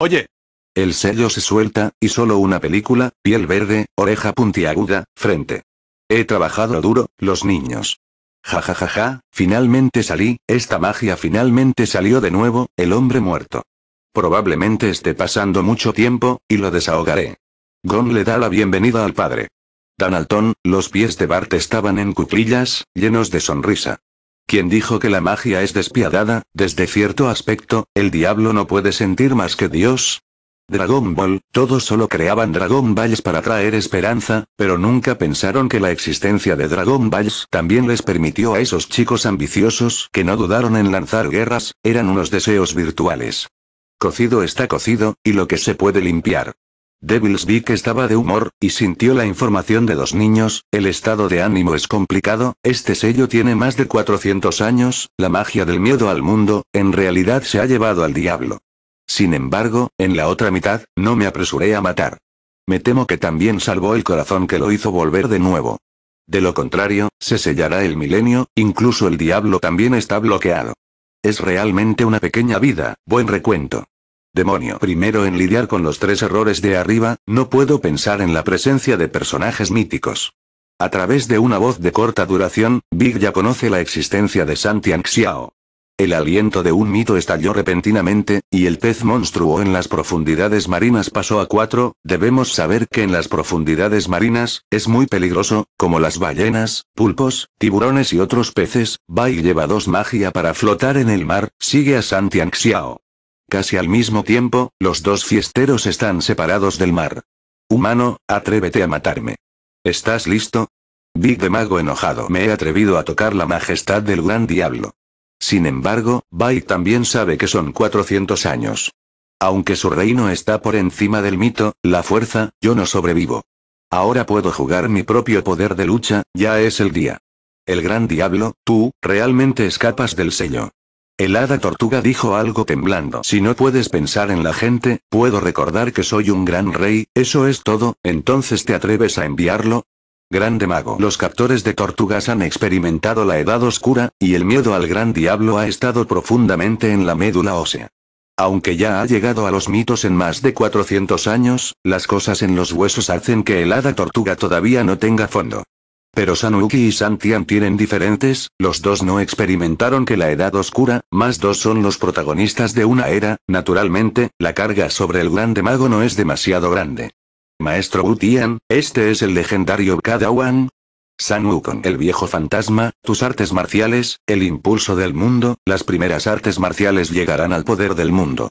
Oye, el sello se suelta, y solo una película, piel verde, oreja puntiaguda, frente. He trabajado duro, los niños. Ja ja ja ja, finalmente salí, esta magia finalmente salió de nuevo, el hombre muerto. Probablemente esté pasando mucho tiempo, y lo desahogaré. Gon le da la bienvenida al padre. Danalton, los pies de Bart estaban en cuclillas, llenos de sonrisa. Quien dijo que la magia es despiadada, desde cierto aspecto, el diablo no puede sentir más que Dios, Dragon Ball, todos solo creaban Dragon Balls para traer esperanza, pero nunca pensaron que la existencia de Dragon Balls también les permitió a esos chicos ambiciosos que no dudaron en lanzar guerras, eran unos deseos virtuales. Cocido está cocido, y lo que se puede limpiar. Devil's Beak estaba de humor, y sintió la información de los niños, el estado de ánimo es complicado, este sello tiene más de 400 años, la magia del miedo al mundo, en realidad se ha llevado al diablo. Sin embargo, en la otra mitad, no me apresuré a matar. Me temo que también salvó el corazón que lo hizo volver de nuevo. De lo contrario, se sellará el milenio, incluso el diablo también está bloqueado. Es realmente una pequeña vida, buen recuento. Demonio. Primero en lidiar con los tres errores de arriba, no puedo pensar en la presencia de personajes míticos. A través de una voz de corta duración, Big ya conoce la existencia de Santi Xiao. El aliento de un mito estalló repentinamente, y el pez monstruo en las profundidades marinas pasó a cuatro, debemos saber que en las profundidades marinas, es muy peligroso, como las ballenas, pulpos, tiburones y otros peces, Bai lleva dos magia para flotar en el mar, sigue a Santian Xiao. Casi al mismo tiempo, los dos fiesteros están separados del mar. Humano, atrévete a matarme. ¿Estás listo? Big de mago enojado me he atrevido a tocar la majestad del gran diablo. Sin embargo, Bai también sabe que son 400 años. Aunque su reino está por encima del mito, la fuerza, yo no sobrevivo. Ahora puedo jugar mi propio poder de lucha, ya es el día. El gran diablo, tú, realmente escapas del sello. El hada tortuga dijo algo temblando. Si no puedes pensar en la gente, puedo recordar que soy un gran rey, eso es todo, entonces te atreves a enviarlo, Grande mago. Los captores de tortugas han experimentado la edad oscura, y el miedo al gran diablo ha estado profundamente en la médula ósea. Aunque ya ha llegado a los mitos en más de 400 años, las cosas en los huesos hacen que el hada tortuga todavía no tenga fondo. Pero Sanuki y Santian tienen diferentes, los dos no experimentaron que la edad oscura, más dos son los protagonistas de una era, naturalmente, la carga sobre el grande mago no es demasiado grande. Maestro Wu este es el legendario Kadawan. San con el viejo fantasma, tus artes marciales, el impulso del mundo, las primeras artes marciales llegarán al poder del mundo.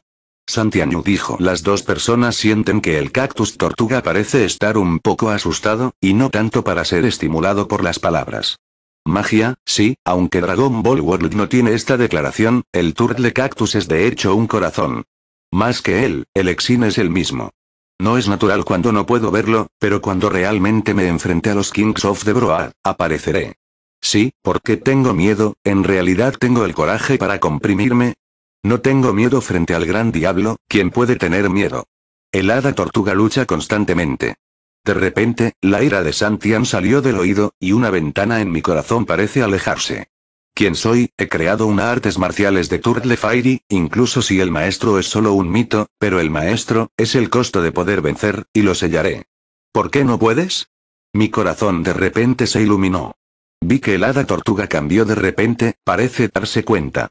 Santianyu dijo, las dos personas sienten que el cactus tortuga parece estar un poco asustado, y no tanto para ser estimulado por las palabras. Magia, sí, aunque Dragon Ball World no tiene esta declaración, el Turtle Cactus es de hecho un corazón. Más que él, el Exin es el mismo. No es natural cuando no puedo verlo, pero cuando realmente me enfrente a los Kings of the Broad, apareceré. Sí, porque tengo miedo, en realidad tengo el coraje para comprimirme. No tengo miedo frente al gran diablo, quien puede tener miedo. El hada tortuga lucha constantemente. De repente, la ira de Santian salió del oído, y una ventana en mi corazón parece alejarse. ¿Quién soy, he creado una artes marciales de Turtle Fairy, incluso si el maestro es solo un mito, pero el maestro, es el costo de poder vencer, y lo sellaré. ¿Por qué no puedes? Mi corazón de repente se iluminó. Vi que el hada tortuga cambió de repente, parece darse cuenta.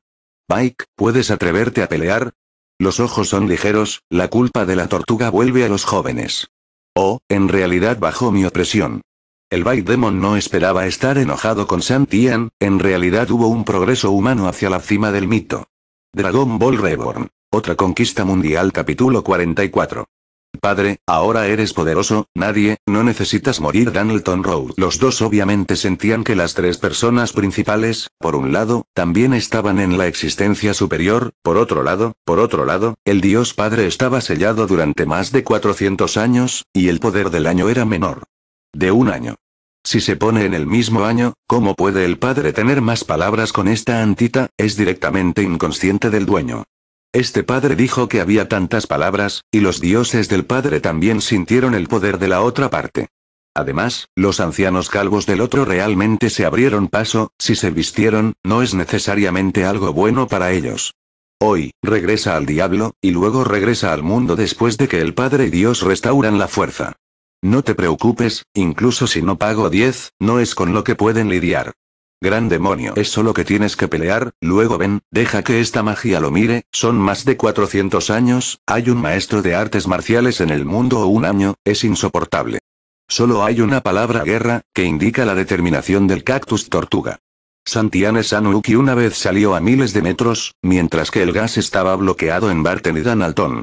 Mike, ¿puedes atreverte a pelear? Los ojos son ligeros, la culpa de la tortuga vuelve a los jóvenes. Oh, en realidad bajo mi opresión. El By Demon no esperaba estar enojado con Santian, en realidad hubo un progreso humano hacia la cima del mito. Dragon Ball Reborn. Otra conquista mundial capítulo 44. Padre, ahora eres poderoso, nadie, no necesitas morir Danelton Road. Los dos obviamente sentían que las tres personas principales, por un lado, también estaban en la existencia superior, por otro lado, por otro lado, el Dios Padre estaba sellado durante más de 400 años, y el poder del año era menor. De un año. Si se pone en el mismo año, ¿cómo puede el padre tener más palabras con esta antita? Es directamente inconsciente del dueño. Este padre dijo que había tantas palabras, y los dioses del padre también sintieron el poder de la otra parte. Además, los ancianos calvos del otro realmente se abrieron paso, si se vistieron, no es necesariamente algo bueno para ellos. Hoy, regresa al diablo, y luego regresa al mundo después de que el Padre y Dios restauran la fuerza. No te preocupes, incluso si no pago 10, no es con lo que pueden lidiar. Gran demonio, es solo que tienes que pelear, luego ven, deja que esta magia lo mire, son más de 400 años, hay un maestro de artes marciales en el mundo o un año, es insoportable. Solo hay una palabra guerra, que indica la determinación del cactus tortuga. Santianes Sanuki una vez salió a miles de metros, mientras que el gas estaba bloqueado en Barten y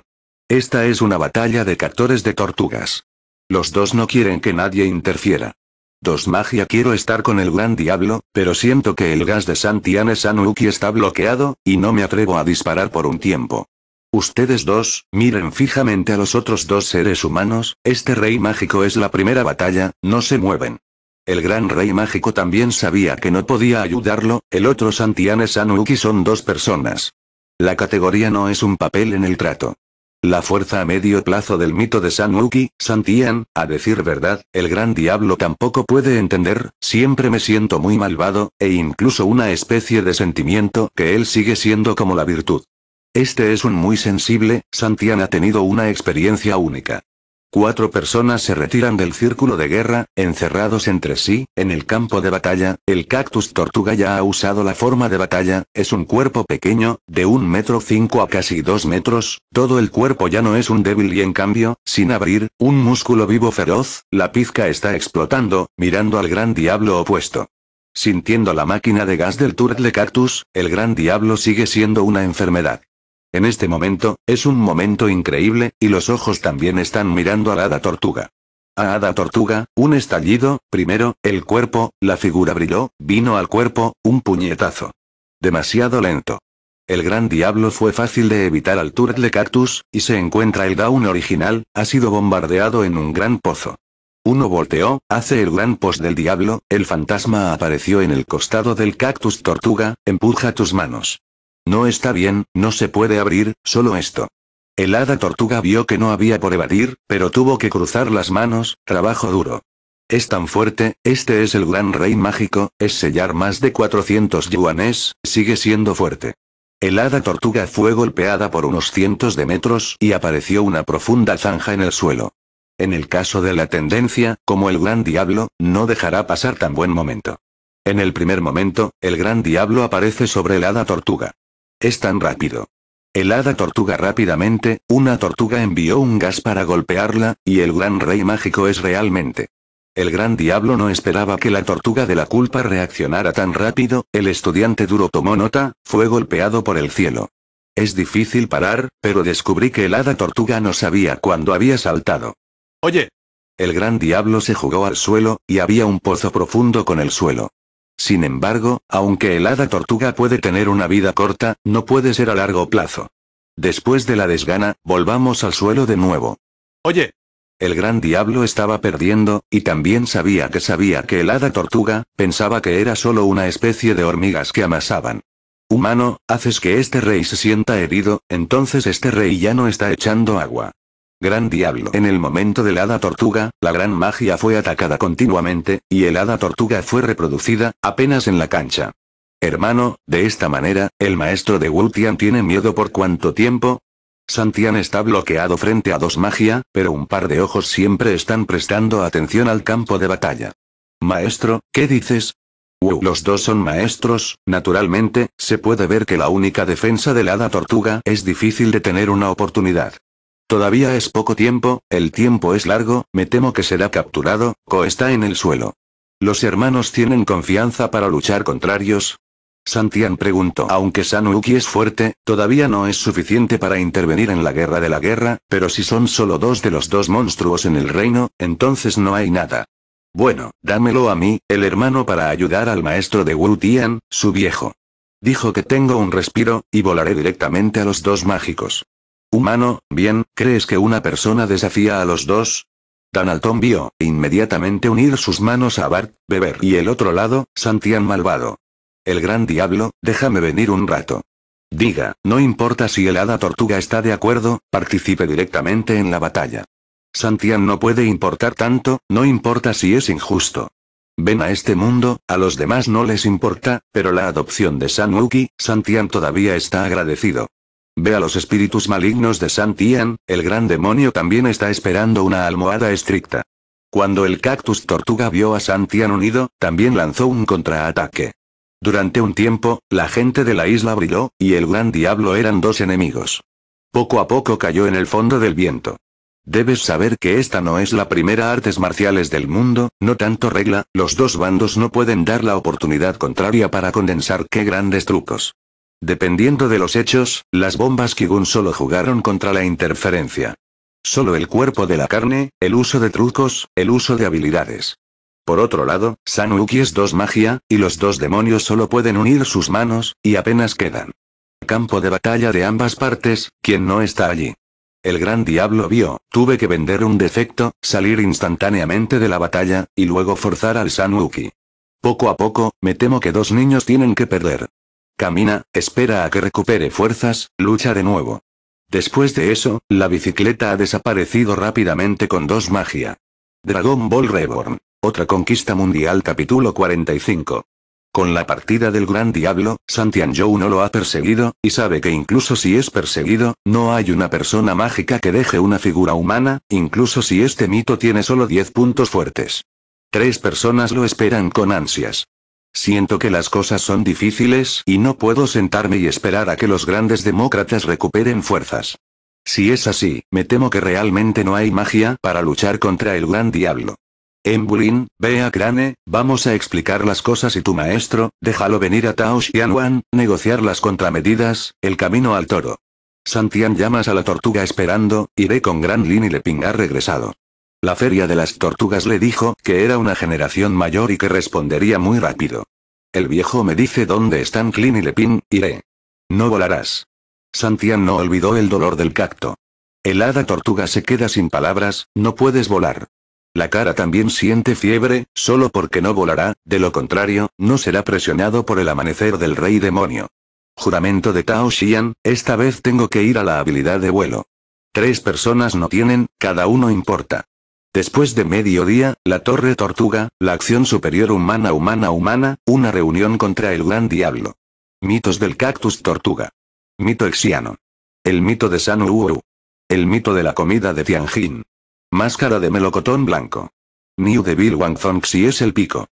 Esta es una batalla de captores de tortugas. Los dos no quieren que nadie interfiera. Dos magia quiero estar con el gran diablo, pero siento que el gas de Santiane Sanuki está bloqueado, y no me atrevo a disparar por un tiempo. Ustedes dos, miren fijamente a los otros dos seres humanos, este rey mágico es la primera batalla, no se mueven. El gran rey mágico también sabía que no podía ayudarlo, el otro Santiane Sanuki son dos personas. La categoría no es un papel en el trato. La fuerza a medio plazo del mito de Sanuki, Santian, a decir verdad, el gran diablo tampoco puede entender, siempre me siento muy malvado, e incluso una especie de sentimiento que él sigue siendo como la virtud. Este es un muy sensible, Santian ha tenido una experiencia única. Cuatro personas se retiran del círculo de guerra, encerrados entre sí, en el campo de batalla, el cactus tortuga ya ha usado la forma de batalla, es un cuerpo pequeño, de un metro cinco a casi dos metros, todo el cuerpo ya no es un débil y en cambio, sin abrir, un músculo vivo feroz, la pizca está explotando, mirando al gran diablo opuesto. Sintiendo la máquina de gas del turtle cactus, el gran diablo sigue siendo una enfermedad. En este momento, es un momento increíble, y los ojos también están mirando a la hada tortuga. A hada tortuga, un estallido, primero, el cuerpo, la figura brilló, vino al cuerpo, un puñetazo. Demasiado lento. El gran diablo fue fácil de evitar al Tour de Cactus, y se encuentra el Down original, ha sido bombardeado en un gran pozo. Uno volteó, hace el gran pos del diablo, el fantasma apareció en el costado del cactus tortuga, empuja tus manos. No está bien, no se puede abrir, solo esto. El hada tortuga vio que no había por evadir, pero tuvo que cruzar las manos, trabajo duro. Es tan fuerte, este es el gran rey mágico, es sellar más de 400 yuanes, sigue siendo fuerte. El hada tortuga fue golpeada por unos cientos de metros y apareció una profunda zanja en el suelo. En el caso de la tendencia, como el gran diablo, no dejará pasar tan buen momento. En el primer momento, el gran diablo aparece sobre el hada tortuga. Es tan rápido. El hada tortuga rápidamente, una tortuga envió un gas para golpearla, y el gran rey mágico es realmente. El gran diablo no esperaba que la tortuga de la culpa reaccionara tan rápido, el estudiante duro tomó nota, fue golpeado por el cielo. Es difícil parar, pero descubrí que el hada tortuga no sabía cuándo había saltado. Oye. El gran diablo se jugó al suelo, y había un pozo profundo con el suelo. Sin embargo, aunque el hada tortuga puede tener una vida corta, no puede ser a largo plazo. Después de la desgana, volvamos al suelo de nuevo. Oye. El gran diablo estaba perdiendo, y también sabía que sabía que el hada tortuga, pensaba que era solo una especie de hormigas que amasaban. Humano, haces que este rey se sienta herido, entonces este rey ya no está echando agua. Gran diablo. En el momento del hada tortuga, la gran magia fue atacada continuamente, y el hada tortuga fue reproducida, apenas en la cancha. Hermano, de esta manera, el maestro de Wu Tian tiene miedo por cuánto tiempo, Santian está bloqueado frente a dos magia, pero un par de ojos siempre están prestando atención al campo de batalla. Maestro, ¿qué dices? Wu, los dos son maestros, naturalmente, se puede ver que la única defensa del hada tortuga es difícil de tener una oportunidad. Todavía es poco tiempo, el tiempo es largo, me temo que será capturado, Ko está en el suelo. ¿Los hermanos tienen confianza para luchar contrarios? Santian preguntó. Aunque Sanuki es fuerte, todavía no es suficiente para intervenir en la guerra de la guerra, pero si son solo dos de los dos monstruos en el reino, entonces no hay nada. Bueno, dámelo a mí, el hermano para ayudar al maestro de Wu Tian, su viejo. Dijo que tengo un respiro, y volaré directamente a los dos mágicos. Humano, bien, ¿crees que una persona desafía a los dos? Danalton vio, inmediatamente unir sus manos a Bart, Beber y el otro lado, Santian malvado. El gran diablo, déjame venir un rato. Diga, no importa si el hada tortuga está de acuerdo, participe directamente en la batalla. Santian no puede importar tanto, no importa si es injusto. Ven a este mundo, a los demás no les importa, pero la adopción de Sanuki, Santian todavía está agradecido. Ve a los espíritus malignos de Santian, el gran demonio también está esperando una almohada estricta. Cuando el cactus tortuga vio a Santian unido, también lanzó un contraataque. Durante un tiempo, la gente de la isla brilló, y el gran diablo eran dos enemigos. Poco a poco cayó en el fondo del viento. Debes saber que esta no es la primera artes marciales del mundo, no tanto regla, los dos bandos no pueden dar la oportunidad contraria para condensar qué grandes trucos. Dependiendo de los hechos, las bombas Kigun solo jugaron contra la interferencia. Solo el cuerpo de la carne, el uso de trucos, el uso de habilidades. Por otro lado, Sanuki es dos magia, y los dos demonios solo pueden unir sus manos, y apenas quedan. Campo de batalla de ambas partes, quien no está allí. El gran diablo vio, tuve que vender un defecto, salir instantáneamente de la batalla, y luego forzar al Sanuki. Poco a poco, me temo que dos niños tienen que perder. Camina, espera a que recupere fuerzas, lucha de nuevo. Después de eso, la bicicleta ha desaparecido rápidamente con dos magia. Dragon Ball Reborn. Otra conquista mundial capítulo 45. Con la partida del Gran Diablo, Santian Joe no lo ha perseguido, y sabe que incluso si es perseguido, no hay una persona mágica que deje una figura humana, incluso si este mito tiene solo 10 puntos fuertes. Tres personas lo esperan con ansias. Siento que las cosas son difíciles y no puedo sentarme y esperar a que los grandes demócratas recuperen fuerzas. Si es así, me temo que realmente no hay magia para luchar contra el gran diablo. Embulin, ve a Crane, vamos a explicar las cosas y tu maestro, déjalo venir a Tao Xianwan, negociar las contramedidas, el camino al toro. Santian llamas a la tortuga esperando, iré con Gran Lin y le ha regresado. La feria de las tortugas le dijo que era una generación mayor y que respondería muy rápido. El viejo me dice dónde están Klin y Lepin, iré. No volarás. Santian no olvidó el dolor del cacto. El hada tortuga se queda sin palabras, no puedes volar. La cara también siente fiebre, solo porque no volará, de lo contrario, no será presionado por el amanecer del rey demonio. Juramento de Tao Xian, esta vez tengo que ir a la habilidad de vuelo. Tres personas no tienen, cada uno importa. Después de mediodía, la Torre Tortuga, la acción superior humana-humana-humana, una reunión contra el gran diablo. Mitos del cactus tortuga. Mito exiano. El mito de San Uru. El mito de la comida de Tianjin. Máscara de melocotón blanco. New Devil Wang si es el pico.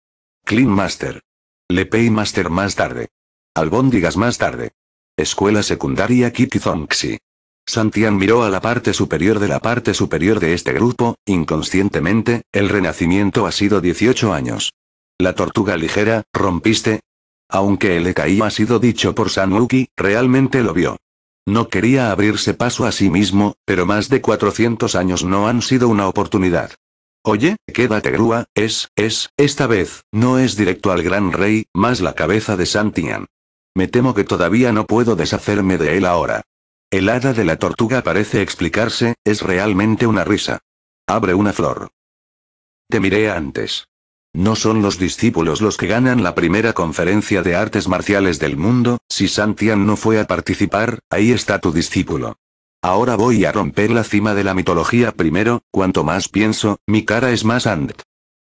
Clean Master. Le Pay Master más tarde. Albóndigas más tarde. Escuela secundaria Kitty Zongxi. Santian miró a la parte superior de la parte superior de este grupo, inconscientemente, el renacimiento ha sido 18 años. La tortuga ligera, rompiste. Aunque el EKI ha sido dicho por Sanuki, realmente lo vio. No quería abrirse paso a sí mismo, pero más de 400 años no han sido una oportunidad. Oye, quédate grúa, es, es, esta vez, no es directo al gran rey, más la cabeza de Santian. Me temo que todavía no puedo deshacerme de él ahora. El hada de la tortuga parece explicarse, es realmente una risa. Abre una flor. Te miré antes. No son los discípulos los que ganan la primera conferencia de artes marciales del mundo, si Santian no fue a participar, ahí está tu discípulo. Ahora voy a romper la cima de la mitología primero, cuanto más pienso, mi cara es más and.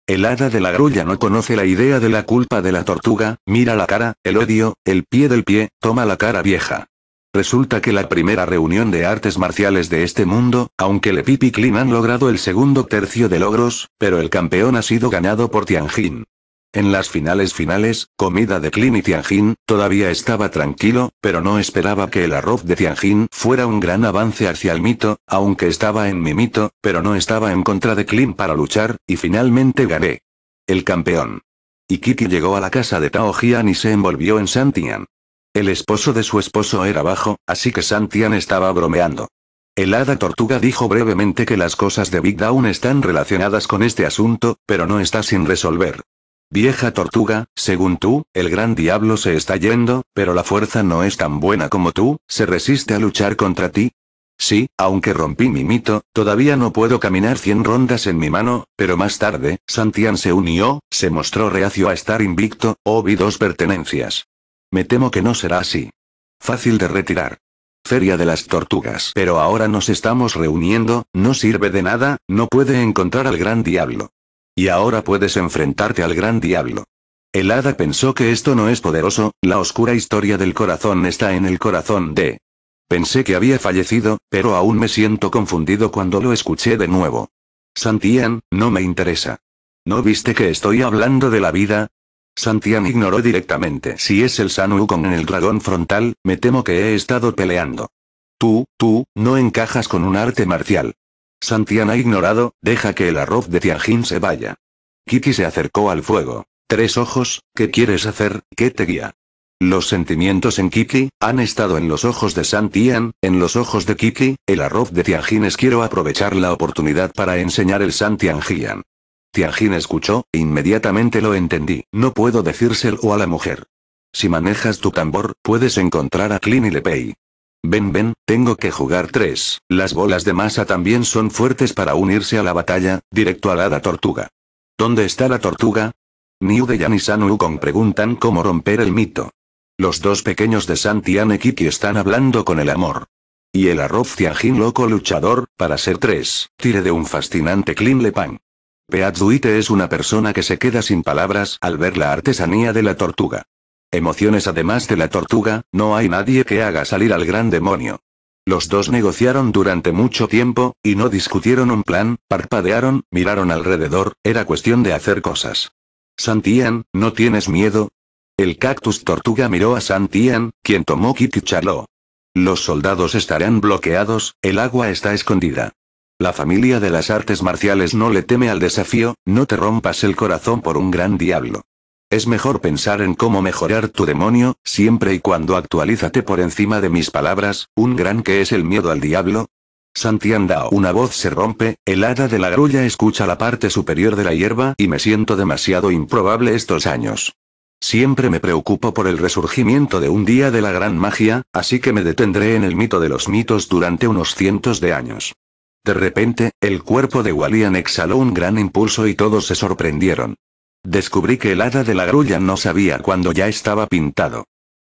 El hada de la grulla no conoce la idea de la culpa de la tortuga, mira la cara, el odio, el pie del pie, toma la cara vieja. Resulta que la primera reunión de artes marciales de este mundo, aunque Le y Clean han logrado el segundo tercio de logros, pero el campeón ha sido ganado por Tianjin. En las finales finales, comida de Clean y Tianjin, todavía estaba tranquilo, pero no esperaba que el arroz de Tianjin fuera un gran avance hacia el mito, aunque estaba en mi mito, pero no estaba en contra de Clean para luchar, y finalmente gané. El campeón. Y Kiki llegó a la casa de Tao Jian y se envolvió en Santian. El esposo de su esposo era bajo, así que Santian estaba bromeando. El hada tortuga dijo brevemente que las cosas de Big Down están relacionadas con este asunto, pero no está sin resolver. Vieja tortuga, según tú, el gran diablo se está yendo, pero la fuerza no es tan buena como tú, se resiste a luchar contra ti. Sí, aunque rompí mi mito, todavía no puedo caminar 100 rondas en mi mano, pero más tarde, Santian se unió, se mostró reacio a estar invicto, o oh, vi dos pertenencias. Me temo que no será así. Fácil de retirar. Feria de las Tortugas. Pero ahora nos estamos reuniendo, no sirve de nada, no puede encontrar al gran diablo. Y ahora puedes enfrentarte al gran diablo. El hada pensó que esto no es poderoso, la oscura historia del corazón está en el corazón de... Pensé que había fallecido, pero aún me siento confundido cuando lo escuché de nuevo. Santian, no me interesa. ¿No viste que estoy hablando de la vida? Santian ignoró directamente si es el San Wukong en el dragón frontal, me temo que he estado peleando. Tú, tú, no encajas con un arte marcial. Santian ha ignorado, deja que el arroz de Tianjin se vaya. Kiki se acercó al fuego. Tres ojos, ¿qué quieres hacer? ¿Qué te guía? Los sentimientos en Kiki, han estado en los ojos de Santian, en los ojos de Kiki, el arroz de Tianjin es quiero aprovechar la oportunidad para enseñar el Santianjian. Tianjin escuchó, e inmediatamente lo entendí, no puedo decírselo a la mujer. Si manejas tu tambor, puedes encontrar a Klin y Lepei. Ven, ven, tengo que jugar tres. Las bolas de masa también son fuertes para unirse a la batalla, directo a la tortuga. ¿Dónde está la tortuga? Niude de ni y San preguntan cómo romper el mito. Los dos pequeños de Santianekiki Kiki están hablando con el amor. Y el arroz Tianjin loco luchador, para ser tres, tire de un fascinante Clean lepang peazuite es una persona que se queda sin palabras al ver la artesanía de la tortuga. Emociones además de la tortuga, no hay nadie que haga salir al gran demonio. Los dos negociaron durante mucho tiempo, y no discutieron un plan, parpadearon, miraron alrededor, era cuestión de hacer cosas. Santian, ¿no tienes miedo? El cactus tortuga miró a Santian, quien tomó charló Los soldados estarán bloqueados, el agua está escondida. La familia de las artes marciales no le teme al desafío, no te rompas el corazón por un gran diablo. Es mejor pensar en cómo mejorar tu demonio, siempre y cuando actualízate por encima de mis palabras, un gran que es el miedo al diablo. Santiandao. Una voz se rompe, el hada de la grulla escucha la parte superior de la hierba y me siento demasiado improbable estos años. Siempre me preocupo por el resurgimiento de un día de la gran magia, así que me detendré en el mito de los mitos durante unos cientos de años. De repente, el cuerpo de Walian exhaló un gran impulso y todos se sorprendieron. Descubrí que el hada de la grulla no sabía cuándo ya estaba pintado.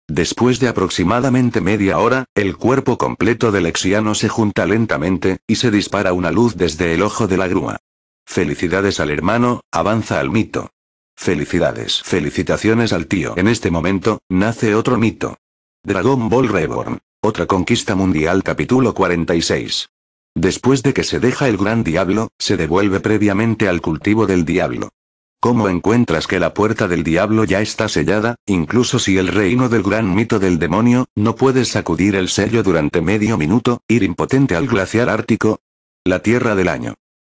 Después de aproximadamente media hora, el cuerpo completo del exiano se junta lentamente, y se dispara una luz desde el ojo de la grúa. Felicidades al hermano, avanza al mito. Felicidades, felicitaciones al tío. En este momento, nace otro mito. Dragon Ball Reborn. Otra conquista mundial capítulo 46. Después de que se deja el gran diablo, se devuelve previamente al cultivo del diablo. ¿Cómo encuentras que la puerta del diablo ya está sellada, incluso si el reino del gran mito del demonio, no puedes sacudir el sello durante medio minuto, ir impotente al glaciar ártico? La tierra del año.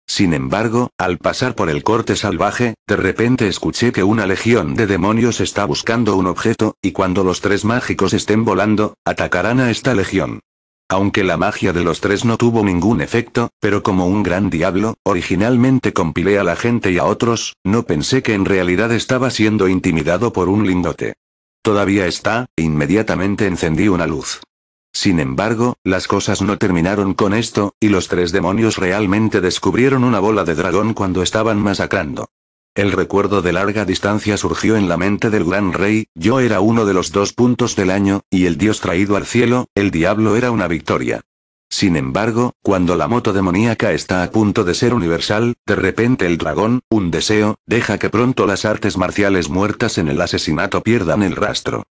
Sin embargo, al pasar por el corte salvaje, de repente escuché que una legión de demonios está buscando un objeto, y cuando los tres mágicos estén volando, atacarán a esta legión. Aunque la magia de los tres no tuvo ningún efecto, pero como un gran diablo, originalmente compilé a la gente y a otros, no pensé que en realidad estaba siendo intimidado por un lingote. Todavía está, inmediatamente encendí una luz. Sin embargo, las cosas no terminaron con esto, y los tres demonios realmente descubrieron una bola de dragón cuando estaban masacrando. El recuerdo de larga distancia surgió en la mente del gran rey, yo era uno de los dos puntos del año, y el dios traído al cielo, el diablo era una victoria. Sin embargo, cuando la moto demoníaca está a punto de ser universal, de repente el dragón, un deseo, deja que pronto las artes marciales muertas en el asesinato pierdan el rastro.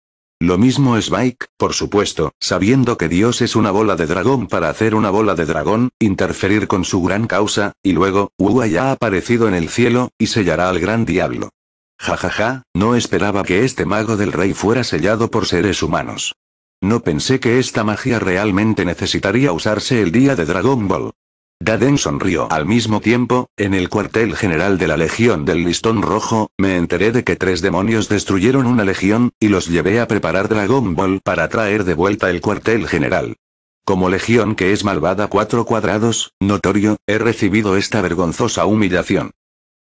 Lo mismo es Bike, por supuesto, sabiendo que Dios es una bola de dragón para hacer una bola de dragón, interferir con su gran causa, y luego, Ua ya ha aparecido en el cielo, y sellará al gran diablo. Jajaja, ja, ja, no esperaba que este mago del rey fuera sellado por seres humanos. No pensé que esta magia realmente necesitaría usarse el día de Dragon Ball. Daden sonrió al mismo tiempo, en el cuartel general de la Legión del Listón Rojo, me enteré de que tres demonios destruyeron una legión, y los llevé a preparar Dragon Ball para traer de vuelta el cuartel general. Como legión que es malvada cuatro cuadrados, notorio, he recibido esta vergonzosa humillación.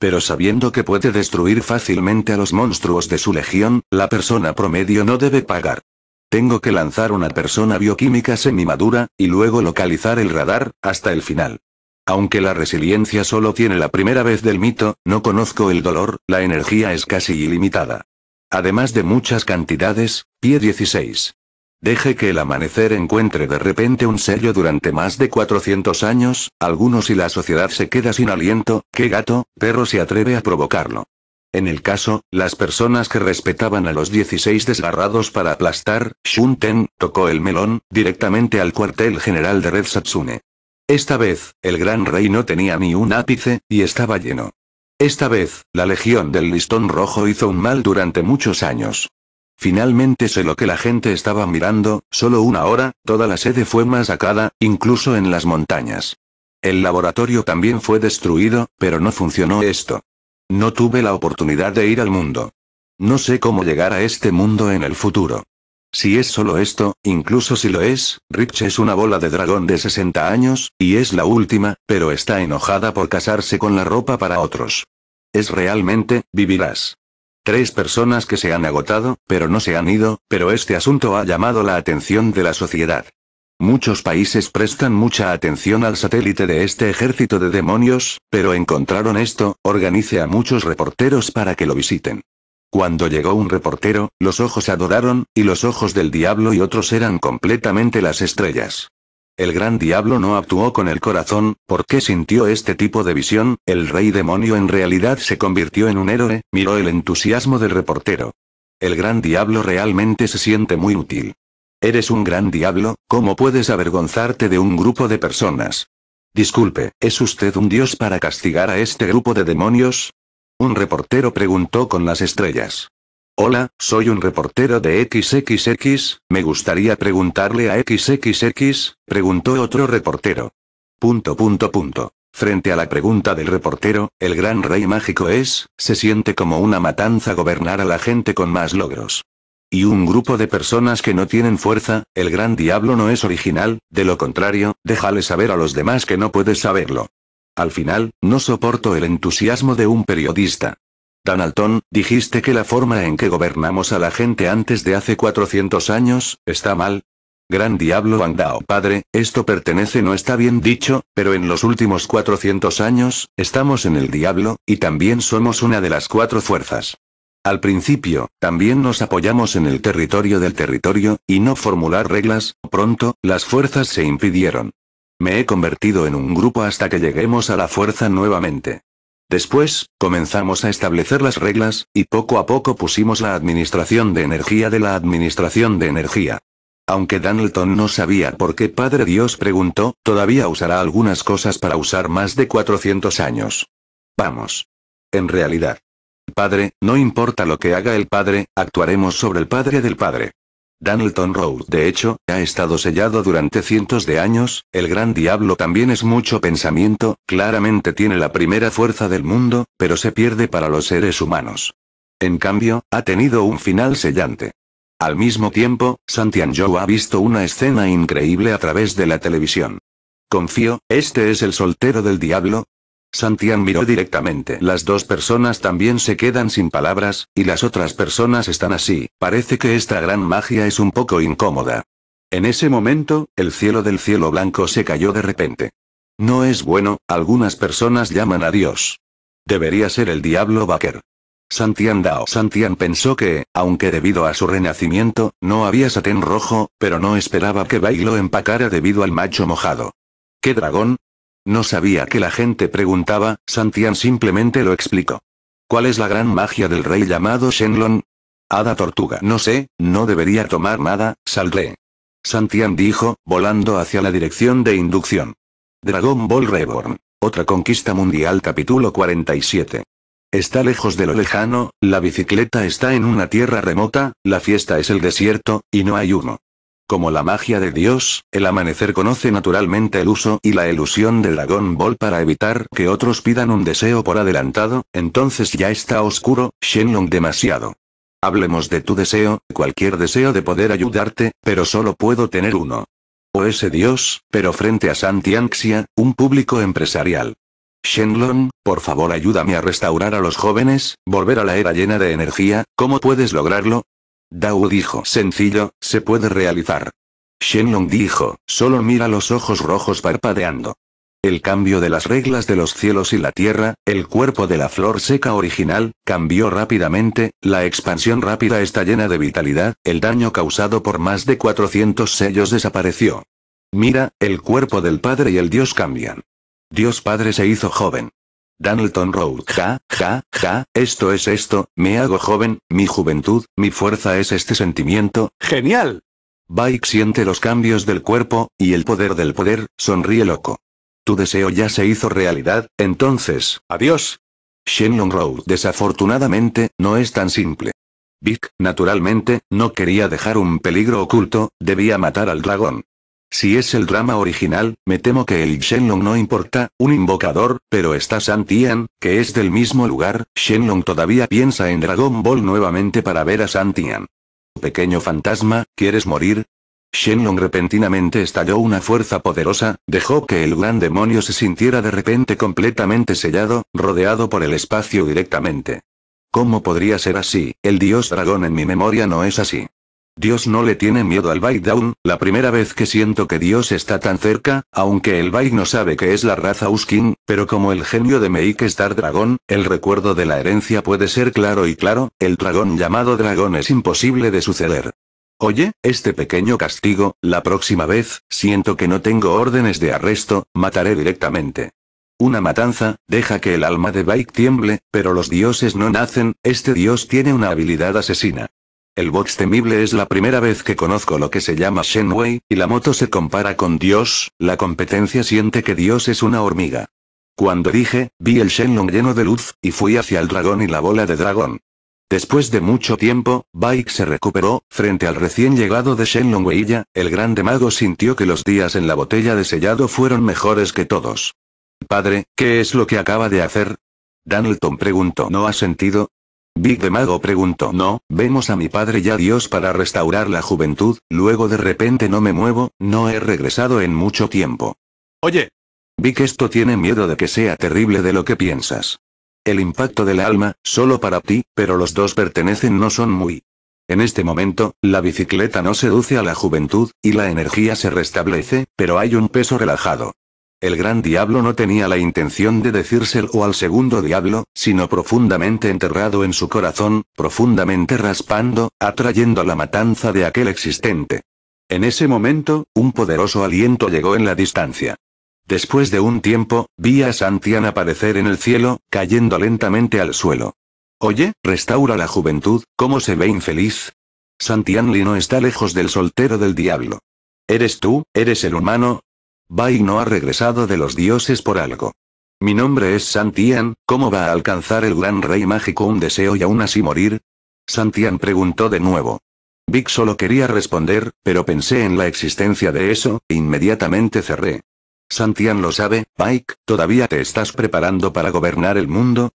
Pero sabiendo que puede destruir fácilmente a los monstruos de su legión, la persona promedio no debe pagar. Tengo que lanzar una persona bioquímica semimadura, y luego localizar el radar, hasta el final. Aunque la resiliencia solo tiene la primera vez del mito, no conozco el dolor, la energía es casi ilimitada. Además de muchas cantidades, pie 16. Deje que el amanecer encuentre de repente un sello durante más de 400 años, algunos y la sociedad se queda sin aliento, ¿qué gato, perro se atreve a provocarlo? En el caso, las personas que respetaban a los 16 desgarrados para aplastar, Shunten, tocó el melón, directamente al cuartel general de Red Satsune. Esta vez, el gran rey no tenía ni un ápice, y estaba lleno. Esta vez, la legión del listón rojo hizo un mal durante muchos años. Finalmente sé lo que la gente estaba mirando, solo una hora, toda la sede fue masacrada, incluso en las montañas. El laboratorio también fue destruido, pero no funcionó esto. No tuve la oportunidad de ir al mundo. No sé cómo llegar a este mundo en el futuro. Si es solo esto, incluso si lo es, Rich es una bola de dragón de 60 años, y es la última, pero está enojada por casarse con la ropa para otros. Es realmente, vivirás. Tres personas que se han agotado, pero no se han ido, pero este asunto ha llamado la atención de la sociedad. Muchos países prestan mucha atención al satélite de este ejército de demonios, pero encontraron esto, organice a muchos reporteros para que lo visiten. Cuando llegó un reportero, los ojos adoraron, y los ojos del diablo y otros eran completamente las estrellas. El gran diablo no actuó con el corazón, porque sintió este tipo de visión, el rey demonio en realidad se convirtió en un héroe, miró el entusiasmo del reportero. El gran diablo realmente se siente muy útil. Eres un gran diablo, ¿cómo puedes avergonzarte de un grupo de personas? Disculpe, ¿es usted un dios para castigar a este grupo de demonios? Un reportero preguntó con las estrellas. Hola, soy un reportero de XXX, me gustaría preguntarle a XXX, preguntó otro reportero. Punto punto punto. Frente a la pregunta del reportero, el gran rey mágico es, se siente como una matanza gobernar a la gente con más logros. Y un grupo de personas que no tienen fuerza, el gran diablo no es original, de lo contrario, déjale saber a los demás que no puedes saberlo. Al final, no soporto el entusiasmo de un periodista. Dan Alton, dijiste que la forma en que gobernamos a la gente antes de hace 400 años, está mal. Gran diablo andao, padre, esto pertenece no está bien dicho, pero en los últimos 400 años, estamos en el diablo, y también somos una de las cuatro fuerzas. Al principio, también nos apoyamos en el territorio del territorio, y no formular reglas, pronto, las fuerzas se impidieron. Me he convertido en un grupo hasta que lleguemos a la fuerza nuevamente. Después, comenzamos a establecer las reglas, y poco a poco pusimos la administración de energía de la administración de energía. Aunque Danelton no sabía por qué Padre Dios preguntó, todavía usará algunas cosas para usar más de 400 años. Vamos. En realidad. Padre, no importa lo que haga el Padre, actuaremos sobre el Padre del Padre. Danilton Road, de hecho, ha estado sellado durante cientos de años, el gran diablo también es mucho pensamiento, claramente tiene la primera fuerza del mundo, pero se pierde para los seres humanos. En cambio, ha tenido un final sellante. Al mismo tiempo, Joe ha visto una escena increíble a través de la televisión. Confío, este es el soltero del diablo, Santian miró directamente. Las dos personas también se quedan sin palabras, y las otras personas están así. Parece que esta gran magia es un poco incómoda. En ese momento, el cielo del cielo blanco se cayó de repente. No es bueno, algunas personas llaman a Dios. Debería ser el diablo Baker. Santian Dao. Santian pensó que, aunque debido a su renacimiento, no había satén rojo, pero no esperaba que Bailo empacara debido al macho mojado. ¿Qué dragón? No sabía que la gente preguntaba, Santian simplemente lo explicó. ¿Cuál es la gran magia del rey llamado Shenlong? Hada tortuga. No sé, no debería tomar nada, saldré. Santian dijo, volando hacia la dirección de inducción. Dragon Ball Reborn. Otra conquista mundial capítulo 47. Está lejos de lo lejano, la bicicleta está en una tierra remota, la fiesta es el desierto, y no hay uno. Como la magia de Dios, el amanecer conoce naturalmente el uso y la ilusión de Dragon Ball para evitar que otros pidan un deseo por adelantado, entonces ya está oscuro, Shenlong demasiado. Hablemos de tu deseo, cualquier deseo de poder ayudarte, pero solo puedo tener uno. O ese Dios, pero frente a Santianxia, un público empresarial. Shenlong, por favor ayúdame a restaurar a los jóvenes, volver a la era llena de energía, ¿cómo puedes lograrlo? Dao dijo, sencillo, se puede realizar. Shenlong dijo, solo mira los ojos rojos parpadeando. El cambio de las reglas de los cielos y la tierra, el cuerpo de la flor seca original, cambió rápidamente, la expansión rápida está llena de vitalidad, el daño causado por más de 400 sellos desapareció. Mira, el cuerpo del Padre y el Dios cambian. Dios Padre se hizo joven. Danilton Road, ja, ja, ja, esto es esto, me hago joven, mi juventud, mi fuerza es este sentimiento, genial. Bike siente los cambios del cuerpo, y el poder del poder, sonríe loco. Tu deseo ya se hizo realidad, entonces, adiós. Shenlong Road desafortunadamente, no es tan simple. Vic, naturalmente, no quería dejar un peligro oculto, debía matar al dragón. Si es el drama original, me temo que el Shenlong no importa, un invocador, pero está Santian, que es del mismo lugar, Shenlong todavía piensa en Dragon Ball nuevamente para ver a Santian. Pequeño fantasma, ¿quieres morir? Shenlong repentinamente estalló una fuerza poderosa, dejó que el gran demonio se sintiera de repente completamente sellado, rodeado por el espacio directamente. ¿Cómo podría ser así? El dios dragón en mi memoria no es así. Dios no le tiene miedo al Bike Down, la primera vez que siento que Dios está tan cerca, aunque el Bai no sabe que es la raza Uskin, pero como el genio de Meik es Dragón, el recuerdo de la herencia puede ser claro y claro, el dragón llamado dragón es imposible de suceder. Oye, este pequeño castigo, la próxima vez, siento que no tengo órdenes de arresto, mataré directamente. Una matanza, deja que el alma de Bike tiemble, pero los dioses no nacen, este dios tiene una habilidad asesina. El box temible es la primera vez que conozco lo que se llama Shenwei, y la moto se compara con Dios, la competencia siente que Dios es una hormiga. Cuando dije, vi el Shenlong lleno de luz, y fui hacia el dragón y la bola de dragón. Después de mucho tiempo, Bike se recuperó, frente al recién llegado de Shenlong Weiya, el grande mago sintió que los días en la botella de sellado fueron mejores que todos. Padre, ¿qué es lo que acaba de hacer? Danelton preguntó. ¿No ha sentido? Big de Mago preguntó. No, vemos a mi padre y a Dios para restaurar la juventud, luego de repente no me muevo, no he regresado en mucho tiempo. Oye. Vic esto tiene miedo de que sea terrible de lo que piensas. El impacto del alma, solo para ti, pero los dos pertenecen no son muy. En este momento, la bicicleta no seduce a la juventud, y la energía se restablece, pero hay un peso relajado. El gran diablo no tenía la intención de decírselo al segundo diablo, sino profundamente enterrado en su corazón, profundamente raspando, atrayendo la matanza de aquel existente. En ese momento, un poderoso aliento llegó en la distancia. Después de un tiempo, vi a Santian aparecer en el cielo, cayendo lentamente al suelo. Oye, restaura la juventud, ¿cómo se ve infeliz? Santianli no está lejos del soltero del diablo. Eres tú, eres el humano, «Bike no ha regresado de los dioses por algo. Mi nombre es Santian, ¿cómo va a alcanzar el gran rey mágico un deseo y aún así morir? Santian preguntó de nuevo. Vic solo quería responder, pero pensé en la existencia de eso, e inmediatamente cerré. Santian lo sabe, Bike, ¿todavía te estás preparando para gobernar el mundo?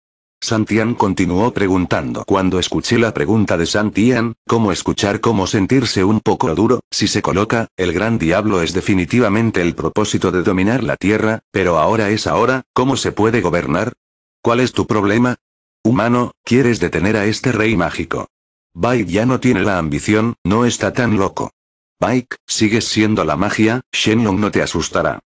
Santian continuó preguntando. Cuando escuché la pregunta de Santian, ¿cómo escuchar cómo sentirse un poco duro? Si se coloca, el gran diablo es definitivamente el propósito de dominar la tierra, pero ahora es ahora, ¿cómo se puede gobernar? ¿Cuál es tu problema? Humano, quieres detener a este rey mágico. Bai ya no tiene la ambición, no está tan loco. Bike, sigues siendo la magia, Shenlong no te asustará.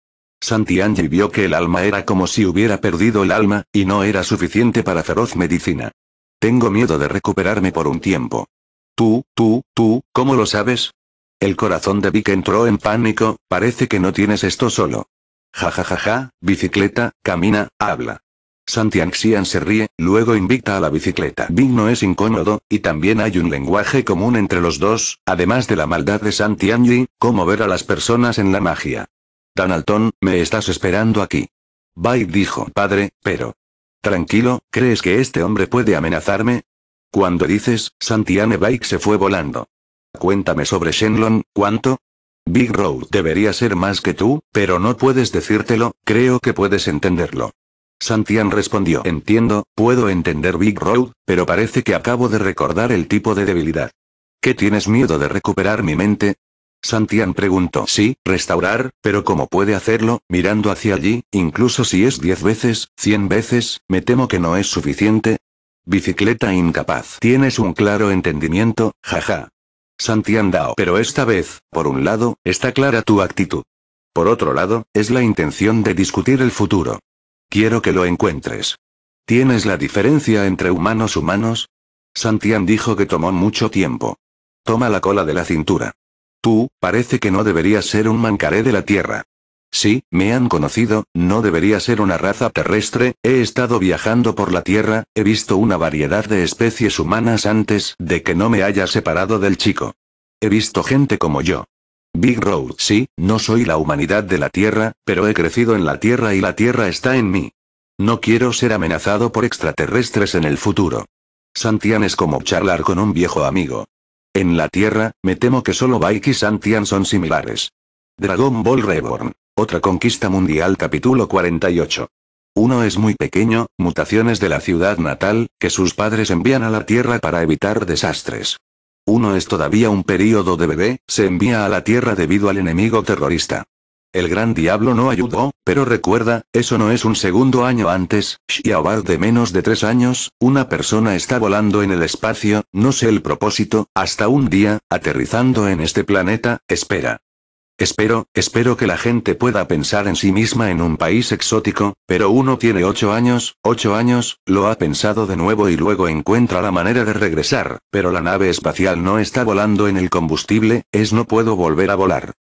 Santianji vio que el alma era como si hubiera perdido el alma, y no era suficiente para feroz medicina. Tengo miedo de recuperarme por un tiempo. Tú, tú, tú, ¿cómo lo sabes? El corazón de Vic entró en pánico, parece que no tienes esto solo. Ja ja ja ja, bicicleta, camina, habla. Santianxian se ríe, luego invita a la bicicleta. Vic no es incómodo, y también hay un lenguaje común entre los dos, además de la maldad de Santianji, como ver a las personas en la magia. Dan me estás esperando aquí. «Bike» dijo, padre, pero... Tranquilo, ¿crees que este hombre puede amenazarme? Cuando dices, Santiane Bike se fue volando. Cuéntame sobre Shenlong, ¿cuánto? Big Road debería ser más que tú, pero no puedes decírtelo, creo que puedes entenderlo. Santian respondió, entiendo, puedo entender Big Road, pero parece que acabo de recordar el tipo de debilidad. ¿Qué tienes miedo de recuperar mi mente? Santian preguntó. Sí, restaurar, pero ¿cómo puede hacerlo? Mirando hacia allí, incluso si es diez veces, cien veces, me temo que no es suficiente. Bicicleta incapaz. Tienes un claro entendimiento, jaja. Santian Dao. Pero esta vez, por un lado, está clara tu actitud. Por otro lado, es la intención de discutir el futuro. Quiero que lo encuentres. ¿Tienes la diferencia entre humanos humanos? Santian dijo que tomó mucho tiempo. Toma la cola de la cintura. Tú, parece que no deberías ser un mancaré de la Tierra. Sí, me han conocido, no debería ser una raza terrestre, he estado viajando por la Tierra, he visto una variedad de especies humanas antes de que no me haya separado del chico. He visto gente como yo. Big Road, sí, no soy la humanidad de la Tierra, pero he crecido en la Tierra y la Tierra está en mí. No quiero ser amenazado por extraterrestres en el futuro. Santian es como charlar con un viejo amigo. En la Tierra, me temo que solo Baik y Santian son similares. Dragon Ball Reborn. Otra conquista mundial capítulo 48. Uno es muy pequeño, mutaciones de la ciudad natal, que sus padres envían a la Tierra para evitar desastres. Uno es todavía un período de bebé, se envía a la Tierra debido al enemigo terrorista. El gran diablo no ayudó, pero recuerda, eso no es un segundo año antes, Xiaobar de menos de tres años, una persona está volando en el espacio, no sé el propósito, hasta un día, aterrizando en este planeta, espera. Espero, espero que la gente pueda pensar en sí misma en un país exótico, pero uno tiene ocho años, ocho años, lo ha pensado de nuevo y luego encuentra la manera de regresar, pero la nave espacial no está volando en el combustible, es no puedo volver a volar.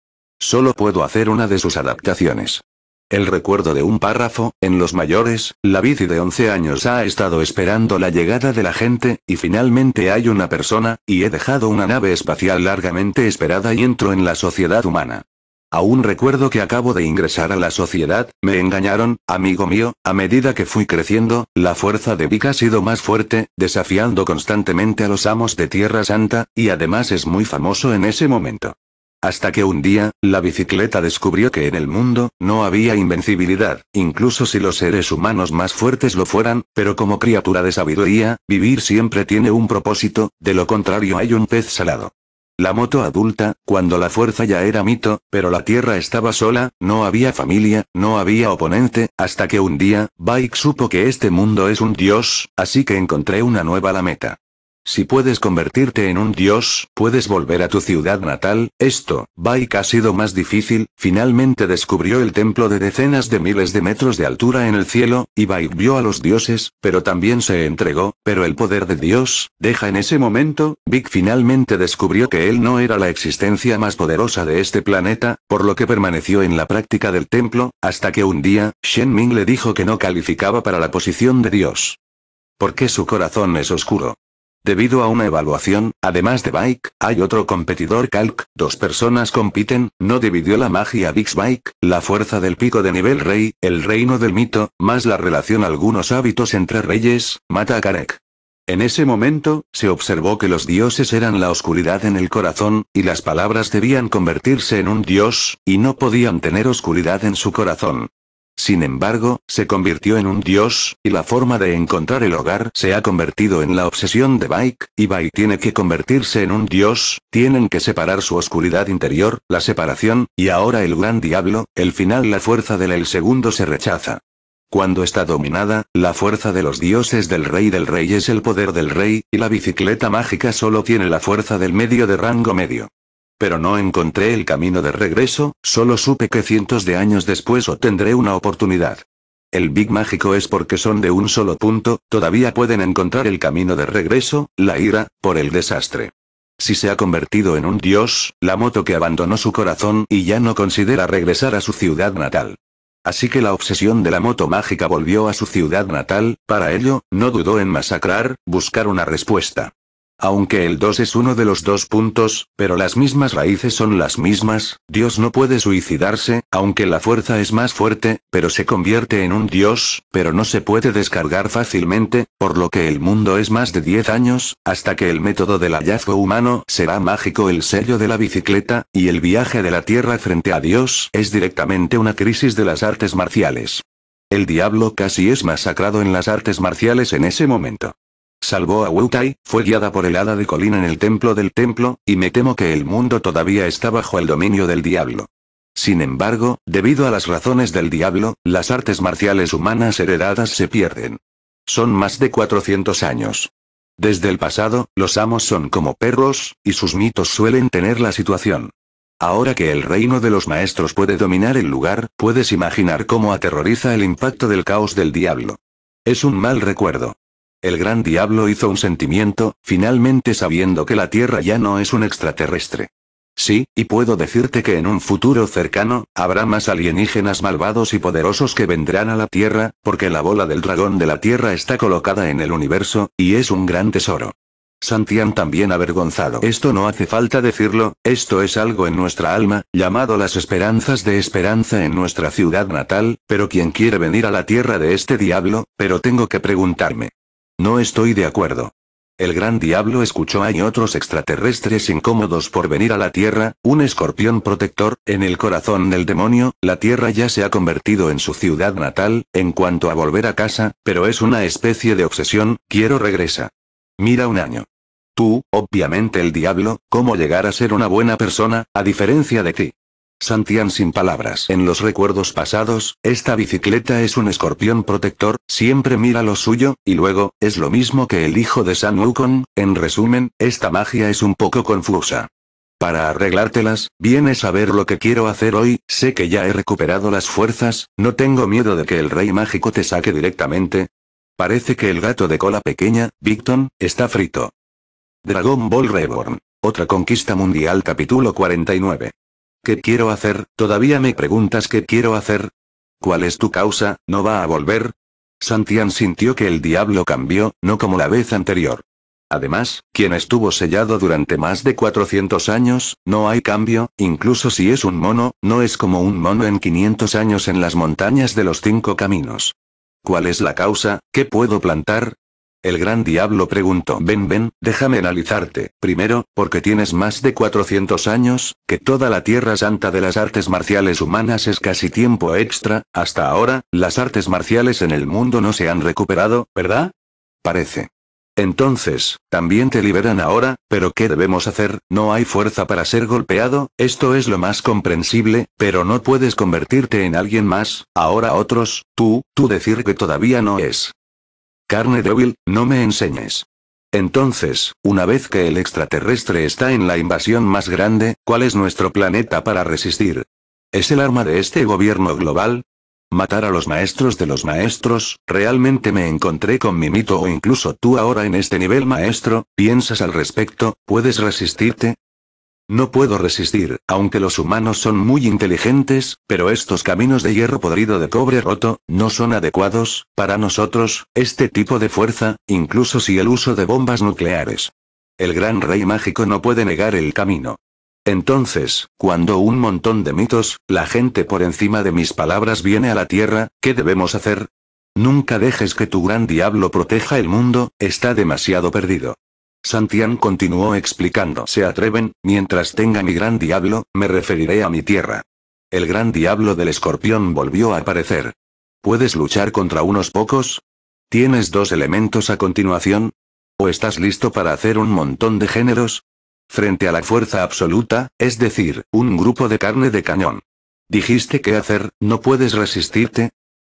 Solo puedo hacer una de sus adaptaciones. El recuerdo de un párrafo, en los mayores, la bici de 11 años ha estado esperando la llegada de la gente, y finalmente hay una persona, y he dejado una nave espacial largamente esperada y entro en la sociedad humana. Aún recuerdo que acabo de ingresar a la sociedad, me engañaron, amigo mío, a medida que fui creciendo, la fuerza de Vic ha sido más fuerte, desafiando constantemente a los amos de Tierra Santa, y además es muy famoso en ese momento. Hasta que un día, la bicicleta descubrió que en el mundo, no había invencibilidad, incluso si los seres humanos más fuertes lo fueran, pero como criatura de sabiduría, vivir siempre tiene un propósito, de lo contrario hay un pez salado. La moto adulta, cuando la fuerza ya era mito, pero la tierra estaba sola, no había familia, no había oponente, hasta que un día, Bike supo que este mundo es un dios, así que encontré una nueva la meta. Si puedes convertirte en un dios, puedes volver a tu ciudad natal, esto, Baik ha sido más difícil, finalmente descubrió el templo de decenas de miles de metros de altura en el cielo, y Bai vio a los dioses, pero también se entregó, pero el poder de Dios, deja en ese momento, Big finalmente descubrió que él no era la existencia más poderosa de este planeta, por lo que permaneció en la práctica del templo, hasta que un día, Shen Ming le dijo que no calificaba para la posición de dios. porque su corazón es oscuro? Debido a una evaluación, además de Bike, hay otro competidor Calc, dos personas compiten, no dividió la magia Big Bike, la fuerza del pico de nivel rey, el reino del mito, más la relación algunos hábitos entre reyes, mata a Karek. En ese momento, se observó que los dioses eran la oscuridad en el corazón, y las palabras debían convertirse en un dios, y no podían tener oscuridad en su corazón. Sin embargo, se convirtió en un dios, y la forma de encontrar el hogar se ha convertido en la obsesión de Bike, y Bike tiene que convertirse en un dios, tienen que separar su oscuridad interior, la separación, y ahora el gran diablo, el final la fuerza del el segundo se rechaza. Cuando está dominada, la fuerza de los dioses del rey del rey es el poder del rey, y la bicicleta mágica solo tiene la fuerza del medio de rango medio. Pero no encontré el camino de regreso, solo supe que cientos de años después obtendré una oportunidad. El Big Mágico es porque son de un solo punto, todavía pueden encontrar el camino de regreso, la ira, por el desastre. Si se ha convertido en un dios, la moto que abandonó su corazón y ya no considera regresar a su ciudad natal. Así que la obsesión de la moto mágica volvió a su ciudad natal, para ello, no dudó en masacrar, buscar una respuesta. Aunque el 2 es uno de los dos puntos, pero las mismas raíces son las mismas, Dios no puede suicidarse, aunque la fuerza es más fuerte, pero se convierte en un Dios, pero no se puede descargar fácilmente, por lo que el mundo es más de 10 años, hasta que el método del hallazgo humano será mágico el sello de la bicicleta, y el viaje de la Tierra frente a Dios es directamente una crisis de las artes marciales. El diablo casi es masacrado en las artes marciales en ese momento. Salvó a Wu fue guiada por el hada de Colina en el templo del templo, y me temo que el mundo todavía está bajo el dominio del diablo. Sin embargo, debido a las razones del diablo, las artes marciales humanas heredadas se pierden. Son más de 400 años. Desde el pasado, los amos son como perros, y sus mitos suelen tener la situación. Ahora que el reino de los maestros puede dominar el lugar, puedes imaginar cómo aterroriza el impacto del caos del diablo. Es un mal recuerdo. El gran diablo hizo un sentimiento, finalmente sabiendo que la Tierra ya no es un extraterrestre. Sí, y puedo decirte que en un futuro cercano, habrá más alienígenas malvados y poderosos que vendrán a la Tierra, porque la bola del dragón de la Tierra está colocada en el universo, y es un gran tesoro. Santian también avergonzado. Esto no hace falta decirlo, esto es algo en nuestra alma, llamado las esperanzas de esperanza en nuestra ciudad natal, pero quien quiere venir a la tierra de este diablo, pero tengo que preguntarme. No estoy de acuerdo. El gran diablo escuchó hay otros extraterrestres incómodos por venir a la Tierra, un escorpión protector, en el corazón del demonio, la Tierra ya se ha convertido en su ciudad natal, en cuanto a volver a casa, pero es una especie de obsesión, quiero regresa. Mira un año. Tú, obviamente el diablo, ¿cómo llegar a ser una buena persona, a diferencia de ti? Santian sin palabras. En los recuerdos pasados, esta bicicleta es un escorpión protector, siempre mira lo suyo, y luego, es lo mismo que el hijo de San Wukong, en resumen, esta magia es un poco confusa. Para arreglártelas, vienes a ver lo que quiero hacer hoy, sé que ya he recuperado las fuerzas, no tengo miedo de que el rey mágico te saque directamente. Parece que el gato de cola pequeña, Victon, está frito. Dragon Ball Reborn. Otra conquista mundial capítulo 49. ¿Qué quiero hacer? ¿Todavía me preguntas qué quiero hacer? ¿Cuál es tu causa? ¿No va a volver? Santian sintió que el diablo cambió, no como la vez anterior. Además, quien estuvo sellado durante más de 400 años, no hay cambio, incluso si es un mono, no es como un mono en 500 años en las montañas de los cinco caminos. ¿Cuál es la causa? ¿Qué puedo plantar? El gran diablo preguntó. Ven, ven, déjame analizarte, primero, porque tienes más de 400 años, que toda la Tierra Santa de las artes marciales humanas es casi tiempo extra, hasta ahora, las artes marciales en el mundo no se han recuperado, ¿verdad? Parece. Entonces, también te liberan ahora, pero ¿qué debemos hacer? No hay fuerza para ser golpeado, esto es lo más comprensible, pero no puedes convertirte en alguien más, ahora otros, tú, tú decir que todavía no es. Carne débil, no me enseñes. Entonces, una vez que el extraterrestre está en la invasión más grande, ¿cuál es nuestro planeta para resistir? ¿Es el arma de este gobierno global? Matar a los maestros de los maestros, realmente me encontré con mi mito o incluso tú ahora en este nivel maestro, ¿piensas al respecto? ¿Puedes resistirte? No puedo resistir, aunque los humanos son muy inteligentes, pero estos caminos de hierro podrido de cobre roto, no son adecuados, para nosotros, este tipo de fuerza, incluso si el uso de bombas nucleares. El gran rey mágico no puede negar el camino. Entonces, cuando un montón de mitos, la gente por encima de mis palabras viene a la Tierra, ¿qué debemos hacer? Nunca dejes que tu gran diablo proteja el mundo, está demasiado perdido. Santián continuó explicando. Se atreven, mientras tenga mi gran diablo, me referiré a mi tierra. El gran diablo del escorpión volvió a aparecer. ¿Puedes luchar contra unos pocos? ¿Tienes dos elementos a continuación? ¿O estás listo para hacer un montón de géneros? Frente a la fuerza absoluta, es decir, un grupo de carne de cañón. Dijiste qué hacer, no puedes resistirte,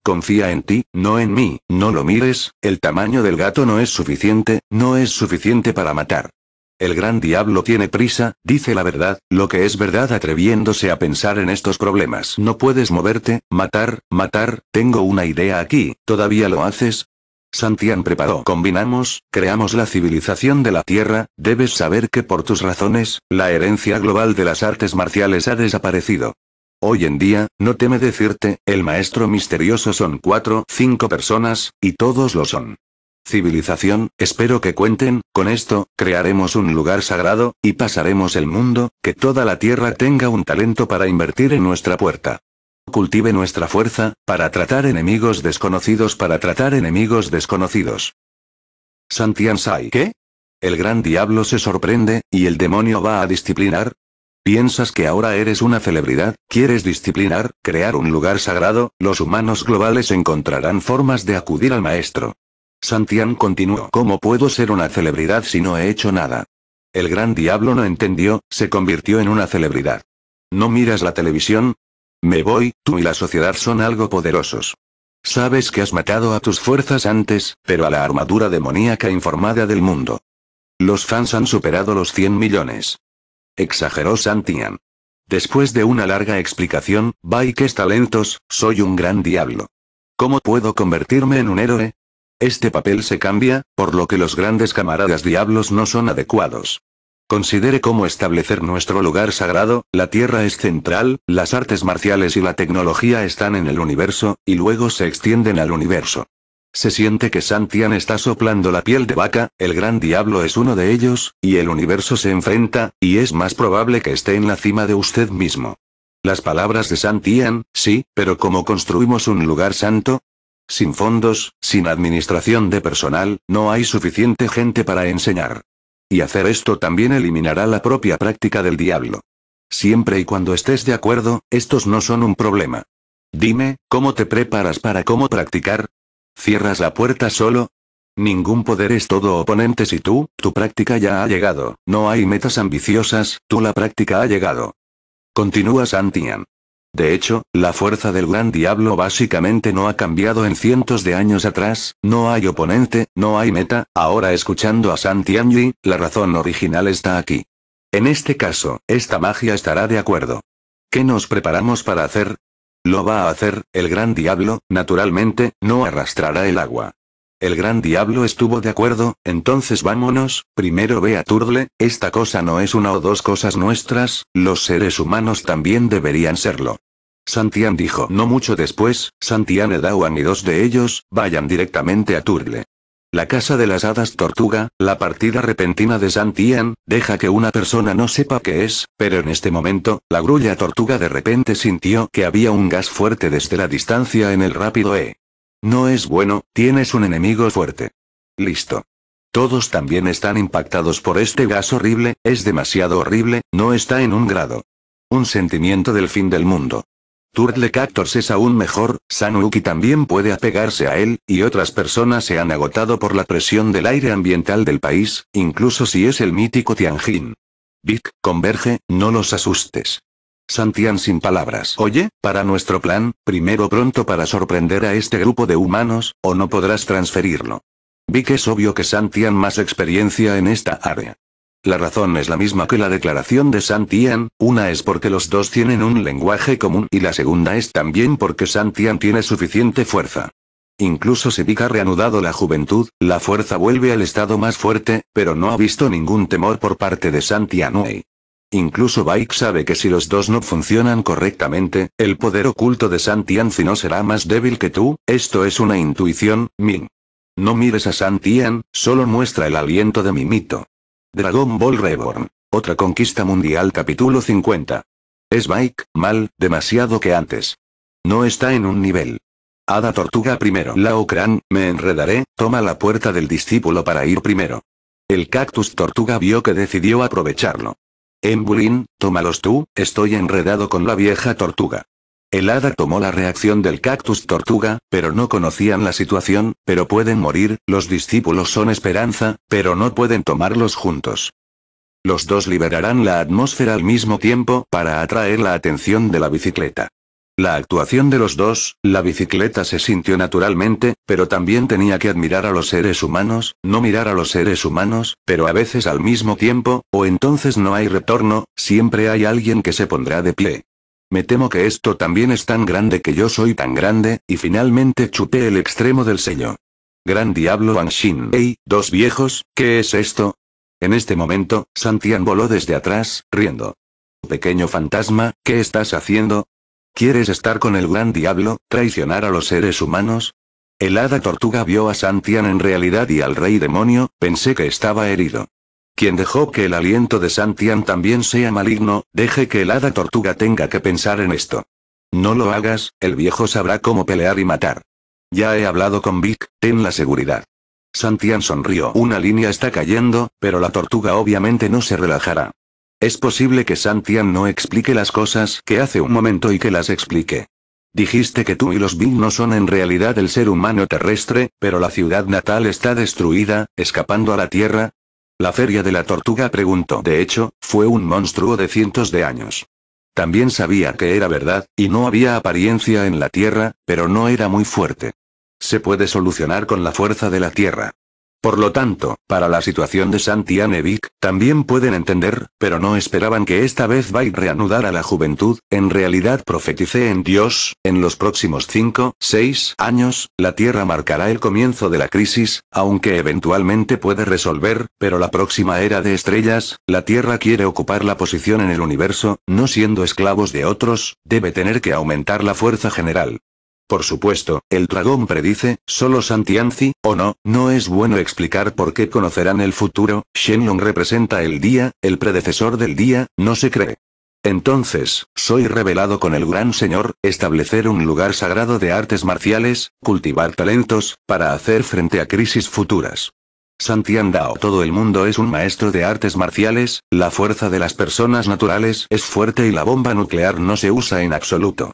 Confía en ti, no en mí, no lo mires, el tamaño del gato no es suficiente, no es suficiente para matar. El gran diablo tiene prisa, dice la verdad, lo que es verdad atreviéndose a pensar en estos problemas. No puedes moverte, matar, matar, tengo una idea aquí, ¿todavía lo haces? Santian preparó. Combinamos, creamos la civilización de la Tierra, debes saber que por tus razones, la herencia global de las artes marciales ha desaparecido. Hoy en día, no teme decirte, el maestro misterioso son cuatro, cinco personas, y todos lo son. Civilización, espero que cuenten, con esto, crearemos un lugar sagrado, y pasaremos el mundo, que toda la tierra tenga un talento para invertir en nuestra puerta. Cultive nuestra fuerza, para tratar enemigos desconocidos, para tratar enemigos desconocidos. Santiansai, ¿qué? El gran diablo se sorprende, y el demonio va a disciplinar, Piensas que ahora eres una celebridad, quieres disciplinar, crear un lugar sagrado, los humanos globales encontrarán formas de acudir al maestro. Santian continuó. ¿Cómo puedo ser una celebridad si no he hecho nada? El gran diablo no entendió, se convirtió en una celebridad. ¿No miras la televisión? Me voy, tú y la sociedad son algo poderosos. Sabes que has matado a tus fuerzas antes, pero a la armadura demoníaca informada del mundo. Los fans han superado los 100 millones exageró Santian. Después de una larga explicación, qué talentos, soy un gran diablo. ¿Cómo puedo convertirme en un héroe? Este papel se cambia, por lo que los grandes camaradas diablos no son adecuados. Considere cómo establecer nuestro lugar sagrado, la Tierra es central, las artes marciales y la tecnología están en el universo, y luego se extienden al universo. Se siente que Santian está soplando la piel de vaca, el gran diablo es uno de ellos, y el universo se enfrenta, y es más probable que esté en la cima de usted mismo. Las palabras de Santian, sí, pero ¿cómo construimos un lugar santo? Sin fondos, sin administración de personal, no hay suficiente gente para enseñar. Y hacer esto también eliminará la propia práctica del diablo. Siempre y cuando estés de acuerdo, estos no son un problema. Dime, ¿cómo te preparas para cómo practicar? Cierras la puerta solo. Ningún poder es todo oponente si tú, tu práctica ya ha llegado, no hay metas ambiciosas, tú la práctica ha llegado. Continúa Santian. De hecho, la fuerza del gran diablo básicamente no ha cambiado en cientos de años atrás, no hay oponente, no hay meta, ahora escuchando a y, la razón original está aquí. En este caso, esta magia estará de acuerdo. ¿Qué nos preparamos para hacer? Lo va a hacer, el gran diablo, naturalmente, no arrastrará el agua. El gran diablo estuvo de acuerdo, entonces vámonos, primero ve a Turle, esta cosa no es una o dos cosas nuestras, los seres humanos también deberían serlo. Santian dijo no mucho después, Santian Edawan y dos de ellos, vayan directamente a Turle. La casa de las hadas tortuga, la partida repentina de Santian, deja que una persona no sepa qué es, pero en este momento, la grulla tortuga de repente sintió que había un gas fuerte desde la distancia en el rápido E. No es bueno, tienes un enemigo fuerte. Listo. Todos también están impactados por este gas horrible, es demasiado horrible, no está en un grado. Un sentimiento del fin del mundo. Turtle Cactus es aún mejor, Sanuki también puede apegarse a él, y otras personas se han agotado por la presión del aire ambiental del país, incluso si es el mítico Tianjin. Vic, converge, no los asustes. Santian sin palabras. Oye, para nuestro plan, primero pronto para sorprender a este grupo de humanos, o no podrás transferirlo. Vic es obvio que Santian más experiencia en esta área. La razón es la misma que la declaración de Santian, una es porque los dos tienen un lenguaje común y la segunda es también porque Santian tiene suficiente fuerza. Incluso si Vic ha reanudado la juventud, la fuerza vuelve al estado más fuerte, pero no ha visto ningún temor por parte de Santian Wei. Incluso Bike sabe que si los dos no funcionan correctamente, el poder oculto de Santian no será más débil que tú, esto es una intuición, Min. No mires a Santian, solo muestra el aliento de mi mito. Dragon Ball Reborn. Otra conquista mundial capítulo 50. Es Mike mal, demasiado que antes. No está en un nivel. Hada Tortuga primero. La Kran, me enredaré, toma la puerta del discípulo para ir primero. El cactus tortuga vio que decidió aprovecharlo. Embulin, tómalos tú, estoy enredado con la vieja tortuga. El hada tomó la reacción del cactus tortuga, pero no conocían la situación, pero pueden morir, los discípulos son esperanza, pero no pueden tomarlos juntos. Los dos liberarán la atmósfera al mismo tiempo para atraer la atención de la bicicleta. La actuación de los dos, la bicicleta se sintió naturalmente, pero también tenía que admirar a los seres humanos, no mirar a los seres humanos, pero a veces al mismo tiempo, o entonces no hay retorno, siempre hay alguien que se pondrá de pie. Me temo que esto también es tan grande que yo soy tan grande, y finalmente chupé el extremo del sello. Gran diablo Anshin. ¡Ey, dos viejos, ¿qué es esto? En este momento, Santian voló desde atrás, riendo. Pequeño fantasma, ¿qué estás haciendo? ¿Quieres estar con el gran diablo, traicionar a los seres humanos? El hada tortuga vio a Santian en realidad y al rey demonio, pensé que estaba herido. Quien dejó que el aliento de Santian también sea maligno, deje que el hada tortuga tenga que pensar en esto. No lo hagas, el viejo sabrá cómo pelear y matar. Ya he hablado con Vic, ten la seguridad. Santian sonrió. Una línea está cayendo, pero la tortuga obviamente no se relajará. Es posible que Santian no explique las cosas que hace un momento y que las explique. Dijiste que tú y los Vic no son en realidad el ser humano terrestre, pero la ciudad natal está destruida, escapando a la Tierra, la feria de la tortuga preguntó. De hecho, fue un monstruo de cientos de años. También sabía que era verdad, y no había apariencia en la tierra, pero no era muy fuerte. Se puede solucionar con la fuerza de la tierra. Por lo tanto, para la situación de Santianevic, también pueden entender, pero no esperaban que esta vez reanudar reanudara la juventud, en realidad profeticé en Dios, en los próximos 5, 6 años, la Tierra marcará el comienzo de la crisis, aunque eventualmente puede resolver, pero la próxima era de estrellas, la Tierra quiere ocupar la posición en el universo, no siendo esclavos de otros, debe tener que aumentar la fuerza general. Por supuesto, el dragón predice, solo Santianzi, o no, no es bueno explicar por qué conocerán el futuro, Shenlong representa el día, el predecesor del día, no se cree. Entonces, soy revelado con el gran señor, establecer un lugar sagrado de artes marciales, cultivar talentos, para hacer frente a crisis futuras. Santian Dao Todo el mundo es un maestro de artes marciales, la fuerza de las personas naturales es fuerte y la bomba nuclear no se usa en absoluto.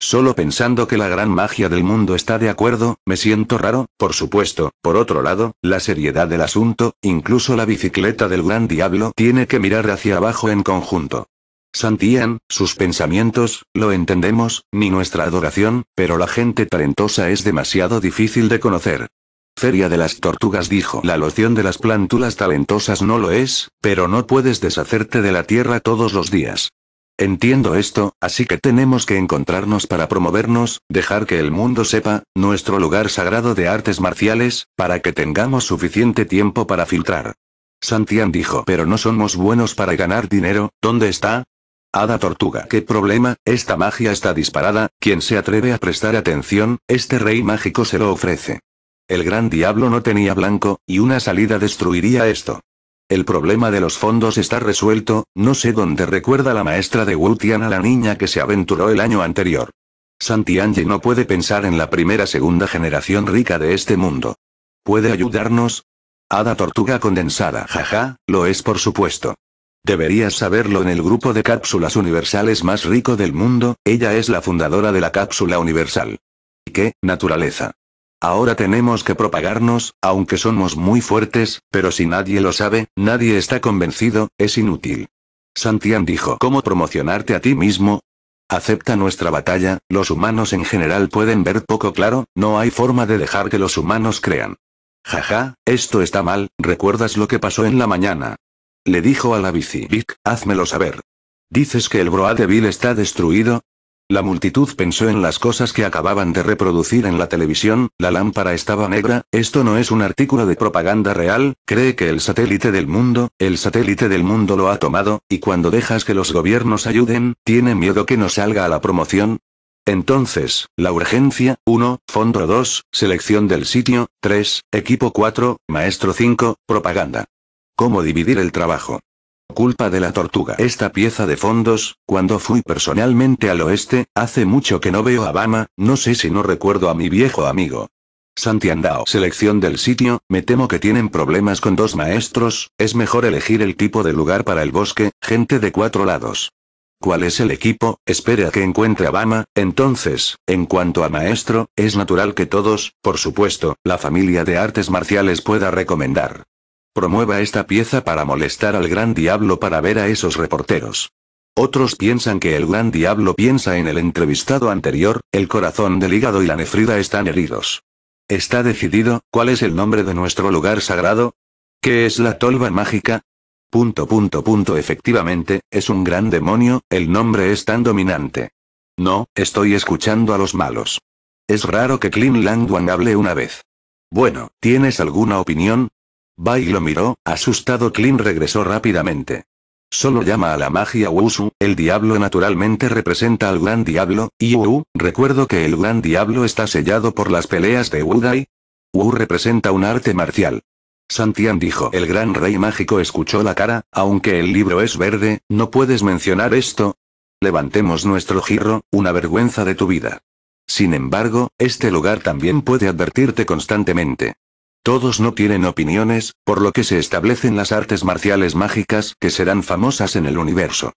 Solo pensando que la gran magia del mundo está de acuerdo, me siento raro, por supuesto, por otro lado, la seriedad del asunto, incluso la bicicleta del gran diablo tiene que mirar hacia abajo en conjunto. Santian, sus pensamientos, lo entendemos, ni nuestra adoración, pero la gente talentosa es demasiado difícil de conocer. Feria de las Tortugas dijo, la loción de las plántulas talentosas no lo es, pero no puedes deshacerte de la tierra todos los días. Entiendo esto, así que tenemos que encontrarnos para promovernos, dejar que el mundo sepa, nuestro lugar sagrado de artes marciales, para que tengamos suficiente tiempo para filtrar. Santián dijo, pero no somos buenos para ganar dinero, ¿dónde está? Hada Tortuga. ¿Qué problema? Esta magia está disparada, quien se atreve a prestar atención, este rey mágico se lo ofrece. El gran diablo no tenía blanco, y una salida destruiría esto. El problema de los fondos está resuelto, no sé dónde recuerda la maestra de Tian a la niña que se aventuró el año anterior. Santiange no puede pensar en la primera segunda generación rica de este mundo. ¿Puede ayudarnos? Hada tortuga condensada, jaja, lo es por supuesto. Deberías saberlo en el grupo de cápsulas universales más rico del mundo, ella es la fundadora de la cápsula universal. ¿Qué, naturaleza? Ahora tenemos que propagarnos, aunque somos muy fuertes, pero si nadie lo sabe, nadie está convencido, es inútil. Santián dijo, ¿cómo promocionarte a ti mismo? Acepta nuestra batalla, los humanos en general pueden ver poco claro, no hay forma de dejar que los humanos crean. Jaja, esto está mal, ¿recuerdas lo que pasó en la mañana? Le dijo a la bici, Vic, házmelo saber. ¿Dices que el Vil está destruido? La multitud pensó en las cosas que acababan de reproducir en la televisión, la lámpara estaba negra, esto no es un artículo de propaganda real, cree que el satélite del mundo, el satélite del mundo lo ha tomado, y cuando dejas que los gobiernos ayuden, tiene miedo que no salga a la promoción. Entonces, la urgencia, 1, fondo 2, selección del sitio, 3, equipo 4, maestro 5, propaganda. ¿Cómo dividir el trabajo? Culpa de la tortuga. Esta pieza de fondos, cuando fui personalmente al oeste, hace mucho que no veo a Bama, no sé si no recuerdo a mi viejo amigo. Santiandao. Selección del sitio, me temo que tienen problemas con dos maestros, es mejor elegir el tipo de lugar para el bosque, gente de cuatro lados. ¿Cuál es el equipo? Espera que encuentre a Bama, entonces, en cuanto a maestro, es natural que todos, por supuesto, la familia de artes marciales pueda recomendar. Promueva esta pieza para molestar al gran diablo para ver a esos reporteros. Otros piensan que el gran diablo piensa en el entrevistado anterior, el corazón del hígado y la nefrida están heridos. Está decidido, ¿cuál es el nombre de nuestro lugar sagrado? ¿Qué es la tolva mágica? Punto punto punto efectivamente, es un gran demonio, el nombre es tan dominante. No, estoy escuchando a los malos. Es raro que Clint Langwang hable una vez. Bueno, ¿tienes alguna opinión? Bai lo miró, asustado Klin regresó rápidamente. Solo llama a la magia Wusu, el diablo naturalmente representa al gran diablo, y Wu, recuerdo que el gran diablo está sellado por las peleas de Dai. Wu representa un arte marcial. Santian dijo, el gran rey mágico escuchó la cara, aunque el libro es verde, ¿no puedes mencionar esto? Levantemos nuestro giro, una vergüenza de tu vida. Sin embargo, este lugar también puede advertirte constantemente. Todos no tienen opiniones, por lo que se establecen las artes marciales mágicas que serán famosas en el universo.